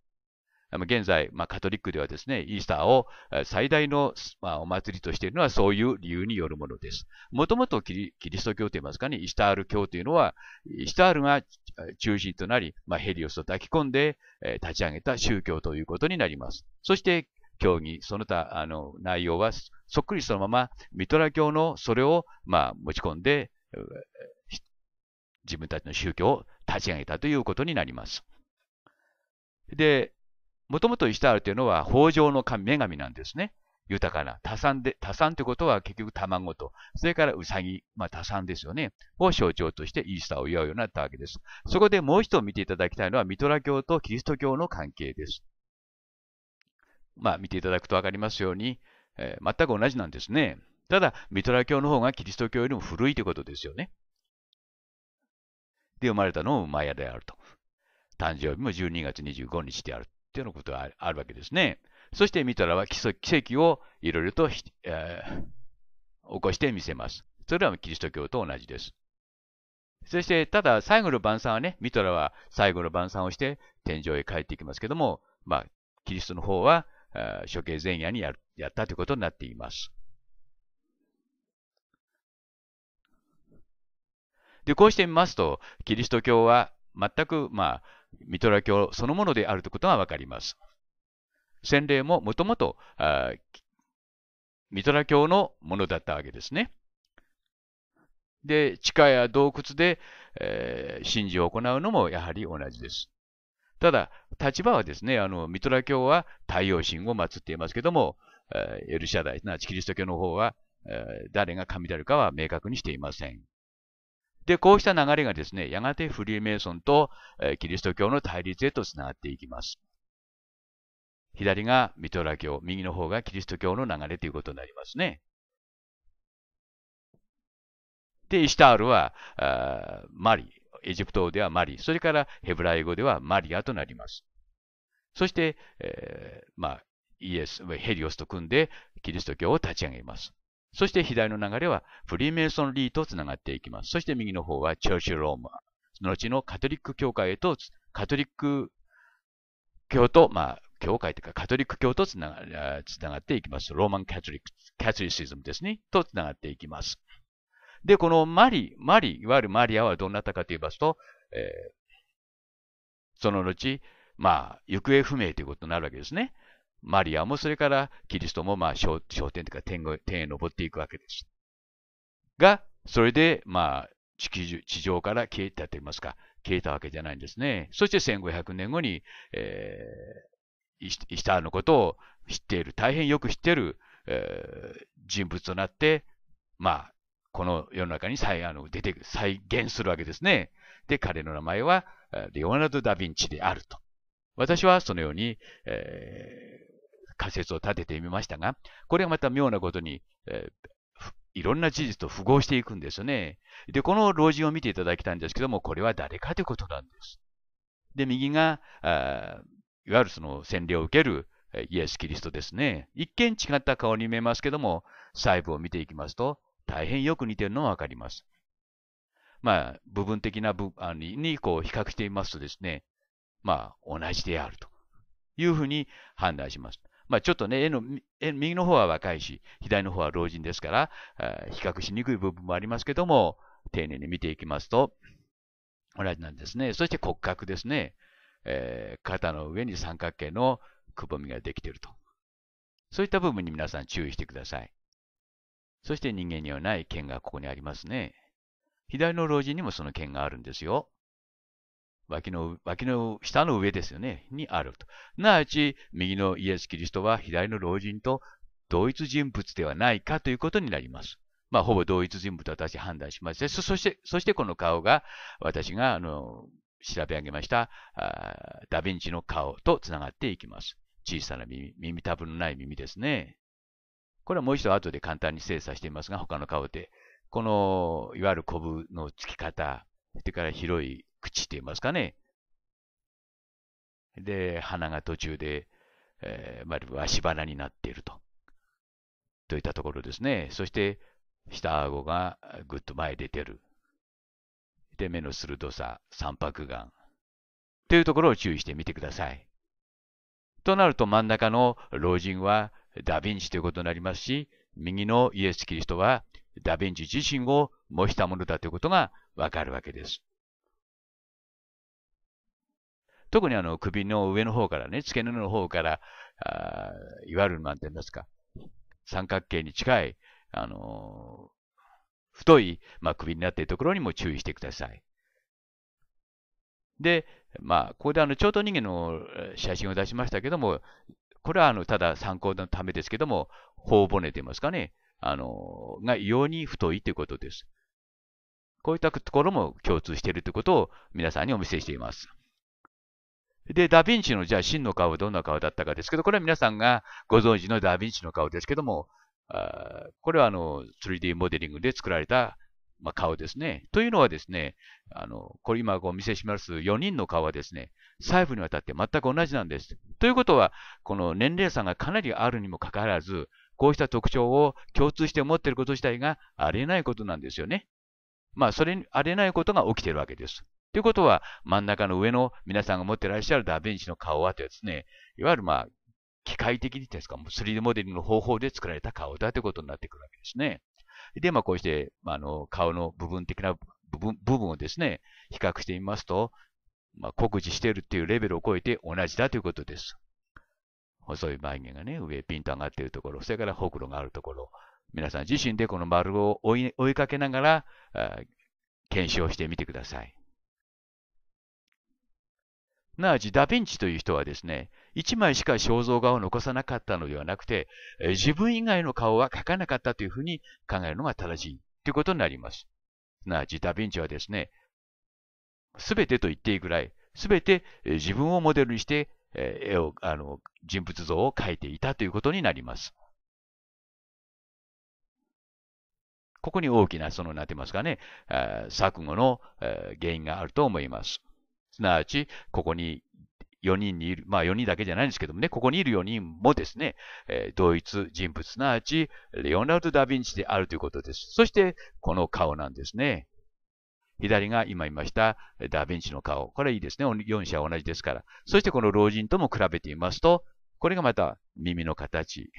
現在、まあ、カトリックではですね、イースターを最大の、まあ、お祭りとしているのはそういう理由によるものです。もともとキリスト教といいますかね、イスタール教というのは、イスタールが中心となり、まあ、ヘリオスを抱き込んで、え立ち上げた宗教ということになります。そして、教義、その他、あの、内容は、そっくりそのまま、ミトラ教のそれを、まあ、持ち込んで、自分たちの宗教を立ち上げたということになります。で、もともとイシタールというのは豊穣の神、女神なんですね。豊かな。多産で、多産ということは結局卵と、それからウサギ、まあ多産ですよね。を象徴としてイースターを祝うようになったわけです。そこでもう一度見ていただきたいのはミトラ教とキリスト教の関係です。まあ見ていただくとわかりますように、えー、全く同じなんですね。ただ、ミトラ教の方がキリスト教よりも古いということですよね。で、生まれたのもマヤであると。誕生日も12月25日である。ていうことがあるわけですね。そして見たらは奇跡をいろいろと、えー、起こしてみせます。それはキリスト教と同じです。そして、ただ最後の晩餐はね、ミトラは最後の晩餐をして天井へ帰っていきますけども、まあ、キリストの方は、処刑前夜にややったということになっています。で、こうしてみますと、キリスト教は全く、まあ、ミトラ教そのものであるということがわかります。洗礼ももともとミトラ教のものだったわけですね。で、地下や洞窟で、えー、神事を行うのもやはり同じです。ただ、立場はですね、あのミトラ教は太陽神を祀っていますけども、えー、エルシャダイ、すなわちキリスト教の方は、えー、誰が神であるかは明確にしていません。で、こうした流れがですね、やがてフリーメイソンと、えキリスト教の対立へと繋がっていきます。左がミトラ教、右の方がキリスト教の流れということになりますね。で、イシタールはあマリ、エジプトではマリ、それからヘブライ語ではマリアとなります。そして、えー、まあ、イエス、ヘリオスと組んでキリスト教を立ち上げます。そして左の流れはフリーメイソンリーとつながっていきます。そして右の方はチェルシュ・ローマ。後のカトリック教会へと、カトリック教と、まあ、教会というかカトリック教とつながつながっていきます。ローマン・カトリック、カトリシズムですね。とつながっていきます。で、このマリ、マリ、いわゆるマリアはどなたかと言いますと、えー、その後、まあ、行方不明ということになるわけですね。マリアもそれからキリストもまあ昇天というか天天へ登っていくわけです。が、それでまあ地球地上から消えたといいますか、消えたわけじゃないんですね。そして1500年後に、えー、イスターのことを知っている、大変よく知っている、えー、人物となって、まあ、この世の中に再あの出て再現するわけですね。で、彼の名前は、レオナルド・ダ・ヴィンチであると。私はそのように、えー、仮説を立ててみましたが、これはまた妙なことに、えー、いろんな事実と符合していくんですね。で、この老人を見ていただきたいんですけども、これは誰かということなんです。で、右が、あいわゆるその洗礼を受けるイエス・キリストですね。一見違った顔に見えますけども、細部を見ていきますと、大変よく似ているのがわかります。まあ、部分的な部あにこう比較してみますとですね、まあ、同じであるというふうに判断します。まあ、ちょっとね、絵の、絵右の方は若いし、左の方は老人ですから、比較しにくい部分もありますけども、丁寧に見ていきますと、同じなんですね。そして骨格ですね。えー、肩の上に三角形のくぼみができていると。そういった部分に皆さん注意してください。そして人間にはない剣がここにありますね。左の老人にもその剣があるんですよ。脇の、脇の下の上ですよね、にあると。すなわち、右のイエス・キリストは左の老人と同一人物ではないかということになります。まあ、ほぼ同一人物と私判断しますそ、そして、そしてこの顔が、私が、あの、調べ上げましたあ、ダヴィンチの顔とつながっていきます。小さな耳、耳たぶのない耳ですね。これはもう一度後で簡単に精査していますが、他の顔で、この、いわゆるコブのつき方、それから広い口って言いますかね。で、鼻が途中で、えー、まる足腹になっていると。といったところですね。そして、下顎がぐっと前出てる。で、目の鋭さ、三白眼。というところを注意してみてください。となると真ん中の老人はダヴィンチということになりますし、右のイエス・キリストはダヴィンチ自身を模したものだということがわかるわけです。特にあの首の上の方からね、付け根の方から、あいわゆるなんて言いますか、三角形に近い、あのー、太い、まあ、首になっているところにも注意してください。で、まあ、ここであの、蝶と人間の写真を出しましたけども、これはあの、ただ参考のためですけども、頬骨と言いますかね、あのー、が異様に太いということです。こういったところも共通しているということを皆さんにお見せしています。で、ダヴィンチのじゃあ真の顔はどんな顔だったかですけど、これは皆さんがご存知のダヴィンチの顔ですけども、あこれはあの 3D モデリングで作られた、まあ、顔ですね。というのはですね、あのこれ今お見せします4人の顔はですね、細部にわたって全く同じなんです。ということは、この年齢差がかなりあるにもかかわらず、こうした特徴を共通して持っていること自体がありえないことなんですよね。まあ、それにありえないことが起きているわけです。ということは、真ん中の上の皆さんが持ってらっしゃるダ・ヴィンチの顔はというですね、いわゆるまあ、機械的にですか、3D モデルの方法で作られた顔だということになってくるわけですね。で、まあ、こうして、まあ、の顔の部分的な部分部分をですね、比較してみますと、まあ、酷似しているっていうレベルを超えて同じだということです。細い眉毛がね、上ピンと上がっているところ、それからほくろがあるところ、皆さん自身でこの丸を追いかけながら、検証してみてください。すなわちダ・ヴィンチという人はですね、一枚しか肖像画を残さなかったのではなくて、自分以外の顔は描かなかったというふうに考えるのが正しいということになります。すなわちダ・ヴィンチはですね、すべてと言っていいぐらい、すべて自分をモデルにして絵を、あの、人物像を描いていたということになります。ここに大きな、その、なってますかね、錯誤の原因があると思います。すなわち、ここに4人にいる、まあ4人だけじゃないんですけどもね、ここにいる4人もですね、えー、同一人物、すなわち、レオナルド・ダ・ヴィンチであるということです。そして、この顔なんですね。左が今言いましたダ・ヴィンチの顔。これいいですね。4者同じですから。そしてこの老人とも比べてみますと、これがまた耳の形。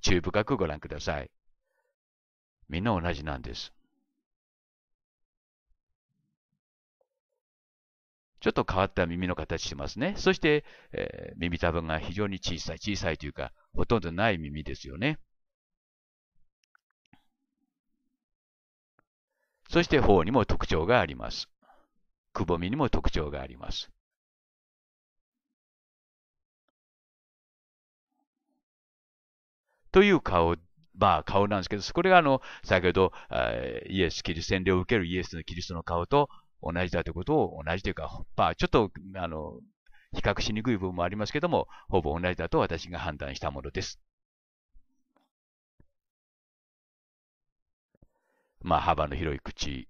注意深くご覧ください。みんな同じなんです。ちょっと変わった耳の形してますね。そして、えー、耳たぶが非常に小さい、小さいというか、ほとんどない耳ですよね。そして頬にも特徴があります。くぼみにも特徴があります。という顔、まあ顔なんですけど、これがあの、先ほどイエス・キリスト、洗礼を受けるイエスのキリストの顔と、同じだということを、同じというか、まあ、ちょっと、あの、比較しにくい部分もありますけども、ほぼ同じだと私が判断したものです。まあ、幅の広い口。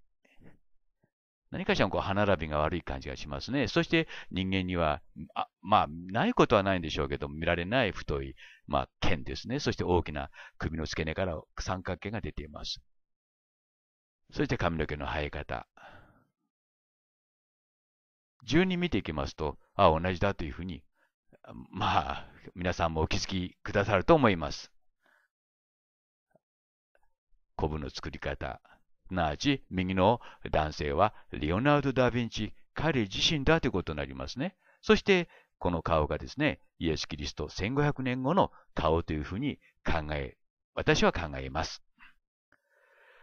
何かしらこう歯並びが悪い感じがしますね。そして人間には、あまあ、ないことはないんでしょうけど、見られない太い、まあ、剣ですね。そして大きな首の付け根から三角形が出ています。そして髪の毛の生え方。順に見ていきますと、ああ、同じだというふうに、まあ、皆さんもお気づきくださると思います。コブの作り方。すなわち、右の男性は、レオナルド・ダ・ヴィンチ、彼自身だということになりますね。そして、この顔がですね、イエス・キリスト1500年後の顔というふうに考え、私は考えます。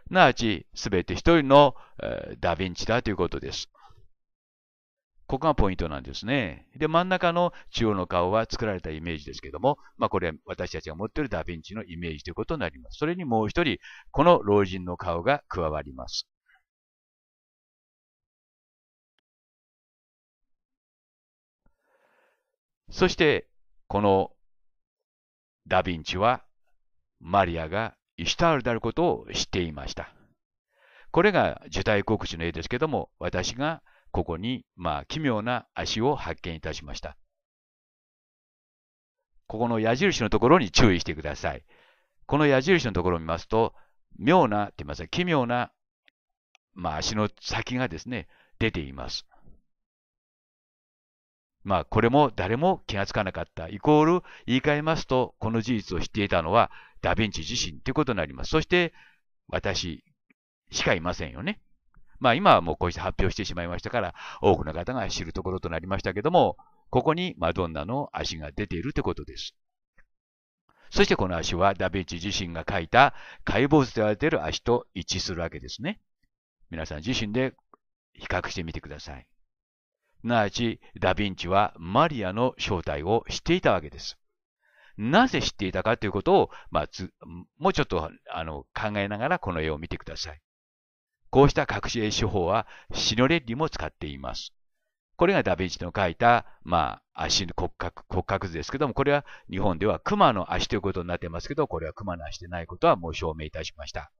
すなわち、すべて一人の、ダ・ヴィンチだということです。ここがポイントなんですね。で、真ん中の中央の顔は作られたイメージですけども、まあ、これは私たちが持っているダヴィンチのイメージということになります。それにもう一人、この老人の顔が加わります。そして、このダヴィンチは、マリアがイシュタールであることを知っていました。これが受胎告知の絵ですけども、私がここに、まあ、奇妙な足を発見いたしました。ここの矢印のところに注意してください。この矢印のところを見ますと、妙な、って言いますか、奇妙な、まあ、足の先がですね、出ています。まあ、これも誰も気がつかなかった。イコール、言い換えますと、この事実を知っていたのは、ダヴィンチ自身ということになります。そして、私しかいませんよね。まあ今はもうこうして発表してしまいましたから、多くの方が知るところとなりましたけども、ここにマドンナの足が出ているということです。そしてこの足はダヴィンチ自身が描いた解剖図でれてる足と一致するわけですね。皆さん自身で比較してみてください。すなわち、ダヴィンチはマリアの正体を知っていたわけです。なぜ知っていたかということを、まあ、もうちょっとあの考えながらこの絵を見てください。こうした隠し絵手法はシノレッリも使っています。これがダヴィンチの描いた、まあ、足の骨格、骨格図ですけども、これは日本では熊の足ということになってますけど、これは熊の足でないことはもう証明いたしました。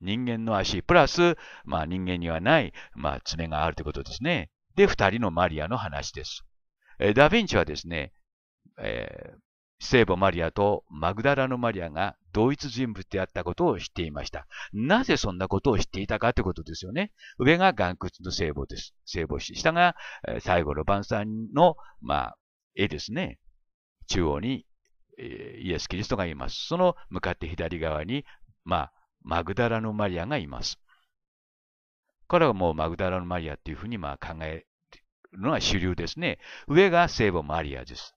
人間の足、プラス、まあ人間にはない、まあ爪があるということですね。で、二人のマリアの話です。えダヴィンチはですね、えー、聖母マリアとマグダラのマリアが同一人物であったことを知っていました。なぜそんなことを知っていたかということですよね。上が岩窟の聖母です。聖母子。下が最後の晩餐の、まあ、絵ですね。中央に、えイエス・キリストがいます。その向かって左側に、まあ、マグダラのマリアがいます。これはもうマグダラのマリアっていうふうにまあ考えるのが主流ですね。上が聖母マリアです。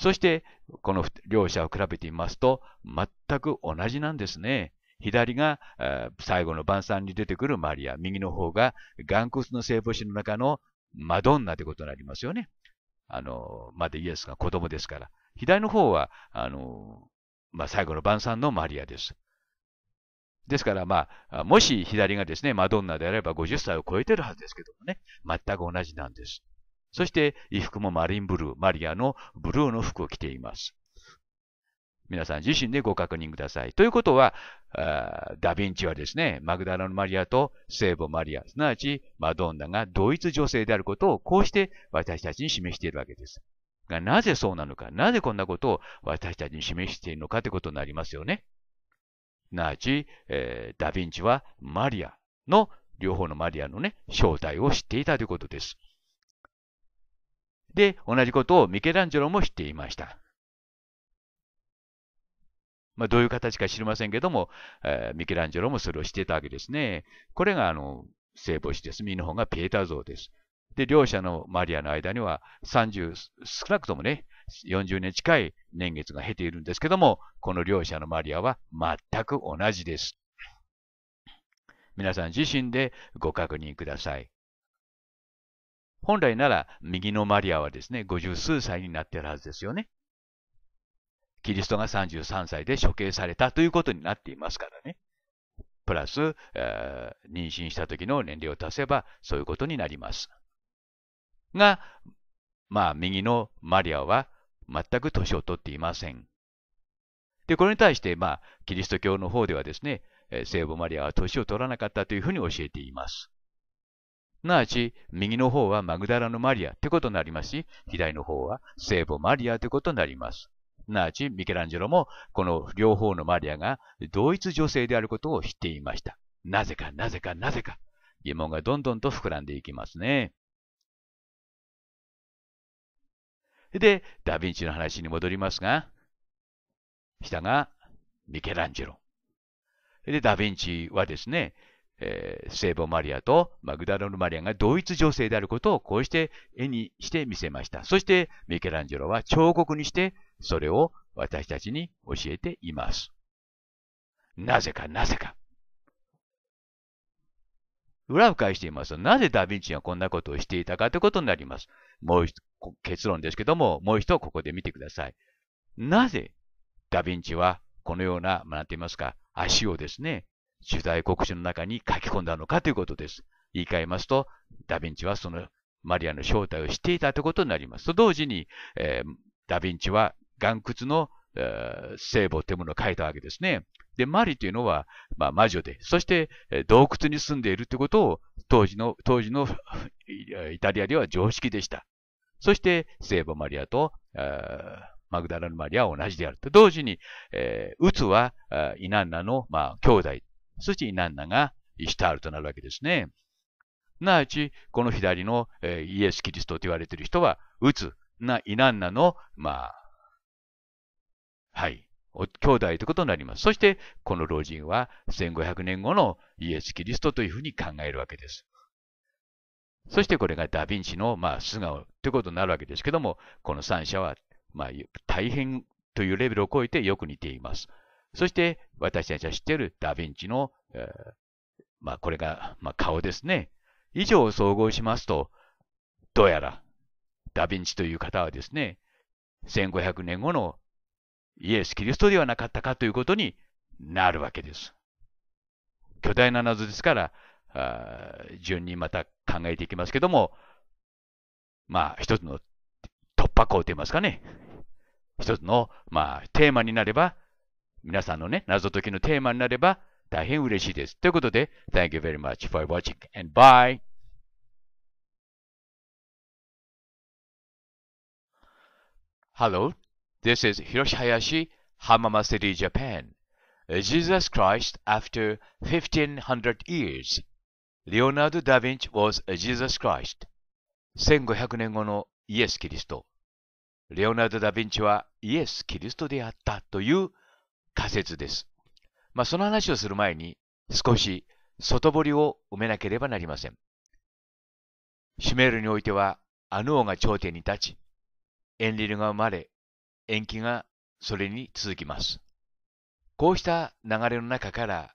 そして、この両者を比べてみますと、全く同じなんですね。左が最後の晩餐に出てくるマリア、右の方が岩窟の聖母子の中のマドンナということになりますよね。あの、まだイエスが子供ですから。左の方は、あの、まあ、最後の晩餐のマリアです。ですから、まあ、もし左がですね、マドンナであれば50歳を超えてるはずですけどもね、全く同じなんです。そして、衣服もマリンブルー、マリアのブルーの服を着ています。皆さん自身でご確認ください。ということは、ダ・ヴィンチはですね、マグダラのマリアと聖母マリア、すなわちマドンナが同一女性であることをこうして私たちに示しているわけです。が、なぜそうなのか、なぜこんなことを私たちに示しているのかということになりますよね。すなわち、えー、ダ・ヴィンチはマリアの、両方のマリアのね、正体を知っていたということです。で、同じことをミケランジェロも知っていました。まあ、どういう形か知りませんけども、えー、ミケランジェロもそれをしていたわけですね。これがあの聖母子です。右の方がピエタ像です。で、両者のマリアの間には30、少なくともね、40年近い年月が経ているんですけども、この両者のマリアは全く同じです。皆さん自身でご確認ください。本来なら右のマリアはですね、五十数歳になってるはずですよね。キリストが33歳で処刑されたということになっていますからね。プラス、えー、妊娠した時の年齢を足せばそういうことになります。が、まあ、右のマリアは全く年を取っていません。で、これに対して、まあ、キリスト教の方ではですね、聖母マリアは年を取らなかったというふうに教えています。すなわち、右の方はマグダラのマリアってことになりますし、左の方は聖母マリアってことになります。すなわち、ミケランジェロも、この両方のマリアが同一女性であることを知っていました。なぜか、なぜか、なぜか。疑問がどんどんと膨らんでいきますね。で、ダヴィンチの話に戻りますが、下がミケランジェロ。で、ダヴィンチはですね、えー、聖母マリアとマグダロル・マリアが同一女性であることをこうして絵にして見せました。そしてミケランジェロは彫刻にしてそれを私たちに教えています。なぜかなぜか。裏を返していますなぜダヴィンチがこんなことをしていたかということになります。もう結論ですけども、もう一度ここで見てください。なぜダヴィンチはこのような、なんて言いますか、足をですね、主題告知の中に書き込んだのかということです。言い換えますと、ダヴィンチはそのマリアの正体を知っていたということになります。と同時に、えー、ダヴィンチは岩窟の、えー、聖母というものを書いたわけですね。で、マリというのは、まあ、魔女で、そして、えー、洞窟に住んでいるということを当時の、当時のイタリアでは常識でした。そして、聖母マリアと、マグダラのマリアは同じであると。同時に、えー、ウツは、イナンナの、まあ、兄弟そしてイナンナがイシタールとなるわけですね。なあち、この左の、えイエス・キリストと言われている人は、うつ、な、イナンナの、まあ、はい、兄弟ということになります。そして、この老人は1500年後のイエス・キリストというふうに考えるわけです。そしてこれがダ・ヴィンチの、まあ、素顔ということになるわけですけども、この三者は、まあ、大変というレベルを超えてよく似ています。そして私たちは知っているダ・ヴィンチの、えー、まあ、これが、まあ、顔ですね。以上を総合しますと、どうやらダ・ヴィンチという方はですね、1500年後のイエス・キリストではなかったかということになるわけです。巨大な謎ですから、あ順にまた考えていきますけども、まあ一つの突破口といいますかね、一つの、まあ、テーマになれば皆さんのね、謎解きのテーマになれば大変嬉しいです。ということで、Thank you very much for watching and bye! Hello, this is Hiroshi Hayashi, Hamama City, Japan. Jesus Christ after 1500 years. Leonardo da Vinci was Jesus Christ. 1500年後のイエス・キリスト。レオナルド・ダ・ヴィンチはイエス・キリストであったという仮説です。まあ、その話をする前に、少し外堀を埋めなければなりません。シュメールにおいては、アヌ王が頂点に立ち、エンリルが生まれ、延期がそれに続きます。こうした流れの中から、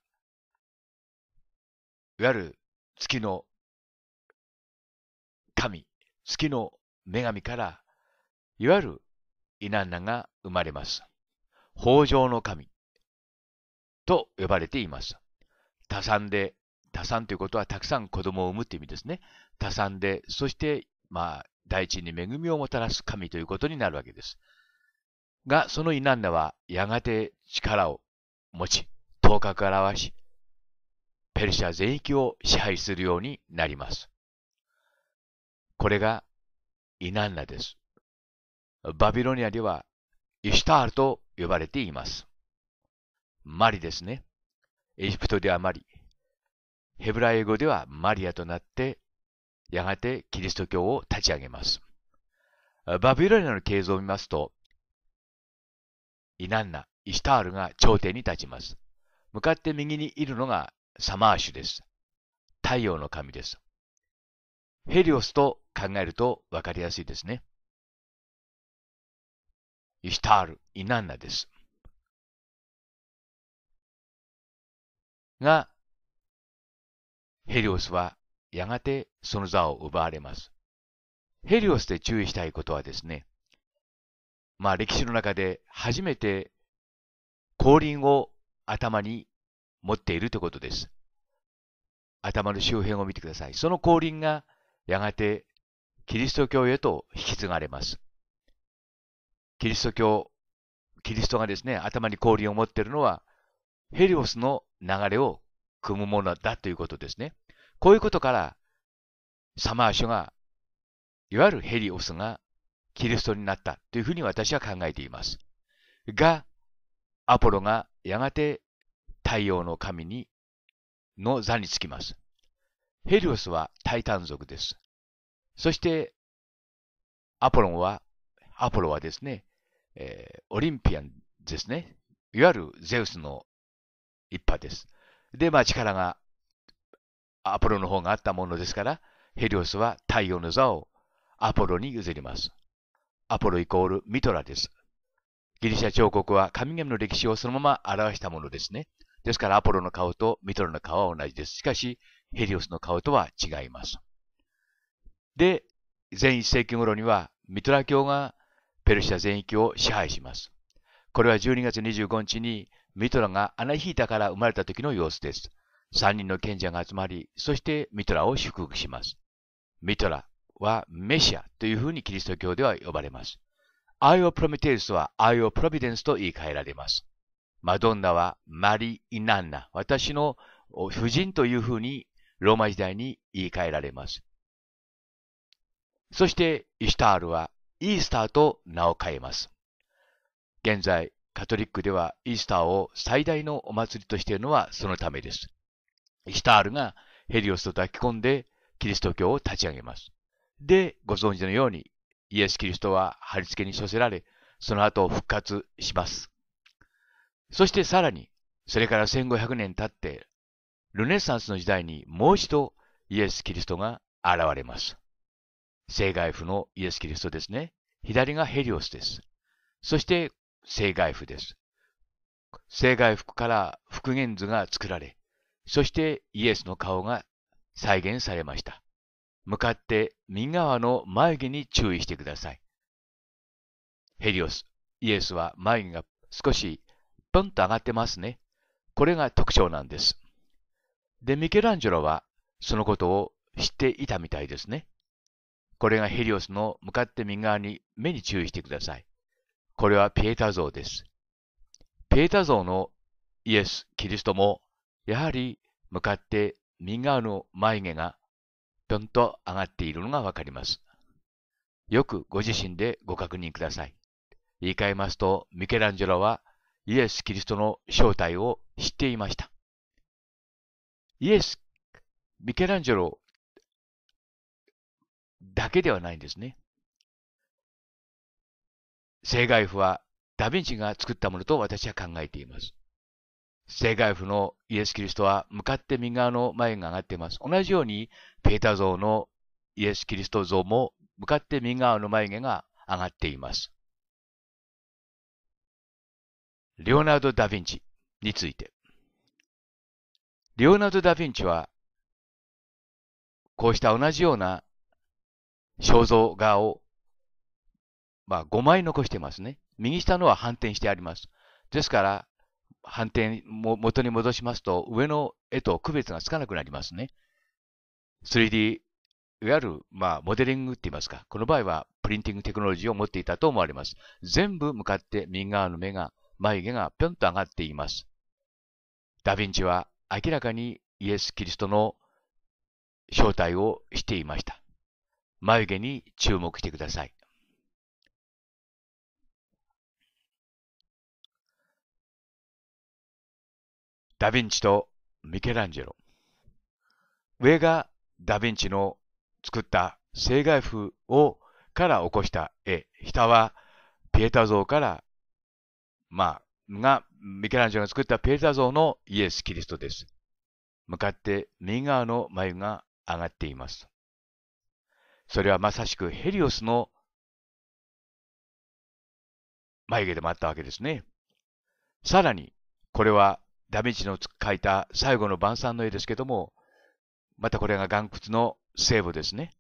いわゆる月の神、月の女神から、いわゆるイナンナが生まれます。豊穣の神、と呼ばれています。多産で、多産ということはたくさん子供を産むという意味ですね。多産で、そして、まあ、大地に恵みをもたらす神ということになるわけです。が、そのイナンナはやがて力を持ち、頭角を現し、ペルシャ全域を支配するようになります。これがイナンナです。バビロニアではイシュタールと呼ばれています。マリですね。エジプトではマリ。ヘブライ語ではマリアとなって、やがてキリスト教を立ち上げます。バビロニアの系図を見ますと、イナンナ、イシタールが頂点に立ちます。向かって右にいるのがサマーシュです。太陽の神です。ヘリオスと考えると分かりやすいですね。イシタール、イナンナです。が、ヘリオスはやがてその座を奪われます。ヘリオスで注意したいことはですね、まあ歴史の中で初めて後輪を頭に持っているということです。頭の周辺を見てください。その後輪がやがてキリスト教へと引き継がれます。キリスト教、キリストがですね、頭に降臨を持っているのはヘリオスの流れを組むものだということですね。こういうことから、サマーショが、いわゆるヘリオスがキリストになったというふうに私は考えています。が、アポロがやがて太陽の神にの座につきます。ヘリオスはタイタン族です。そして、アポロは、アポロはですね、えー、オリンピアンですね。いわゆるゼウスの一派です。で、まあ力がアポロの方があったものですから、ヘリオスは太陽の座をアポロに譲ります。アポロイコールミトラです。ギリシャ彫刻は神々の歴史をそのまま表したものですね。ですからアポロの顔とミトラの顔は同じです。しかし、ヘリオスの顔とは違います。で、前1世紀頃にはミトラ教がペルシャ全域を支配します。これは12月25日にミトラがアナヒータから生まれた時の様子です。三人の賢者が集まり、そしてミトラを祝福します。ミトラはメシアというふうにキリスト教では呼ばれます。アイオプロメテウスはアイオプロビデンスと言い換えられます。マドンナはマリ・イナンナ、私の夫人というふうにローマ時代に言い換えられます。そしてイシュタールはイースターと名を変えます。現在、カトリックではイースターを最大のお祭りとしているのはそのためです。イシタールがヘリオスと抱き込んでキリスト教を立ち上げます。で、ご存知のようにイエス・キリストは貼り付けに処せられ、その後復活します。そしてさらに、それから1500年経って、ルネサンスの時代にもう一度イエス・キリストが現れます。聖外府のイエス・キリストですね。左がヘリオスです。そして正外符です。正外符から復元図が作られ、そしてイエスの顔が再現されました。向かって右側の眉毛に注意してください。ヘリオス、イエスは眉毛が少しポンと上がってますね。これが特徴なんです。で、ミケランジェロはそのことを知っていたみたいですね。これがヘリオスの向かって右側に目に注意してください。これはピエタ像です。ピエタ像のイエス・キリストも、やはり向かって右側の眉毛がぴょんと上がっているのがわかります。よくご自身でご確認ください。言い換えますと、ミケランジェロはイエス・キリストの正体を知っていました。イエス・ミケランジェロだけではないんですね。生外譜はダヴィンチが作ったものと私は考えています。生外譜のイエス・キリストは向かって右側の前が上がっています。同じように、ペータ像のイエス・キリスト像も向かって右側の眉毛が上がっています。レオナルド・ダ・ヴィンチについて。レオナルド・ダ・ヴィンチは、こうした同じような肖像画をまあ、5枚残してますね。右下のは反転してあります。ですから、反転も元に戻しますと、上の絵と区別がつかなくなりますね。3D、いわゆる、まあ、モデリングって言いますか、この場合はプリンティングテクノロジーを持っていたと思われます。全部向かって右側の目が、眉毛がぴょんと上がっています。ダヴィンチは明らかにイエス・キリストの正体をしていました。眉毛に注目してください。ダヴィンチとミケランジェロ。上がダヴィンチの作った生涯風をから起こした絵。下はピエタ像から、まあ、が、ミケランジェロが作ったピエタ像のイエス・キリストです。向かって右側の眉が上がっています。それはまさしくヘリオスの眉毛でもあったわけですね。さらに、これはダヴィンチの描いた最後の晩餐の絵ですけども、またこれが岩窟の聖母ですね。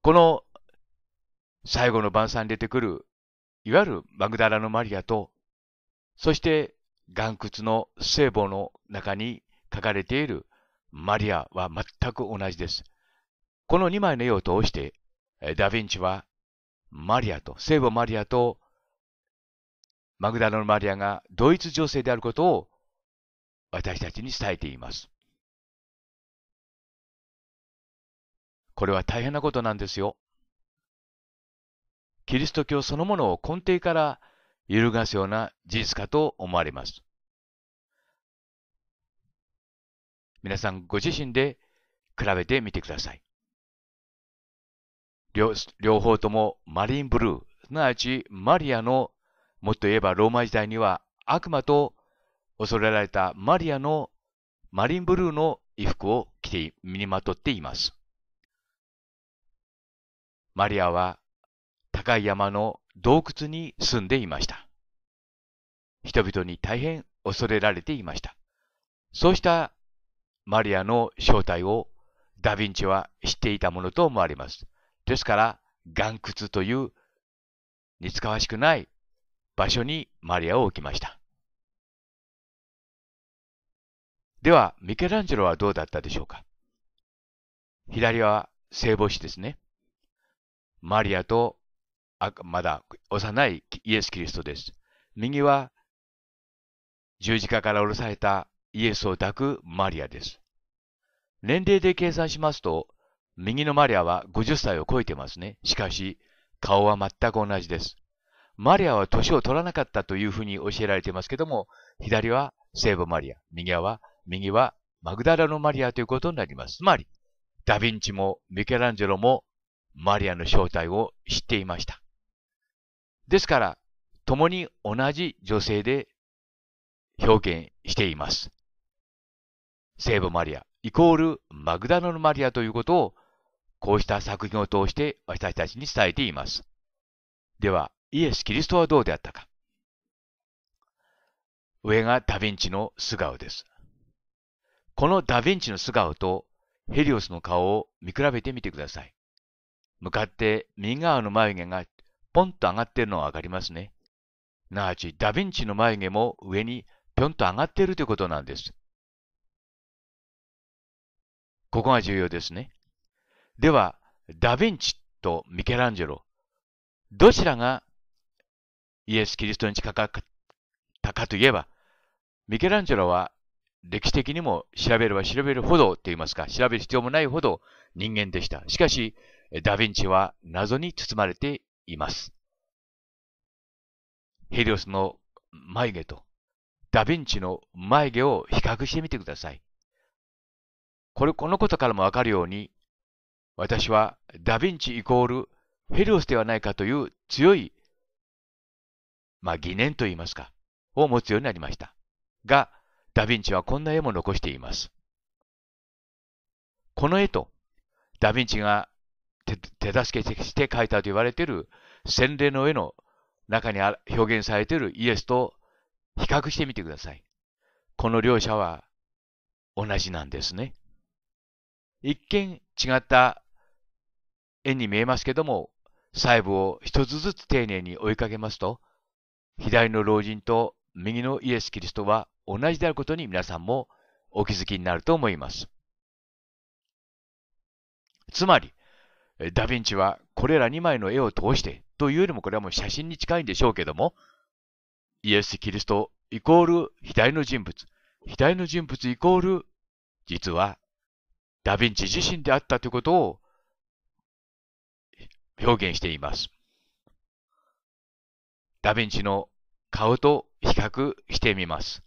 この最後の晩餐に出てくる、いわゆるマグダラのマリアと、そして岩窟の聖母の中に書かれているマリアは全く同じです。この2枚の絵を通して、ダヴィンチはマリアと、聖母マリアとマグダラのマリアがドイツ女性であることを私たちに伝えています。これは大変なことなんですよ。キリスト教そのものを根底から揺るがすような事実かと思われます。皆さんご自身で比べてみてください。両方ともマリンブルー、すなわちマリアのもっと言えばローマ時代には悪魔と恐れられたマリアのマリンブルーの衣服を着て身にまとっています。マリアは高い山の洞窟に住んでいました。人々に大変恐れられていました。そうしたマリアの正体をダヴィンチは知っていたものと思われます。ですから、岩窟という似つかわしくない場所にマリアを置きました。では、ミケランジェロはどうだったでしょうか左は聖母子ですね。マリアとあまだ幼いイエス・キリストです。右は十字架から下ろされたイエスを抱くマリアです。年齢で計算しますと、右のマリアは50歳を超えてますね。しかし、顔は全く同じです。マリアは年を取らなかったというふうに教えられていますけども、左は聖母マリア、右は、右はマグダラのマリアということになります。つまり、ダヴィンチもミケランジェロもマリアの正体を知っていました。ですから、共に同じ女性で表現しています。聖母マリア、イコールマグダラのマリアということを、こうした作品を通して私たちに伝えています。では、イエス・キリストはどうであったか。上がダヴィンチの素顔です。このダヴィンチの素顔とヘリオスの顔を見比べてみてください。向かって右側の眉毛がポンと上がっているのがわかりますね。なわちダヴィンチの眉毛も上にぴょんと上がっているということなんです。ここが重要ですね。では、ダヴィンチとミケランジェロ、どちらがイエス・キリストに近かったかといえば、ミケランジェロは歴史的にも調べれば調べるほどと言いますか、調べる必要もないほど人間でした。しかし、ダヴィンチは謎に包まれています。ヘリオスの眉毛とダヴィンチの眉毛を比較してみてください。これ、このことからもわかるように、私はダヴィンチイコールヘリオスではないかという強いまあ疑念と言いますか、を持つようになりました。が、ダヴィンチはこんな絵も残しています。この絵と、ダヴィンチが手助けして描いたと言われている洗礼の絵の中に表現されているイエスと比較してみてください。この両者は同じなんですね。一見違った絵に見えますけども、細部を一つずつ丁寧に追いかけますと、左の老人と右のイエス・キリストは同じであることに皆さんもお気づきになると思います。つまり、ダ・ヴィンチはこれら2枚の絵を通してというよりもこれはもう写真に近いんでしょうけども、イエス・キリストイコール左の人物、左の人物イコール実はダ・ヴィンチ自身であったということを表現しています。ダヴィンチの顔と比較してみます。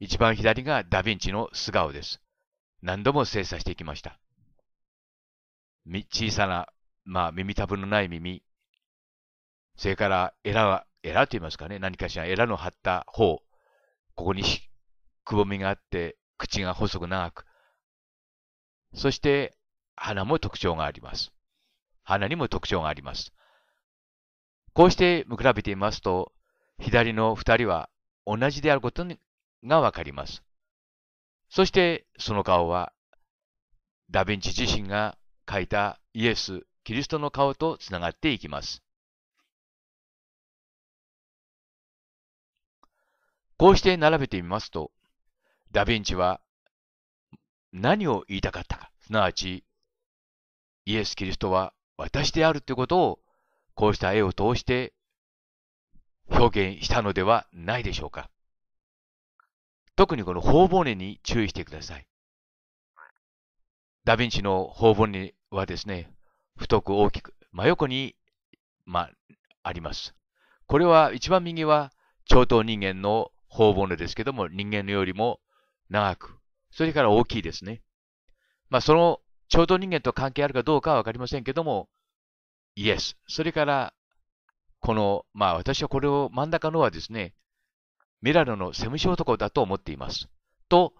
一番左がダヴィンチの素顔です。何度も精査していきました。小さな、まあ、耳たぶのない耳、それからエラは、エラと言いますかね、何かしらエラの張った方、ここにくぼみがあって、口が細く長く、そして鼻も特徴があります。鼻にも特徴があります。こうして見比べてみますと、左の二人は同じであることがわかります。そしてその顔は、ダヴィンチ自身が描いたイエス・キリストの顔とつながっていきます。こうして並べてみますと、ダヴィンチは何を言いたかったか、すなわちイエス・キリストは私であるということをこうした絵を通して表現したのではないでしょうか。特にこの頬骨に注意してください。ダヴィンチの頬骨はですね、太く大きく、真横に、まあ、ります。これは一番右は超等人間の頬骨ですけども、人間よりも長く、それから大きいですね。まあ、その超等人間と関係あるかどうかはわかりませんけども、イエス。それから、この、まあ私はこれを真ん中のはですね、ミラノのセムシ男だと思っています。と、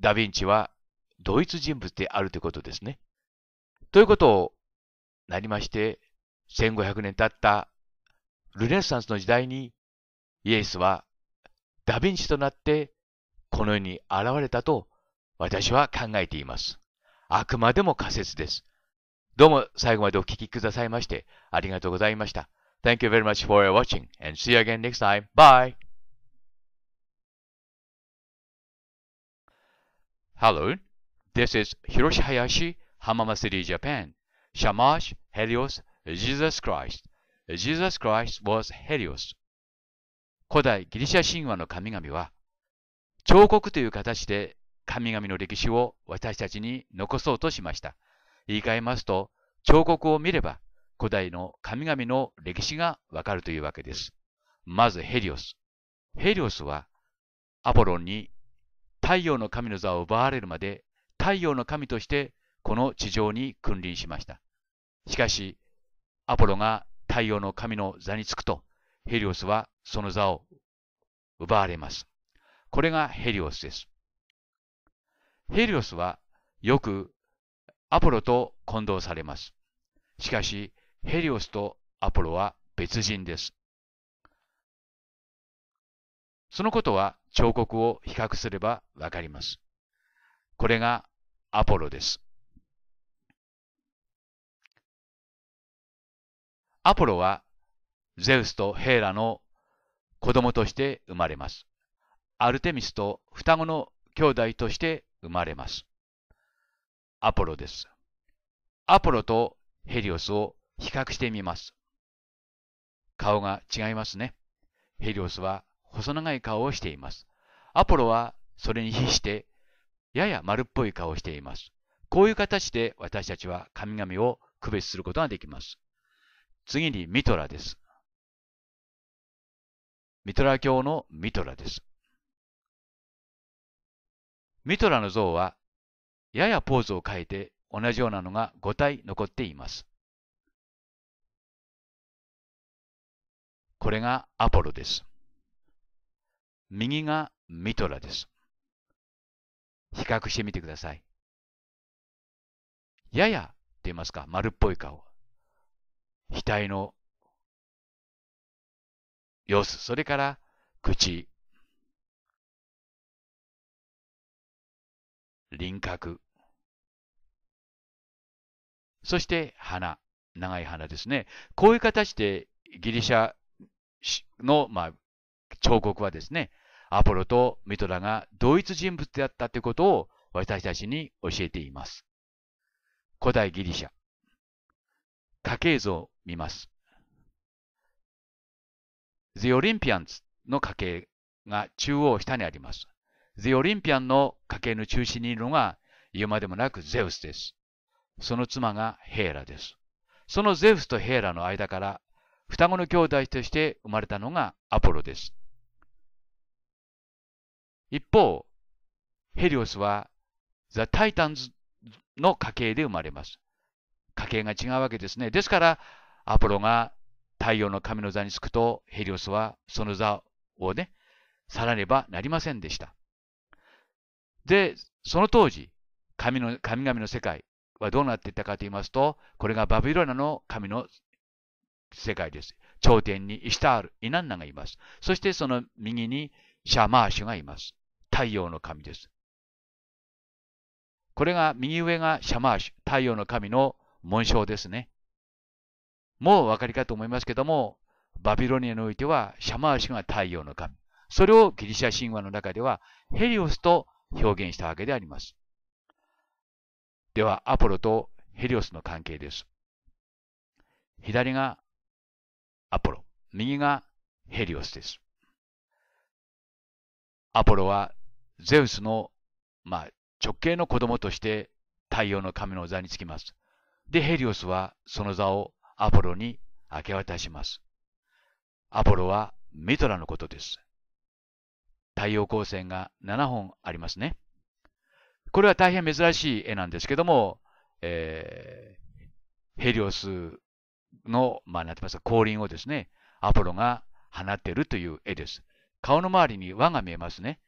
ダヴィンチは同一人物であるということですね。ということをなりまして、1500年経ったルネサンスの時代にイエスはダヴィンチとなってこの世に現れたと私は考えています。あくまでも仮説です。どうも最後までお聞きくださいましてありがとうございました。Thank you very much for watching and see you again next time. Bye! Hello, this is Hiroshi Hayashi, Hamama City, Japan. Shamash, Helios, Jesus Christ. Jesus Christ was Helios. 古代ギリシャ神話の神々は、彫刻という形で神々の歴史を私たちに残そうとしました。言い換えますと、彫刻を見れば古代の神々の歴史がわかるというわけです。まずヘリオス。ヘリオスはアポロンに太陽の神の座を奪われるまで太陽の神としてこの地上に君臨しました。しかし、アポロが太陽の神の座につくと、ヘリオスはその座を奪われます。これがヘリオスです。ヘリオスはよくアポロと混同されます。しかし、ヘリオスとアポロは別人です。そのことは彫刻を比較すればわかります。これがアポロです。アポロはゼウスとヘーラの子供として生まれます。アルテミスと双子の兄弟として生まれます。アポロです。アポロとヘリオスを比較してみます。顔が違いますね。ヘリオスは細長い顔をしています。アポロはそれに比して、やや丸っぽい顔をしています。こういう形で私たちは神々を区別することができます。次にミトラです。ミトラ教のミトラです。ミトラの像はややポーズを変えて同じようなのが5体残っています。これがアポロです。右がミトラです。比較してみてください。ややって言いますか、丸っぽい顔。額の様子、それから口、輪郭。そして花、長い花ですね。こういう形でギリシャの、まあ、彫刻はですね、アポロとミトラが同一人物であったということを私たちに教えています。古代ギリシャ。家系図を見ます。The Olympians の家系が中央下にあります。l オリンピアンの家系の中心にいるのが言うまでもなくゼウスです。その妻がヘーラです。そのゼウスとヘーラの間から双子の兄弟として生まれたのがアポロです。一方、ヘリオスはザ・タイタンズの家系で生まれます。家系が違うわけですね。ですから、アポロが太陽の神の座につくと、ヘリオスはその座をね、去らねばなりませんでした。で、その当時、神の、神々の世界はどうなっていたかと言いますと、これがバビロナの神の世界です。頂点にイシタール、イナンナがいます。そしてその右にシャマーシュがいます。太陽の神です。これが、右上がシャマーシュ、太陽の神の紋章ですね。もうお分かりかと思いますけども、バビロニアにおいてはシャマーシュが太陽の神。それをギリシャ神話の中ではヘリオスと表現したわけであります。では、アポロとヘリオスの関係です。左がアポロ、右がヘリオスです。アポロはゼウスの、まあ、直系の子供として太陽の神の座につきます。で、ヘリオスはその座をアポロに明け渡します。アポロはミトラのことです。太陽光線が7本ありますね。これは大変珍しい絵なんですけども、えー、ヘリオスの、まあ、なってますか、降臨をですね、アポロが放っているという絵です。顔の周りに輪が見えますね。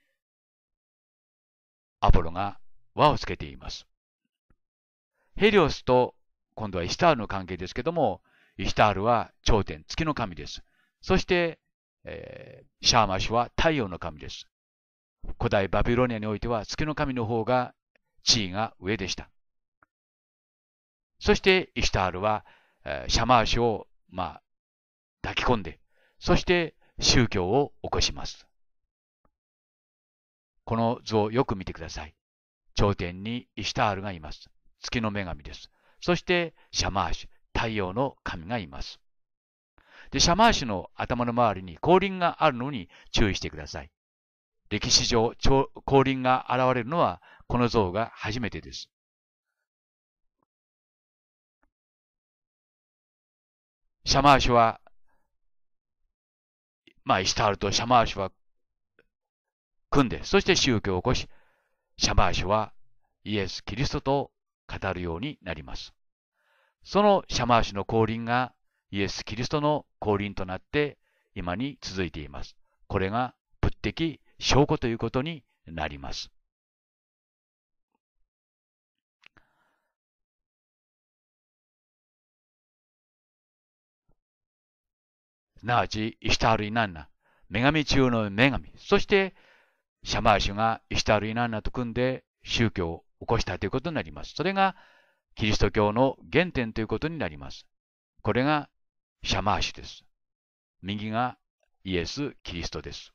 アポロが輪をつけています。ヘリオスと今度はイシタールの関係ですけども、イシタールは頂点、月の神です。そしてえー、シャーマシュは太陽の神です。古代バビロニアにおいては月の神の方が地位が上でした。そしてイシュタールは、えー、シャマーシュを、まあ、抱き込んで、そして宗教を起こします。この図をよく見てください。頂点にイシュタールがいます。月の女神です。そしてシャマーシュ、太陽の神がいます。で、シャマーシの頭の周りに後輪があるのに注意してください。歴史上、後輪が現れるのはこの像が初めてです。シャマーシュは、まあ、イシタールとシャマーシュは組んで、そして宗教を起こし、シャマーシュはイエス・キリストと語るようになります。そのシャマーシュの降臨がイエス・キリストの降臨となって今に続いています。これが物的証拠ということになります。すなわち、イシタール・イナンナ、女神中の女神、そしてシャマーシュがイシタール・イナンナと組んで宗教を起こしたということになります。それがキリスト教の原点ということになります。これがシャマーシュです。右がイエス・キリストです。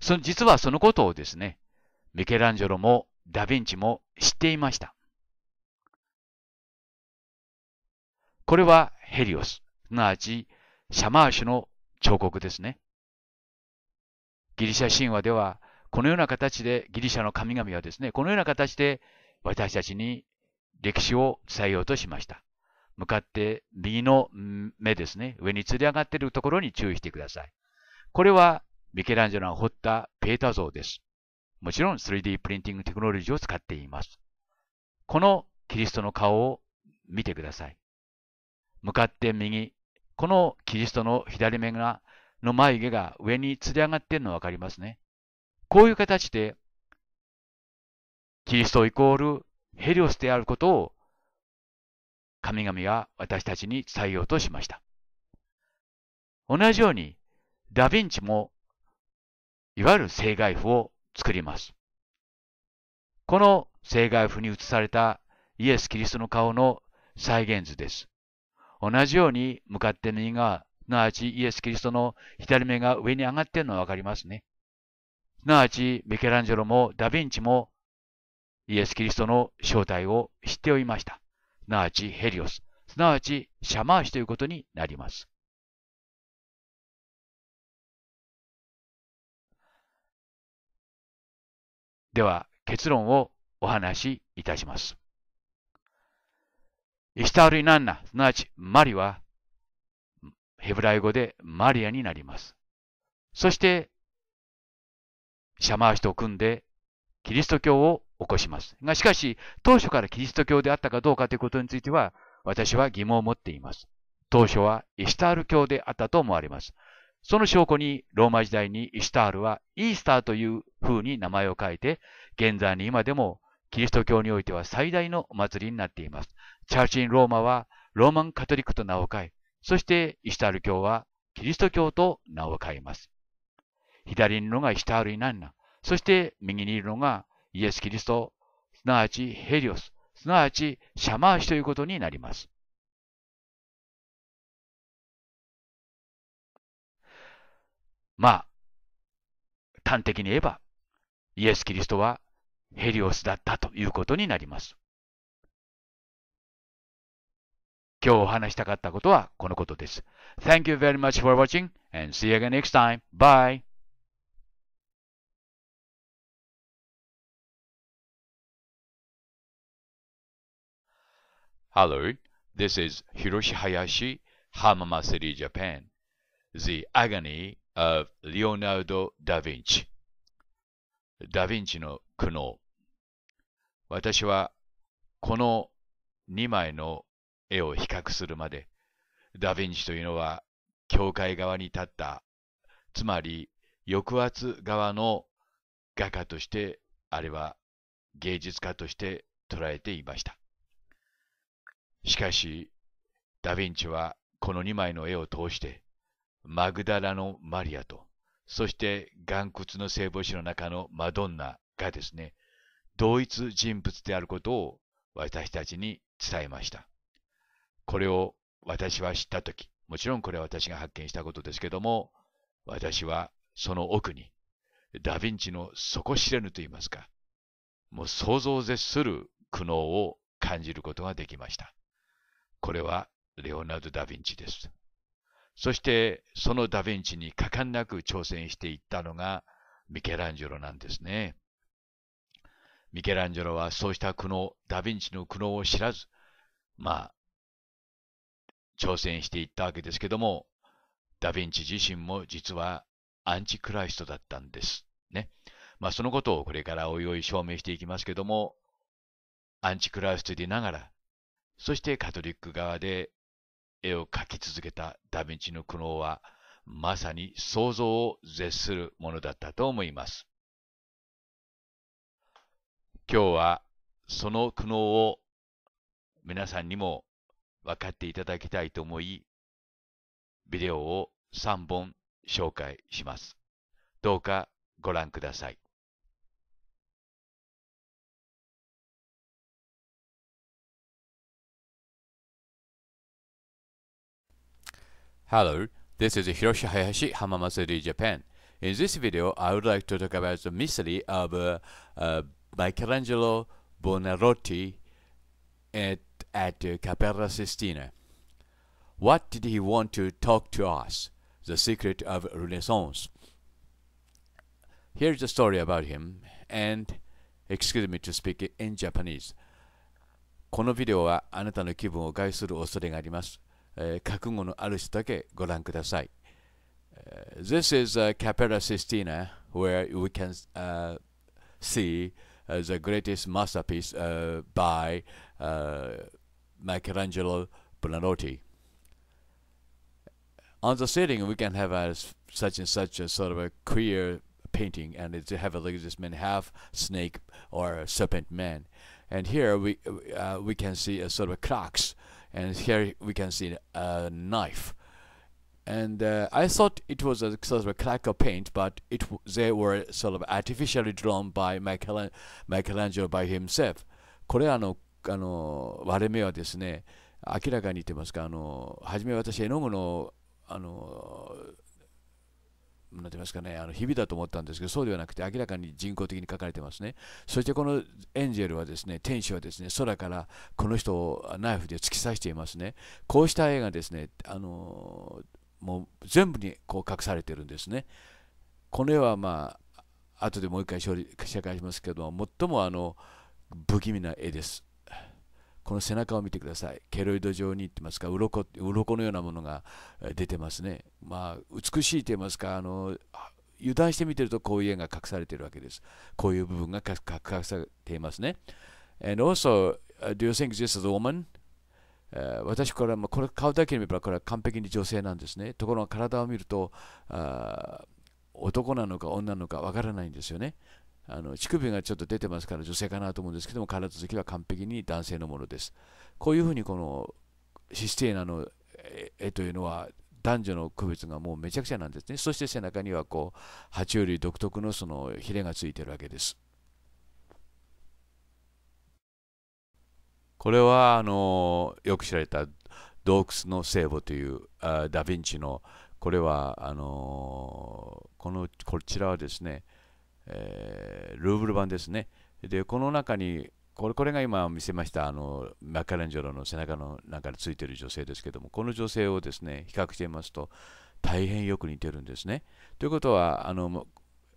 その実はそのことをですね、ミケランジェロもダ・ヴィンチも知っていました。これはヘリオス、すなわちシャマーシュの彫刻ですね。ギリシャ神話では、このような形で、ギリシャの神々はですね、このような形で私たちに歴史を伝えようとしました。向かって右の目ですね、上に吊り上がっているところに注意してください。これはミケランジェロが彫ったペータ像です。もちろん 3D プリンティングテクノロジーを使っています。このキリストの顔を見てください。向かって右、このキリストの左目が、の眉毛が上に吊り上がっているの分かりますね。こういう形でキリストイコールヘリオスであることを神々が私たちに伝えようとしました。同じように、ダヴィンチも、いわゆる生涯符を作ります。この生涯符に写されたイエス・キリストの顔の再現図です。同じように向かって右側、すなわちイエス・キリストの左目が上に上がっているのがわかりますね。すなわち、ミケランジェロもダヴィンチもイエス・キリストの正体を知っておりました。すなわちヘリオス、すなわちシャマーシということになります。では結論をお話しいたします。イシタールイナンナ、すなわちマリは、ヘブライ語でマリアになります。そして、シャマーシと組んで、キリスト教を起こします。が、しかし、当初からキリスト教であったかどうかということについては、私は疑問を持っています。当初はイシュタール教であったと思われます。その証拠に、ローマ時代にイシュタールはイースターという風に名前を変えて、現在に今でもキリスト教においては最大のお祭りになっています。チャーチン・ローマはローマン・カトリックと名を変え、そしてイシュタール教はキリスト教と名を変えます。左にいるのがイシュタール・イナンナ、そして右にいるのがイエス・キリスト、すなわちヘリオス、すなわちシャマーシということになります。まあ、端的に言えば、イエス・キリストはヘリオスだったということになります。今日お話したかったことはこのことです。Thank you very much for watching and see you again next time. Bye! Hello, this is Hiroshi Hayashi, Hamama City, Japan. The Agony of Leonardo da Vinci ダヴィンチの苦悩私はこの2枚の絵を比較するまでダヴィンチというのは教会側に立ったつまり抑圧側の画家としてあれは芸術家として捉えていましたしかし、ダヴィンチはこの2枚の絵を通して、マグダラのマリアと、そして岩窟の聖母子の中のマドンナがですね、同一人物であることを私たちに伝えました。これを私は知った時もちろんこれは私が発見したことですけども、私はその奥に、ダヴィンチの底知れぬと言いますか、もう想像を絶する苦悩を感じることができました。これはレオナルド・ダ・ヴィンチです。そしてそのダ・ヴィンチに果敢なく挑戦していったのがミケランジェロなんですね。ミケランジェロはそうした苦悩、ダ・ヴィンチの苦悩を知らず、まあ、挑戦していったわけですけども、ダ・ヴィンチ自身も実はアンチクライストだったんです。ね。まあそのことをこれからおいおい証明していきますけども、アンチクライストでながら、そしてカトリック側で絵を描き続けたダ・ヴィンチの苦悩は、まさに想像を絶するものだったと思います。今日はその苦悩を皆さんにも分かっていただきたいと思い、ビデオを3本紹介します。どうかご覧ください。Hello, this is Hiroshi Hayashi, Hamamatsu, Japan. In this video, I would like to talk about the mystery of uh, uh, Michelangelo Buonarroti at, at uh, Capella Sistina. What did he want to talk to us? The secret of Renaissance. Here's the story about him, and excuse me to speak in Japanese. このビデオはあなたの気分を害する恐れがあります。えー、覚悟のある人だけご覧ください。Uh, uh, this is uh, Capella Sistina, where we can uh, see uh, the greatest masterpiece by Michelangelo Buonarroti. On the ceiling, we can have a, such and such a sort of a queer painting, and it have a, like this man half snake or serpent man. And here we we can see a sort of a clocks and here we can see a knife and uh, I thought it was a sort of a clacker paint, but it they were sort of artificially drawn by Michelangelo by himself。これあのあの割れ目はですね、明らかに言ってますか、あの初め私絵の具のあのなんて言いますかね、あの日々だと思ったんですけど、そうではなくて、明らかに人工的に書かれてますね。そしてこのエンジェルはですね、天使はですね、空からこの人をナイフで突き刺していますね。こうした絵がですね、あのもう全部にこう隠されてるんですね。この絵はまあ、後でもう一回紹介しますけども、最もあの不気味な絵です。この背中を見てください。ケロイド状に言ってますか、鱗鱗のようなものが出てますね。まあ、美しいと言いますか、あの油断して見てるとこういう絵が隠されているわけです。こういう部分が隠されていますね。And also, do you think this is a woman? 私からもこれ顔だけ見ればこれは完璧に女性なんですね。ところが体を見ると男なのか女なのかわからないんですよね。あの乳首がちょっと出てますから女性かなと思うんですけども体続きは完璧に男性のものですこういうふうにこのシステーナの絵というのは男女の区別がもうめちゃくちゃなんですねそして背中にはこう爬虫類独特のそのヒレがついてるわけですこれはあのよく知られた洞窟の聖母というあダ・ヴィンチのこれはあのこのこちらはですねえー、ルーブル版ですね。で、この中に、これこれが今見せましたあのマカレンジョロの背中の中についている女性ですけども、この女性をですね比較してみますと、大変よく似てるんですね。ということは、あの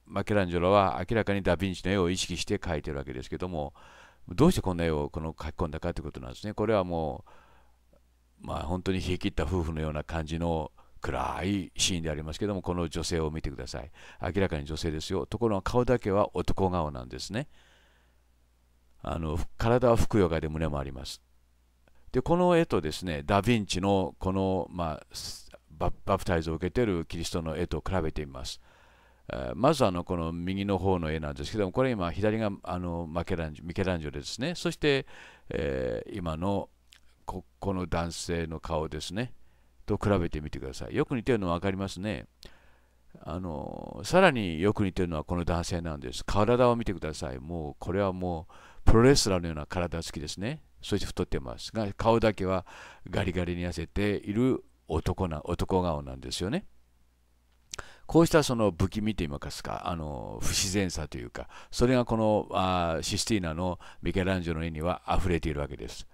マケランジョロは明らかにダ・ヴィンチの絵を意識して描いてるわけですけども、どうしてこんな絵をこの書き込んだかということなんですね。これはもう、まあ、本当に冷え切った夫婦のような感じの暗いシーンでありますけどもこの女性を見てください明らかに女性ですよところが顔だけは男顔なんですねあの体はふくよかで胸もありますでこの絵とですねダ・ヴィンチのこの、まあ、バプタイズを受けているキリストの絵と比べてみますまずあのこの右の方の絵なんですけどもこれ今左があのマケランジミケランジョレですねそして、え今のここの男性の顔ですねと比べてみてください。よく似てるの分かりますね。あのさらによく似てるのはこの男性なんです。体を見てください。もうこれはもうプロレスラーのような体つきですね。そして太ってますが、顔だけはガリガリに痩せている男な男顔なんですよね。こうしたその不気味といいますか、あの不自然さというか、それがこのあシスティーナのミケランジェロの絵には溢れているわけです。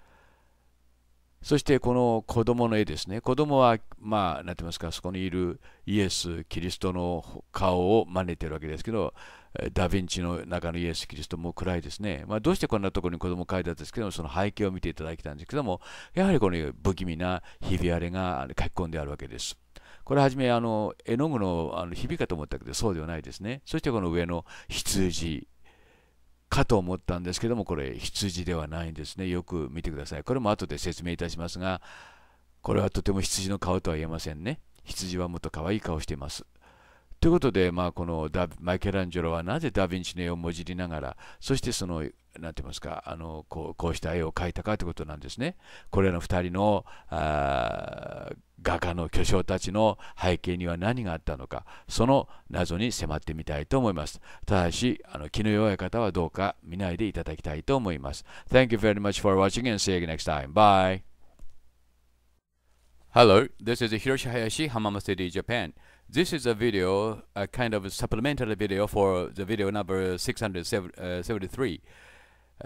そしてこの子供の絵ですね。子供は、まあ、なんて言いますか、そこにいるイエス・キリストの顔を真似ているわけですけど、ダ・ヴィンチの中のイエス・キリストも暗いですね。まあ、どうしてこんなところに子供を描いたんですけども、その背景を見ていただきたんですけども、やはりこの不気味なひび割れが書き込んであるわけです。これはじめあの絵の具のひびかと思ったけど、そうではないですね。そしてこの上の羊かと思ったんですけども、これ、羊ではないんですね。よく見てください。これも後で説明いたしますが、これはとても羊の顔とは言えませんね。羊はもっと可愛い顔しています。ということで、まあ、このマイケランジェロはなぜダ・ヴィンチの絵をもじりながら、そしてその、なんて言いますか、あのこうこうした絵を描いたかということなんですね。これらの2人のあ画家の巨匠たちの背景には何があったのか、その謎に迫ってみたいと思います。ただし、あの気の弱い方はどうか見ないでいただきたいと思います。Thank you very much for watching and see you next time. Bye! Hello, this is Hiroshi Hayashi, Hamamatsu Japan. This is a video, a kind of a s u p p l e m e n t a r video for the video number 673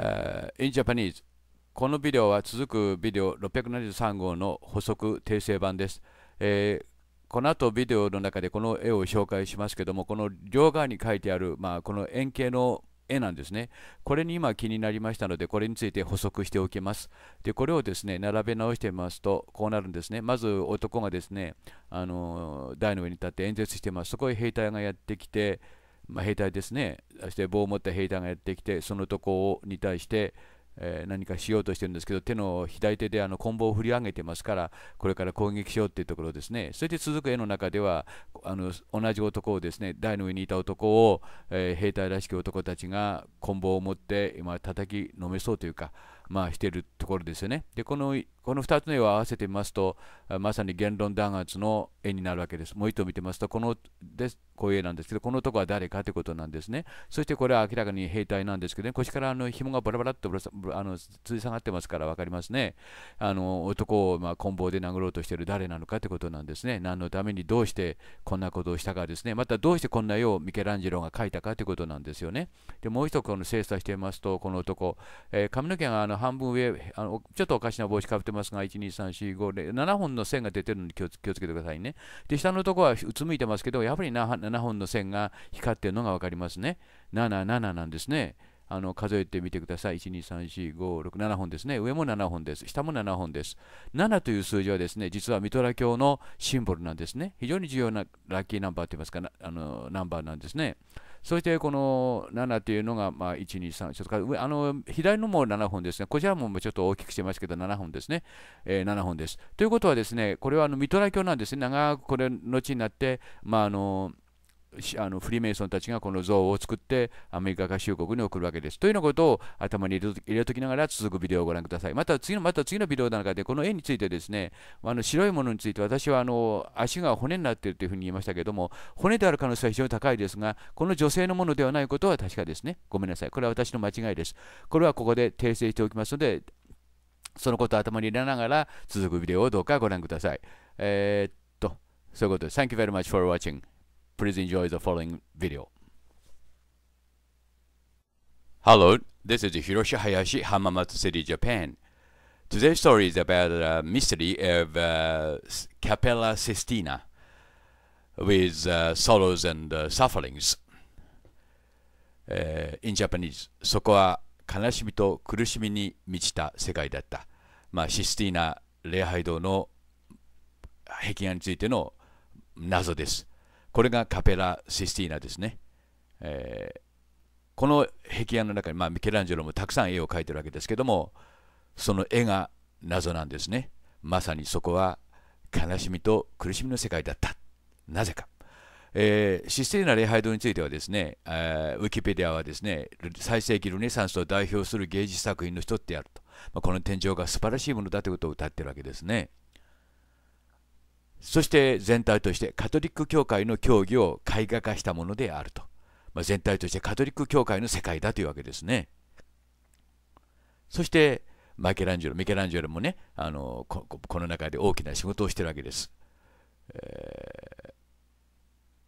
uh, in Japanese. このビデオは続くビデオ673号の補足訂正版です。えー、この後ビデオの中でこの絵を紹介しますけども、この両側に書いてある、まあ、この円形の絵なんですね。これに今気になりましたので、これについて補足しておきます。で、これをですね、並べ直してみますと、こうなるんですね。まず男がですね、あの台の上に立って演説してます。そこへ兵隊がやってきて、まあ、兵隊ですね、そして棒を持った兵隊がやってきて、そのとこに対して、え何かしようとしてるんですけど、手の左手であの棍棒を振り上げてますから、これから攻撃しようっていうところですね。そして続く絵の中では、あの同じ男をですね、台の上にいた男を、えー、兵隊らしき男たちが棍棒を持って、今叩きのめそうというか、まあ、してるところですよね。で、このこの2つの絵を合わせてみますと、まさに言論弾圧の絵になるわけです。もう一度見てますと、このですこういう絵なんですけど、この男は誰かということなんですね。そしてこれは明らかに兵隊なんですけど、ね、腰からあの紐がバラバラっとあのつり下がってますから分かりますね。あの男をまあ棍棒で殴ろうとしている誰なのかということなんですね。何のためにどうしてこんなことをしたかですね。またどうしてこんな絵をミケランジェロが描いたかということなんですよね。でもう一つこの精査していますと、この男、えー、髪の毛があの半分上あの、ちょっとおかしな帽子かぶってますが、1234507本の線が出てるので気をつけてくださいね。で、下のとこはうつむいてますけど、やはり 7, 7本の線が光ってるのが分かりますね。77なんですね。あの数えてみてください。1234567本ですね。上も7本です。下も7本です。7という数字はですね、実はミトラ教のシンボルなんですね。非常に重要なラッキーナンバーと言いますか、あのナンバーなんですね。そしてこの7というのが、まあ、1、2、3、ちょっと上あの左のも7本ですね。こちらもちょっと大きくしてますけど、7本ですね、えー、7本です。ということはですね、これはあのミトラ教なんですね、長くこれ、後になって、まああのあのフリーメイソンたちがこの像を作ってアメリカ合衆国に送るわけです。というようなことを頭に入れときながら続くビデオをご覧ください。また次のまた次のビデオの中でこの絵についてですねあの白いものについて私はあの足が骨になっているというふうに言いましたけども骨である可能性は非常に高いですがこの女性のものではないことは確かですね。ごめんなさい。これは私の間違いです。これはここで訂正しておきますのでそのことを頭に入れながら続くビデオをどうかご覧ください。えー、っと、そういうことです。Thank you very much for watching. Please enjoy the following video. Hello, this is Hiroshi Hayashi, Hamamatsu City, Japan. Today's story is about the mystery of uh, Capella Sistina with uh, sorrows and uh, sufferings. Uh, in Japanese, そこは悲しみと苦しみに満ちた世界だった。まあ、システィーナ礼拝堂の壁画についての謎です。これがカペラ・システィーナですね。えー、この壁画の中に、まあ、ミケランジェロもたくさん絵を描いてるわけですけどもその絵が謎なんですね。まさにそこは悲しみと苦しみの世界だった。なぜか。えー、システーナ礼拝堂についてはですね、えー、ウィキペディアはですね、最盛期ルネサンスを代表する芸術作品の一つであると、まあ、この天井が素晴らしいものだということを歌ってるわけですね。そして全体としてカトリック教会の教義を絵画化したものであると、まあ、全体としてカトリック教会の世界だというわけですねそしてマイケランジェロミケランジェロもねあのこの中で大きな仕事をしているわけです、えー、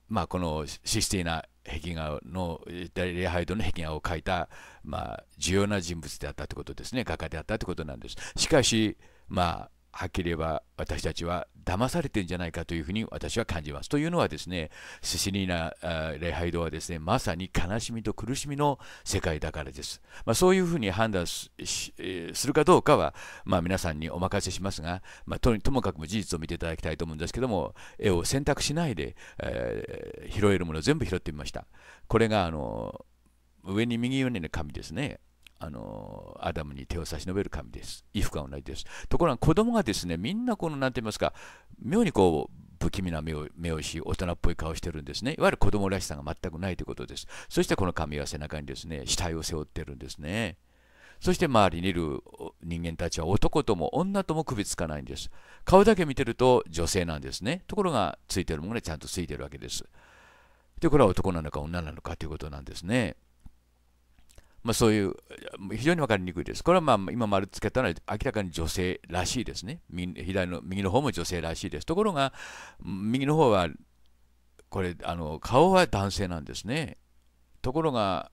まあ、このシスティーナ壁画の礼拝堂の壁画を描いた、まあ、重要な人物であったということですね画家であったということなんですしかしまあはっきり言えば私たちは騙されてんじゃないかというふうに私は感じます。というのはですね、シシリーナ礼拝堂はですね、まさに悲しみと苦しみの世界だからです。まあ、そういうふうに判断するかどうかは、まあ、皆さんにお任せしますが、まあ、ともかくも事実を見ていただきたいと思うんですけども、絵を選択しないで、えー、拾えるものを全部拾ってみました。これがあの上に右上にの紙ですね。あのアダムに手を差し伸べる神です。衣服は同じです。ところが子供がですね、みんなこの、なんて言いますか、妙にこう、不気味な目を目をし、大人っぽい顔をしてるんですね。いわゆる子供らしさが全くないということです。そしてこの神は背中にですね、死体を背負ってるんですね。そして周りにいる人間たちは男とも女とも区別つかないんです。顔だけ見てると女性なんですね。ところがついてるものはちゃんとついてるわけです。で、これは男なのか女なのかということなんですね。まあ、そういう、非常に分かりにくいです。これはまあ今丸つけたのは明らかに女性らしいですね。左の右の方も女性らしいです。ところが、右の方は、これ、あの顔は男性なんですね。ところが、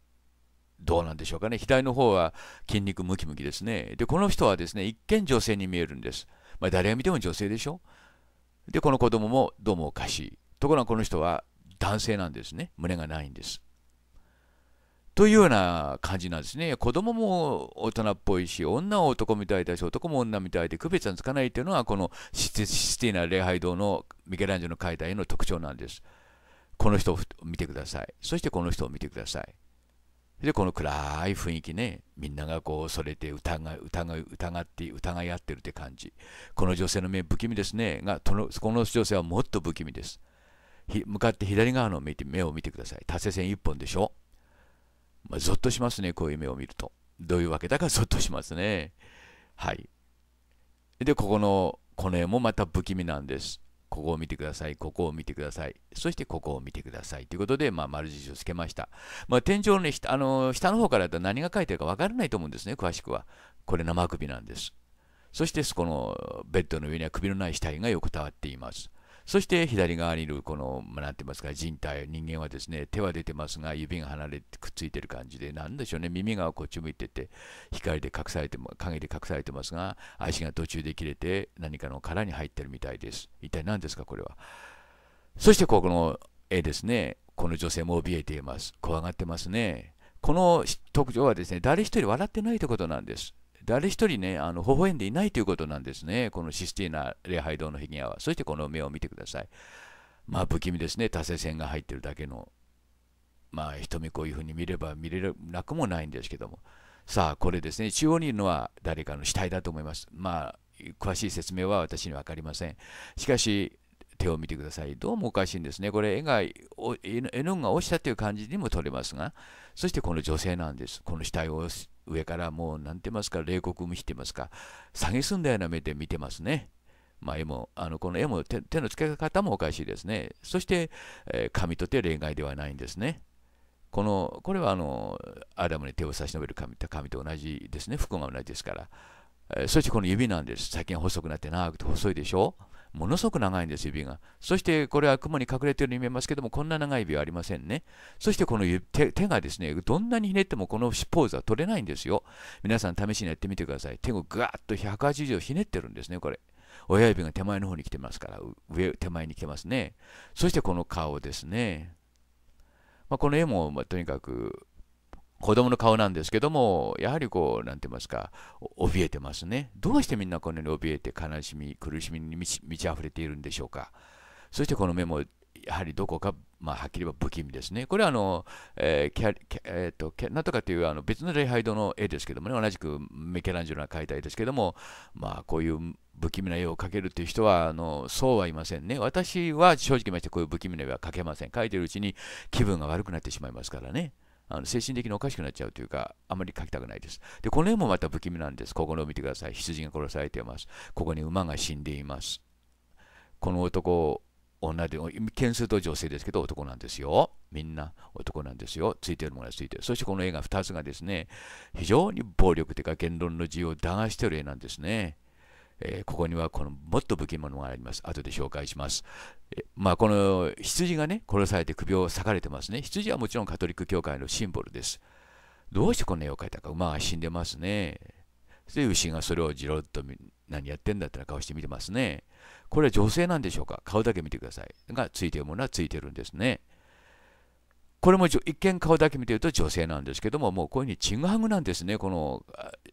どうなんでしょうかね。左の方は筋肉ムキムキですね。で、この人はですね、一見女性に見えるんです。まあ、誰が見ても女性でしょ。で、この子供もどうもおかしい。ところがこの人は男性なんですね。胸がないんです。というような感じなんですね。子供も大人っぽいし、女は男みたいだし、男も女みたいで区別がつかないというのは、このシスティな礼拝堂のミケランジェの解体の特徴なんです。この人を見てください。そしてこの人を見てください。で、この暗い雰囲気ね、みんながこう、それで疑疑疑って疑い合ってるって感じ。この女性の目、不気味ですね。が、この女性はもっと不気味です。向かって左側の目を見てください。達成線1本でしょ。まあ、ゾッとしますね、こういう夢を見ると。どういうわけだかゾッとしますね。はい。で、ここの、この絵もまた不気味なんです。ここを見てください、ここを見てください、そしてここを見てくださいということで、まあ、丸印をつけました。まあ、天井の、ね、あの下の方からだと何が書いてるか分からないと思うんですね、詳しくは。これ生首なんです。そして、このベッドの上には首のない死体が横たわっています。そして左側にいるこの、て言いますか、人体、人間はですね、手は出てますが、指が離れてくっついてる感じで、なんでしょうね、耳がこっち向いてて、光で隠されて、影で隠されてますが、足が途中で切れて、何かの殻に入ってるみたいです。一体何ですか、これは。そして、ここの絵ですね、この女性も怯えています。怖がってますね。この特徴はですね、誰一人笑ってないということなんです。誰一人ね、あの微笑んでいないということなんですね、このシスティーナ礼拝堂の壁画は。そしてこの目を見てください。まあ不気味ですね、達成線が入ってるだけの。まあ瞳こういうふうに見れば見れなくもないんですけども。さあ、これですね、中央にいるのは誰かの死体だと思います。まあ、詳しい説明は私には分かりません。しかし、手を見てください。どうもおかしいんですね。これ絵が、絵の具が落ちたという感じにも取れますが、そしてこの女性なんです。この死体を上からもう何て言いますか、冷酷見ってますか、蔑んだような目で見てますね。まあ、絵もあのこの絵も手の付け方もおかしいですね。そして、えー、神とて例外ではないんですね。このこれはあのアダムに手を差し伸べる神と神と同じですね。服が同じですから。えー、そしてこの指なんです。先が細くなって長くて細いでしょう。ものすごく長いんです、指が。そして、これは雲に隠れているように見えますけども、こんな長い指はありませんね。そして、この手がですね、どんなにひねってもこのポーズは取れないんですよ。皆さん、試しにやってみてください。手をガーッと180度ひねってるんですね、これ。親指が手前の方に来てますから、上、手前に来てますね。そして、この顔ですね。まあ、この絵も、まとにかく子供の顔なんですけども、やはりこう、なんて言いますか、怯えてますね。どうしてみんなこんなに怯えて悲しみ、苦しみに満ち溢れているんでしょうか。そしてこの目も、やはりどこか、まあ、はっきり言えば不気味ですね。これはあの、えーキャえーと、となんとかというあの別の礼拝堂の絵ですけどもね、同じくメケランジェロが描いた絵ですけども、まあ、こういう不気味な絵を描けるという人はあのそうはいませんね。私は正直ましてこういう不気味な絵は描けません。描いてるうちに気分が悪くなってしまいますからね。あの精神的におかしくなっちゃうというか、あまり書きたくないです。で、この絵もまた不気味なんです。ここのを見てください。羊が殺されています。ここに馬が死んでいます。この男、女で、件数と女性ですけど、男なんですよ。みんな男なんですよ。ついてるものがついてる。そしてこの絵が2つがですね、非常に暴力というか言論の自由を駄してる絵なんですね。えー、ここにはこのもっと不器物があります。後で紹介します。えまあ、この羊がね、殺されて首を裂かれてますね。羊はもちろんカトリック教会のシンボルです。どうしてこの絵を描いたか、馬が死んでますね。で、牛がそれをじろっと何やってんだって顔して見てますね。これは女性なんでしょうか顔だけ見てください。がついてるものはついてるんですね。これも一見顔だけ見てると女性なんですけども、もうこういうふうにちぐはぐなんですね。この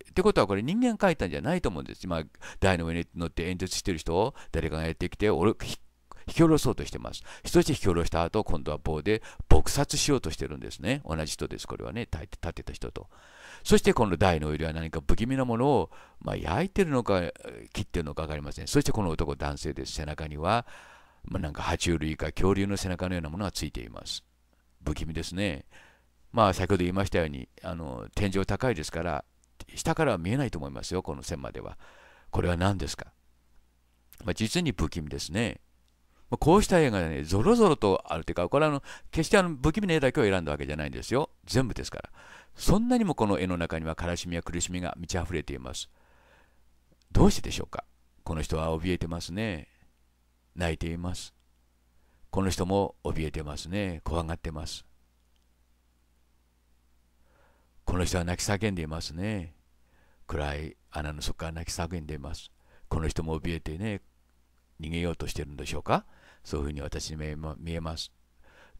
ってことはこれ人間描いたんじゃないと思うんです。今、台の上に乗って演説してる人を誰かがやってきて、俺、引き下ろそうとしてます。そして引き下ろした後、今度は棒で撲殺しようとしてるんですね。同じ人です、これはね、立てた人と。そしてこの台の上では何か不気味なものを、まあ、焼いてるのか、切ってるのか分かりません。そしてこの男、男性です。背中には、まあ、なんか爬虫類か恐竜の背中のようなものがついています。不気味ですね。まあ、先ほど言いましたように、あの天井高いですから、下からは見えないと思いますよ、この線までは。これは何ですか、まあ、実に不気味ですね。まあ、こうした絵がね、ぞろぞろとあるというか、これはあの決してあの不気味な絵だけを選んだわけじゃないんですよ。全部ですから。そんなにもこの絵の中には悲しみや苦しみが満ち溢れています。どうしてでしょうかこの人は怯えてますね。泣いています。この人も怯えてますね怖がってますこの人は泣き叫んでいますね暗い穴の底から泣き叫んでいますこの人も怯えてね逃げようとしてるんでしょうかそういうふうに私に見えます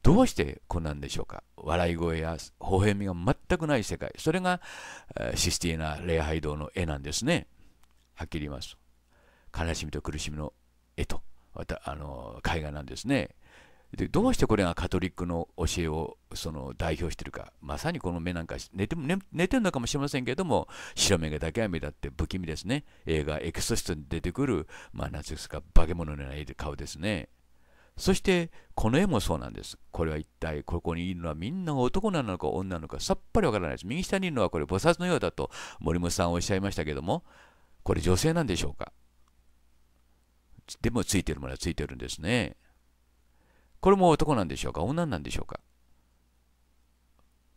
どうしてこんなんでしょうか笑い声や微笑みが全くない世界それがシスティーナ礼拝堂の絵なんですねはっきり言います悲しみと苦しみの絵とあの絵画なんですねでどうしてこれがカトリックの教えをその代表してるかまさにこの目なんか寝て寝寝てるのかもしれませんけれども白目がだけは目立って不気味ですね映画「エクソシスト」に出てくる、まあ、何ですか化け物のような顔ですねそしてこの絵もそうなんですこれは一体ここにいるのはみんな男なのか女なのかさっぱりわからないです右下にいるのはこれ菩薩のようだと森本さんおっしゃいましたけどもこれ女性なんでしょうかでもついてるものはついてるんですねこれも男なんでしょうか女なんでしょうか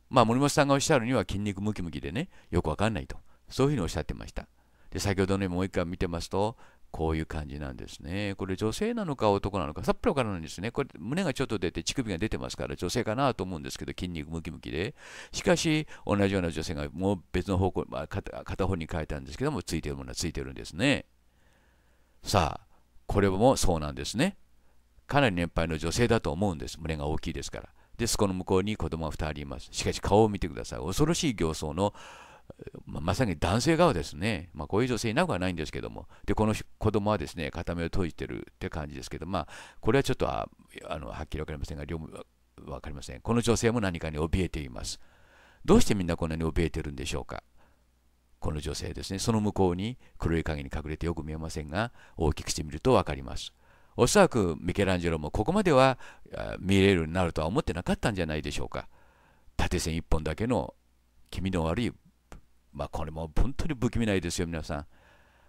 まあ森本さんがおっしゃるには筋肉ムキムキでねよくわかんないとそういうふうにおっしゃってましたで先ほどねもう一回見てますとこういう感じなんですね。これ女性なのか男なのかさっぱりわからないんですね。これ胸がちょっと出て乳首が出てますから女性かなと思うんですけど筋肉ムキムキで。しかし同じような女性がもう別の方向、まあ、片方に変えたんですけどもついてるものはついてるんですね。さあこれもそうなんですね。かなり年配の女性だと思うんです。胸が大きいですから。で、そこの向こうに子供が2人います。しかし顔を見てください。恐ろしい形相の、まさに男性側ですね。まあ、こういう女性いなくはないんですけども。で、この子供はですね、片目を閉じてるって感じですけど、まあ、これはちょっとあのはっきり分かりませんが、両分かりません。この女性も何かに怯えています。どうしてみんなこんなに怯えてるんでしょうかこの女性ですね、その向こうに黒い影に隠れてよく見えませんが、大きくしてみると分かります。おそらくミケランジェロもここまでは見れるようになるとは思ってなかったんじゃないでしょうか縦線一本だけの気味の悪いまあこれも本当に不気味ないですよ皆さん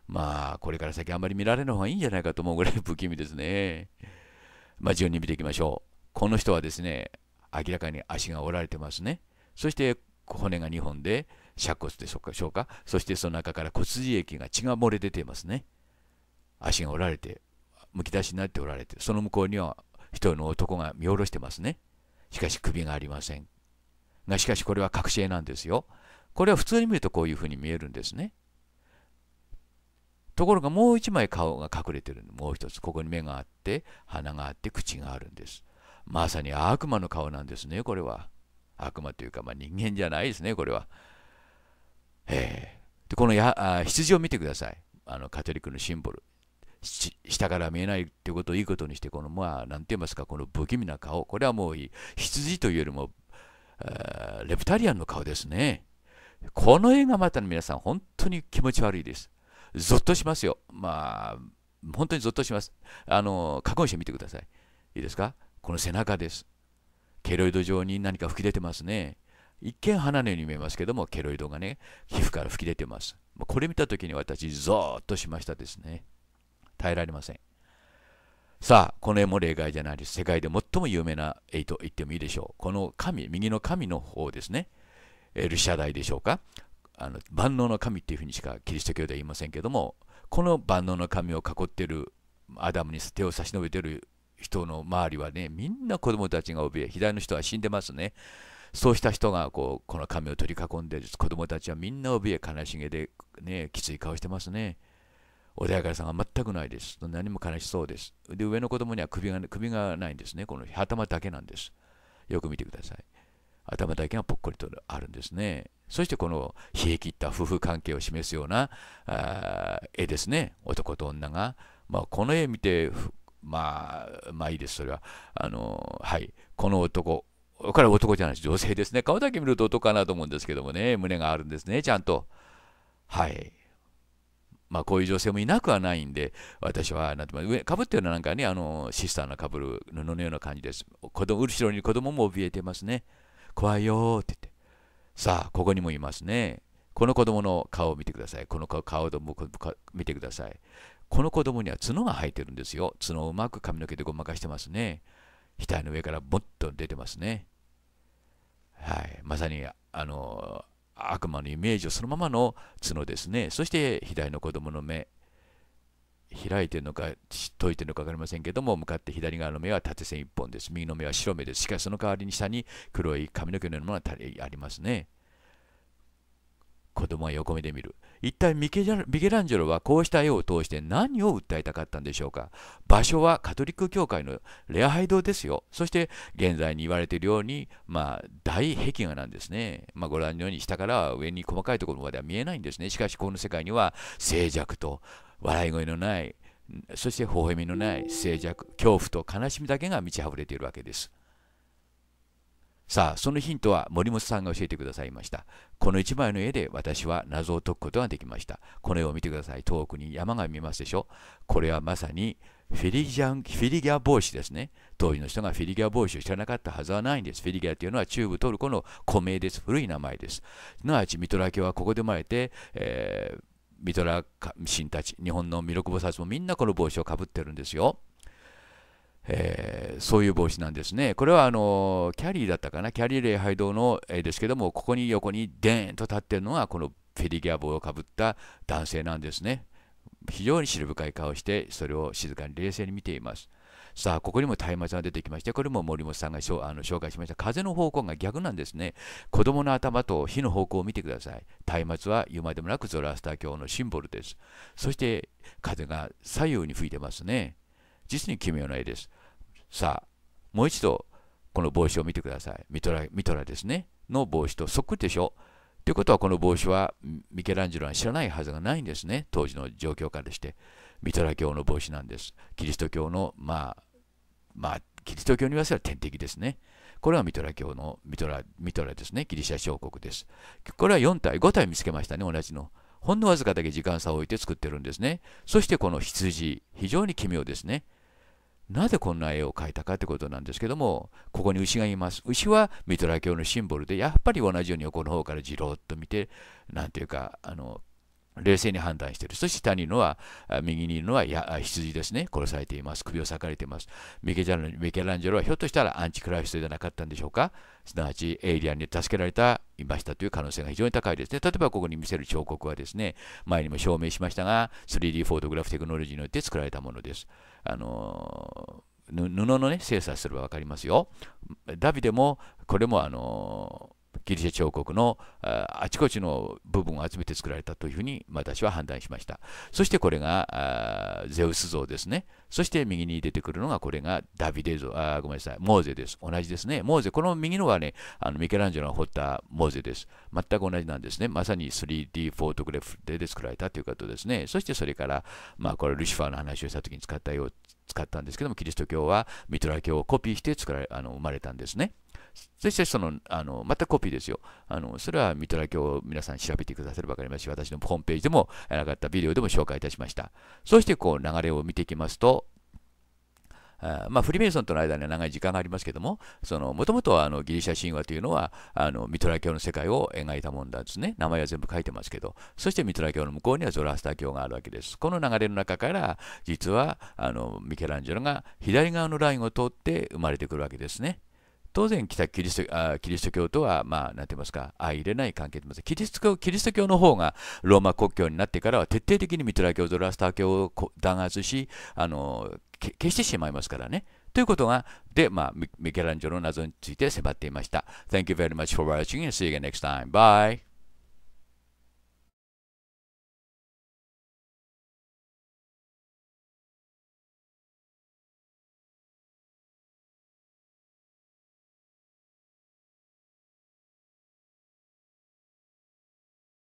まあこれから先あんまり見られない方がいいんじゃないかと思うぐらい 不気味ですねまあ順に見ていきましょうこの人はですね明らかに足が折られてますねそして骨が2本で尺骨でしょうかそしてその中から骨髄液が血が漏れ出てますね足が折られてむき出しになっておられて、その向こうには一人の男が見下ろしてますね。しかし首がありません。が、しかしこれは確信なんですよ。これは普通に見るとこういうふうに見えるんですね。ところがもう一枚顔が隠れてるもう一つ。ここに目があって、鼻があって、口があるんです。まさに悪魔の顔なんですね、これは。悪魔というか、まあ、人間じゃないですね、これは。え。で、このやあ羊を見てください。あのカトリックのシンボル。下から見えないってことをいいことにして、この、まあ、なんて言いますか、この不気味な顔、これはもう羊というよりも、レプタリアンの顔ですね。この絵がまた皆さん、本当に気持ち悪いです。ゾッとしますよ。まあ、本当にゾッとします。あの、加工してみてください。いいですかこの背中です。ケロイド状に何か吹き出てますね。一見花のように見えますけども、ケロイドがね、皮膚から吹き出てます。これ見た時に私、ゾーッとしましたですね。耐えられません。さあ、この絵も例外じゃないです。世界で最も有名な絵と言ってもいいでしょう。この神、右の神の方ですね。エルシャダイでしょうか。あの万能の神っていうふうにしかキリスト教では言いませんけども、この万能の神を囲っているアダムに手を差し伸べている人の周りはね、みんな子供たちが怯え、左の人は死んでますね。そうした人がこうこの神を取り囲んで、子供たちはみんな怯え、悲しげで、ね、きつい顔してますね。穏やかさが全くないです。何も悲しそうです。で、上の子供には首が首がないんですね。この頭だけなんです。よく見てください。頭だけがぽっこりとあるんですね。そしてこの冷え切った夫婦関係を示すような絵ですね。男と女が。まあ、この絵見て、まあ、まあいいです、それは。あの、はい。この男。これは男じゃないです。女性ですね。顔だけ見ると男かなと思うんですけどもね。胸があるんですね、ちゃんと。はい。まあ、こういう女性もいなくはないんで、私は、なんて上、かぶってるのはなんかね、あの、シスターのかぶる布のような感じです。子供、後ろに子供も怯えてますね。怖いよって言って。さあ、ここにもいますね。この子供の顔を見てください。この顔を見てください。この子供には角が生えてるんですよ。角をうまく髪の毛でごまかしてますね。額の上からもっと出てますね。はい。まさに、あの、悪魔のイメージをそのままの角ですね。そして左の子供の目。開いてるのか、解いてるのか分かりませんけども、向かって左側の目は縦線1本です。右の目は白目です。しかしその代わりに下に黒い髪の毛のようなものがありますね。子供は横目で見る一体ミケランジェロはこうした絵を通して何を訴えたかったんでしょうか場所はカトリック教会の礼拝堂ですよそして現在に言われているように、まあ、大壁画なんですね、まあ、ご覧のように下から上に細かいところまでは見えないんですねしかしこの世界には静寂と笑い声のないそして微笑みのない静寂恐怖と悲しみだけが満ち溢れているわけですさあ、そのヒントは森本さんが教えてくださいました。この一枚の絵で私は謎を解くことができました。この絵を見てください。遠くに山が見えますでしょ。これはまさにフィリギャンフィリギャ帽子ですね。当時の人がフィリギャ帽子を知らなかったはずはないんです。フィリギャというのは中部トルコの古名です。古い名前です。すなわちミトラ家はここで生まれて、えー、ミトラ神たち、日本の弥勒菩薩もみんなこの帽子をかぶってるんですよ。えー、そういう帽子なんですね。これはあのキャリーだったかな、キャリー・礼拝堂の絵ですけども、ここに横にデーンと立ってるのが、このフェリギャ帽をかぶった男性なんですね。非常に知深い顔して、それを静かに冷静に見ています。さあ、ここにも松明が出てきまして、これも森本さんがあの紹介しました。風の方向が逆なんですね。子供の頭と火の方向を見てください。松明は言うまでもなくゾラスター教のシンボルです。そして風が左右に吹いてますね。実に奇妙な絵です。さあ、もう一度、この帽子を見てください。ミトラミトラですね。の帽子とそっくりでしょ。ということは、この帽子はミケランジェロは知らないはずがないんですね。当時の状況下でして。ミトラ教の帽子なんです。キリスト教の、まあ、まあ、キリスト教に言わせれば天敵ですね。これはミトラ教のミトラ、ミトラですね。ギリシャ小国です。これは4体、5体見つけましたね、同じの。ほんのわずかだけ時間差を置いて作ってるんですね。そしてこの羊、非常に奇妙ですね。なぜこんな絵を描いたかということなんですけども、ここに牛がいます。牛はミトラ教のシンボルで、やっぱり同じように横の方からじろっと見て、なんていうか、あの、冷静に判断している。そして下にいるのは、右にいるのは羊ですね。殺されています。首を裂かれています。ミケランジェロはひょっとしたらアンチクライストじゃなかったんでしょうかすなわちエイリアンに助けられた、いましたという可能性が非常に高いですね。例えばここに見せる彫刻はですね、前にも証明しましたが、3D フォトグラフテクノロジーによって作られたものです。あの布のね精査すれば分かりますよ。ダビデもこれもあのギリシャ彫刻のあちこちの部分を集めて作られたというふうに私は判断しました。そしてこれがゼウス像ですね。そして右に出てくるのがこれがダビデ像、あごめんなさい、モーゼです。同じですね。モーゼ、この右のはね、あのミケランジェロが彫ったモーゼです。全く同じなんですね。まさに 3D フォートグレフで作られたということですね。そしてそれから、まあこれルシファーの話をした時に使ったよう、使ったんですけども、キリスト教はミトラ教をコピーして作られあの生まれたんですね。そしてその、あの、またコピーですよ。あの、それはミトラ教を皆さん調べてくださればわかりますし、私のホームページでも、なかったビデオでも紹介いたしました。そしてこう流れを見ていきますと、あまあ、フリーメイソンとの間には長い時間がありますけども、もともとはあのギリシャ神話というのはあのミトラ教の世界を描いたもんだですね。名前は全部書いてますけど、そしてミトラ教の向こうにはゾラスター教があるわけです。この流れの中から、実はあのミケランジェロが左側のラインを通って生まれてくるわけですね。当然北キリストキリスト教とは、まあ、なんて言いますか、相入れない関係でますキリスト教。キリスト教の方がローマ国教になってからは徹底的にミトラ教、ゾラスター教を弾圧し、あの消してしまいますからね。ということが、で、まあ、ミケランジョの謎について迫っていました。Thank you very much for watching and see you again next time. Bye!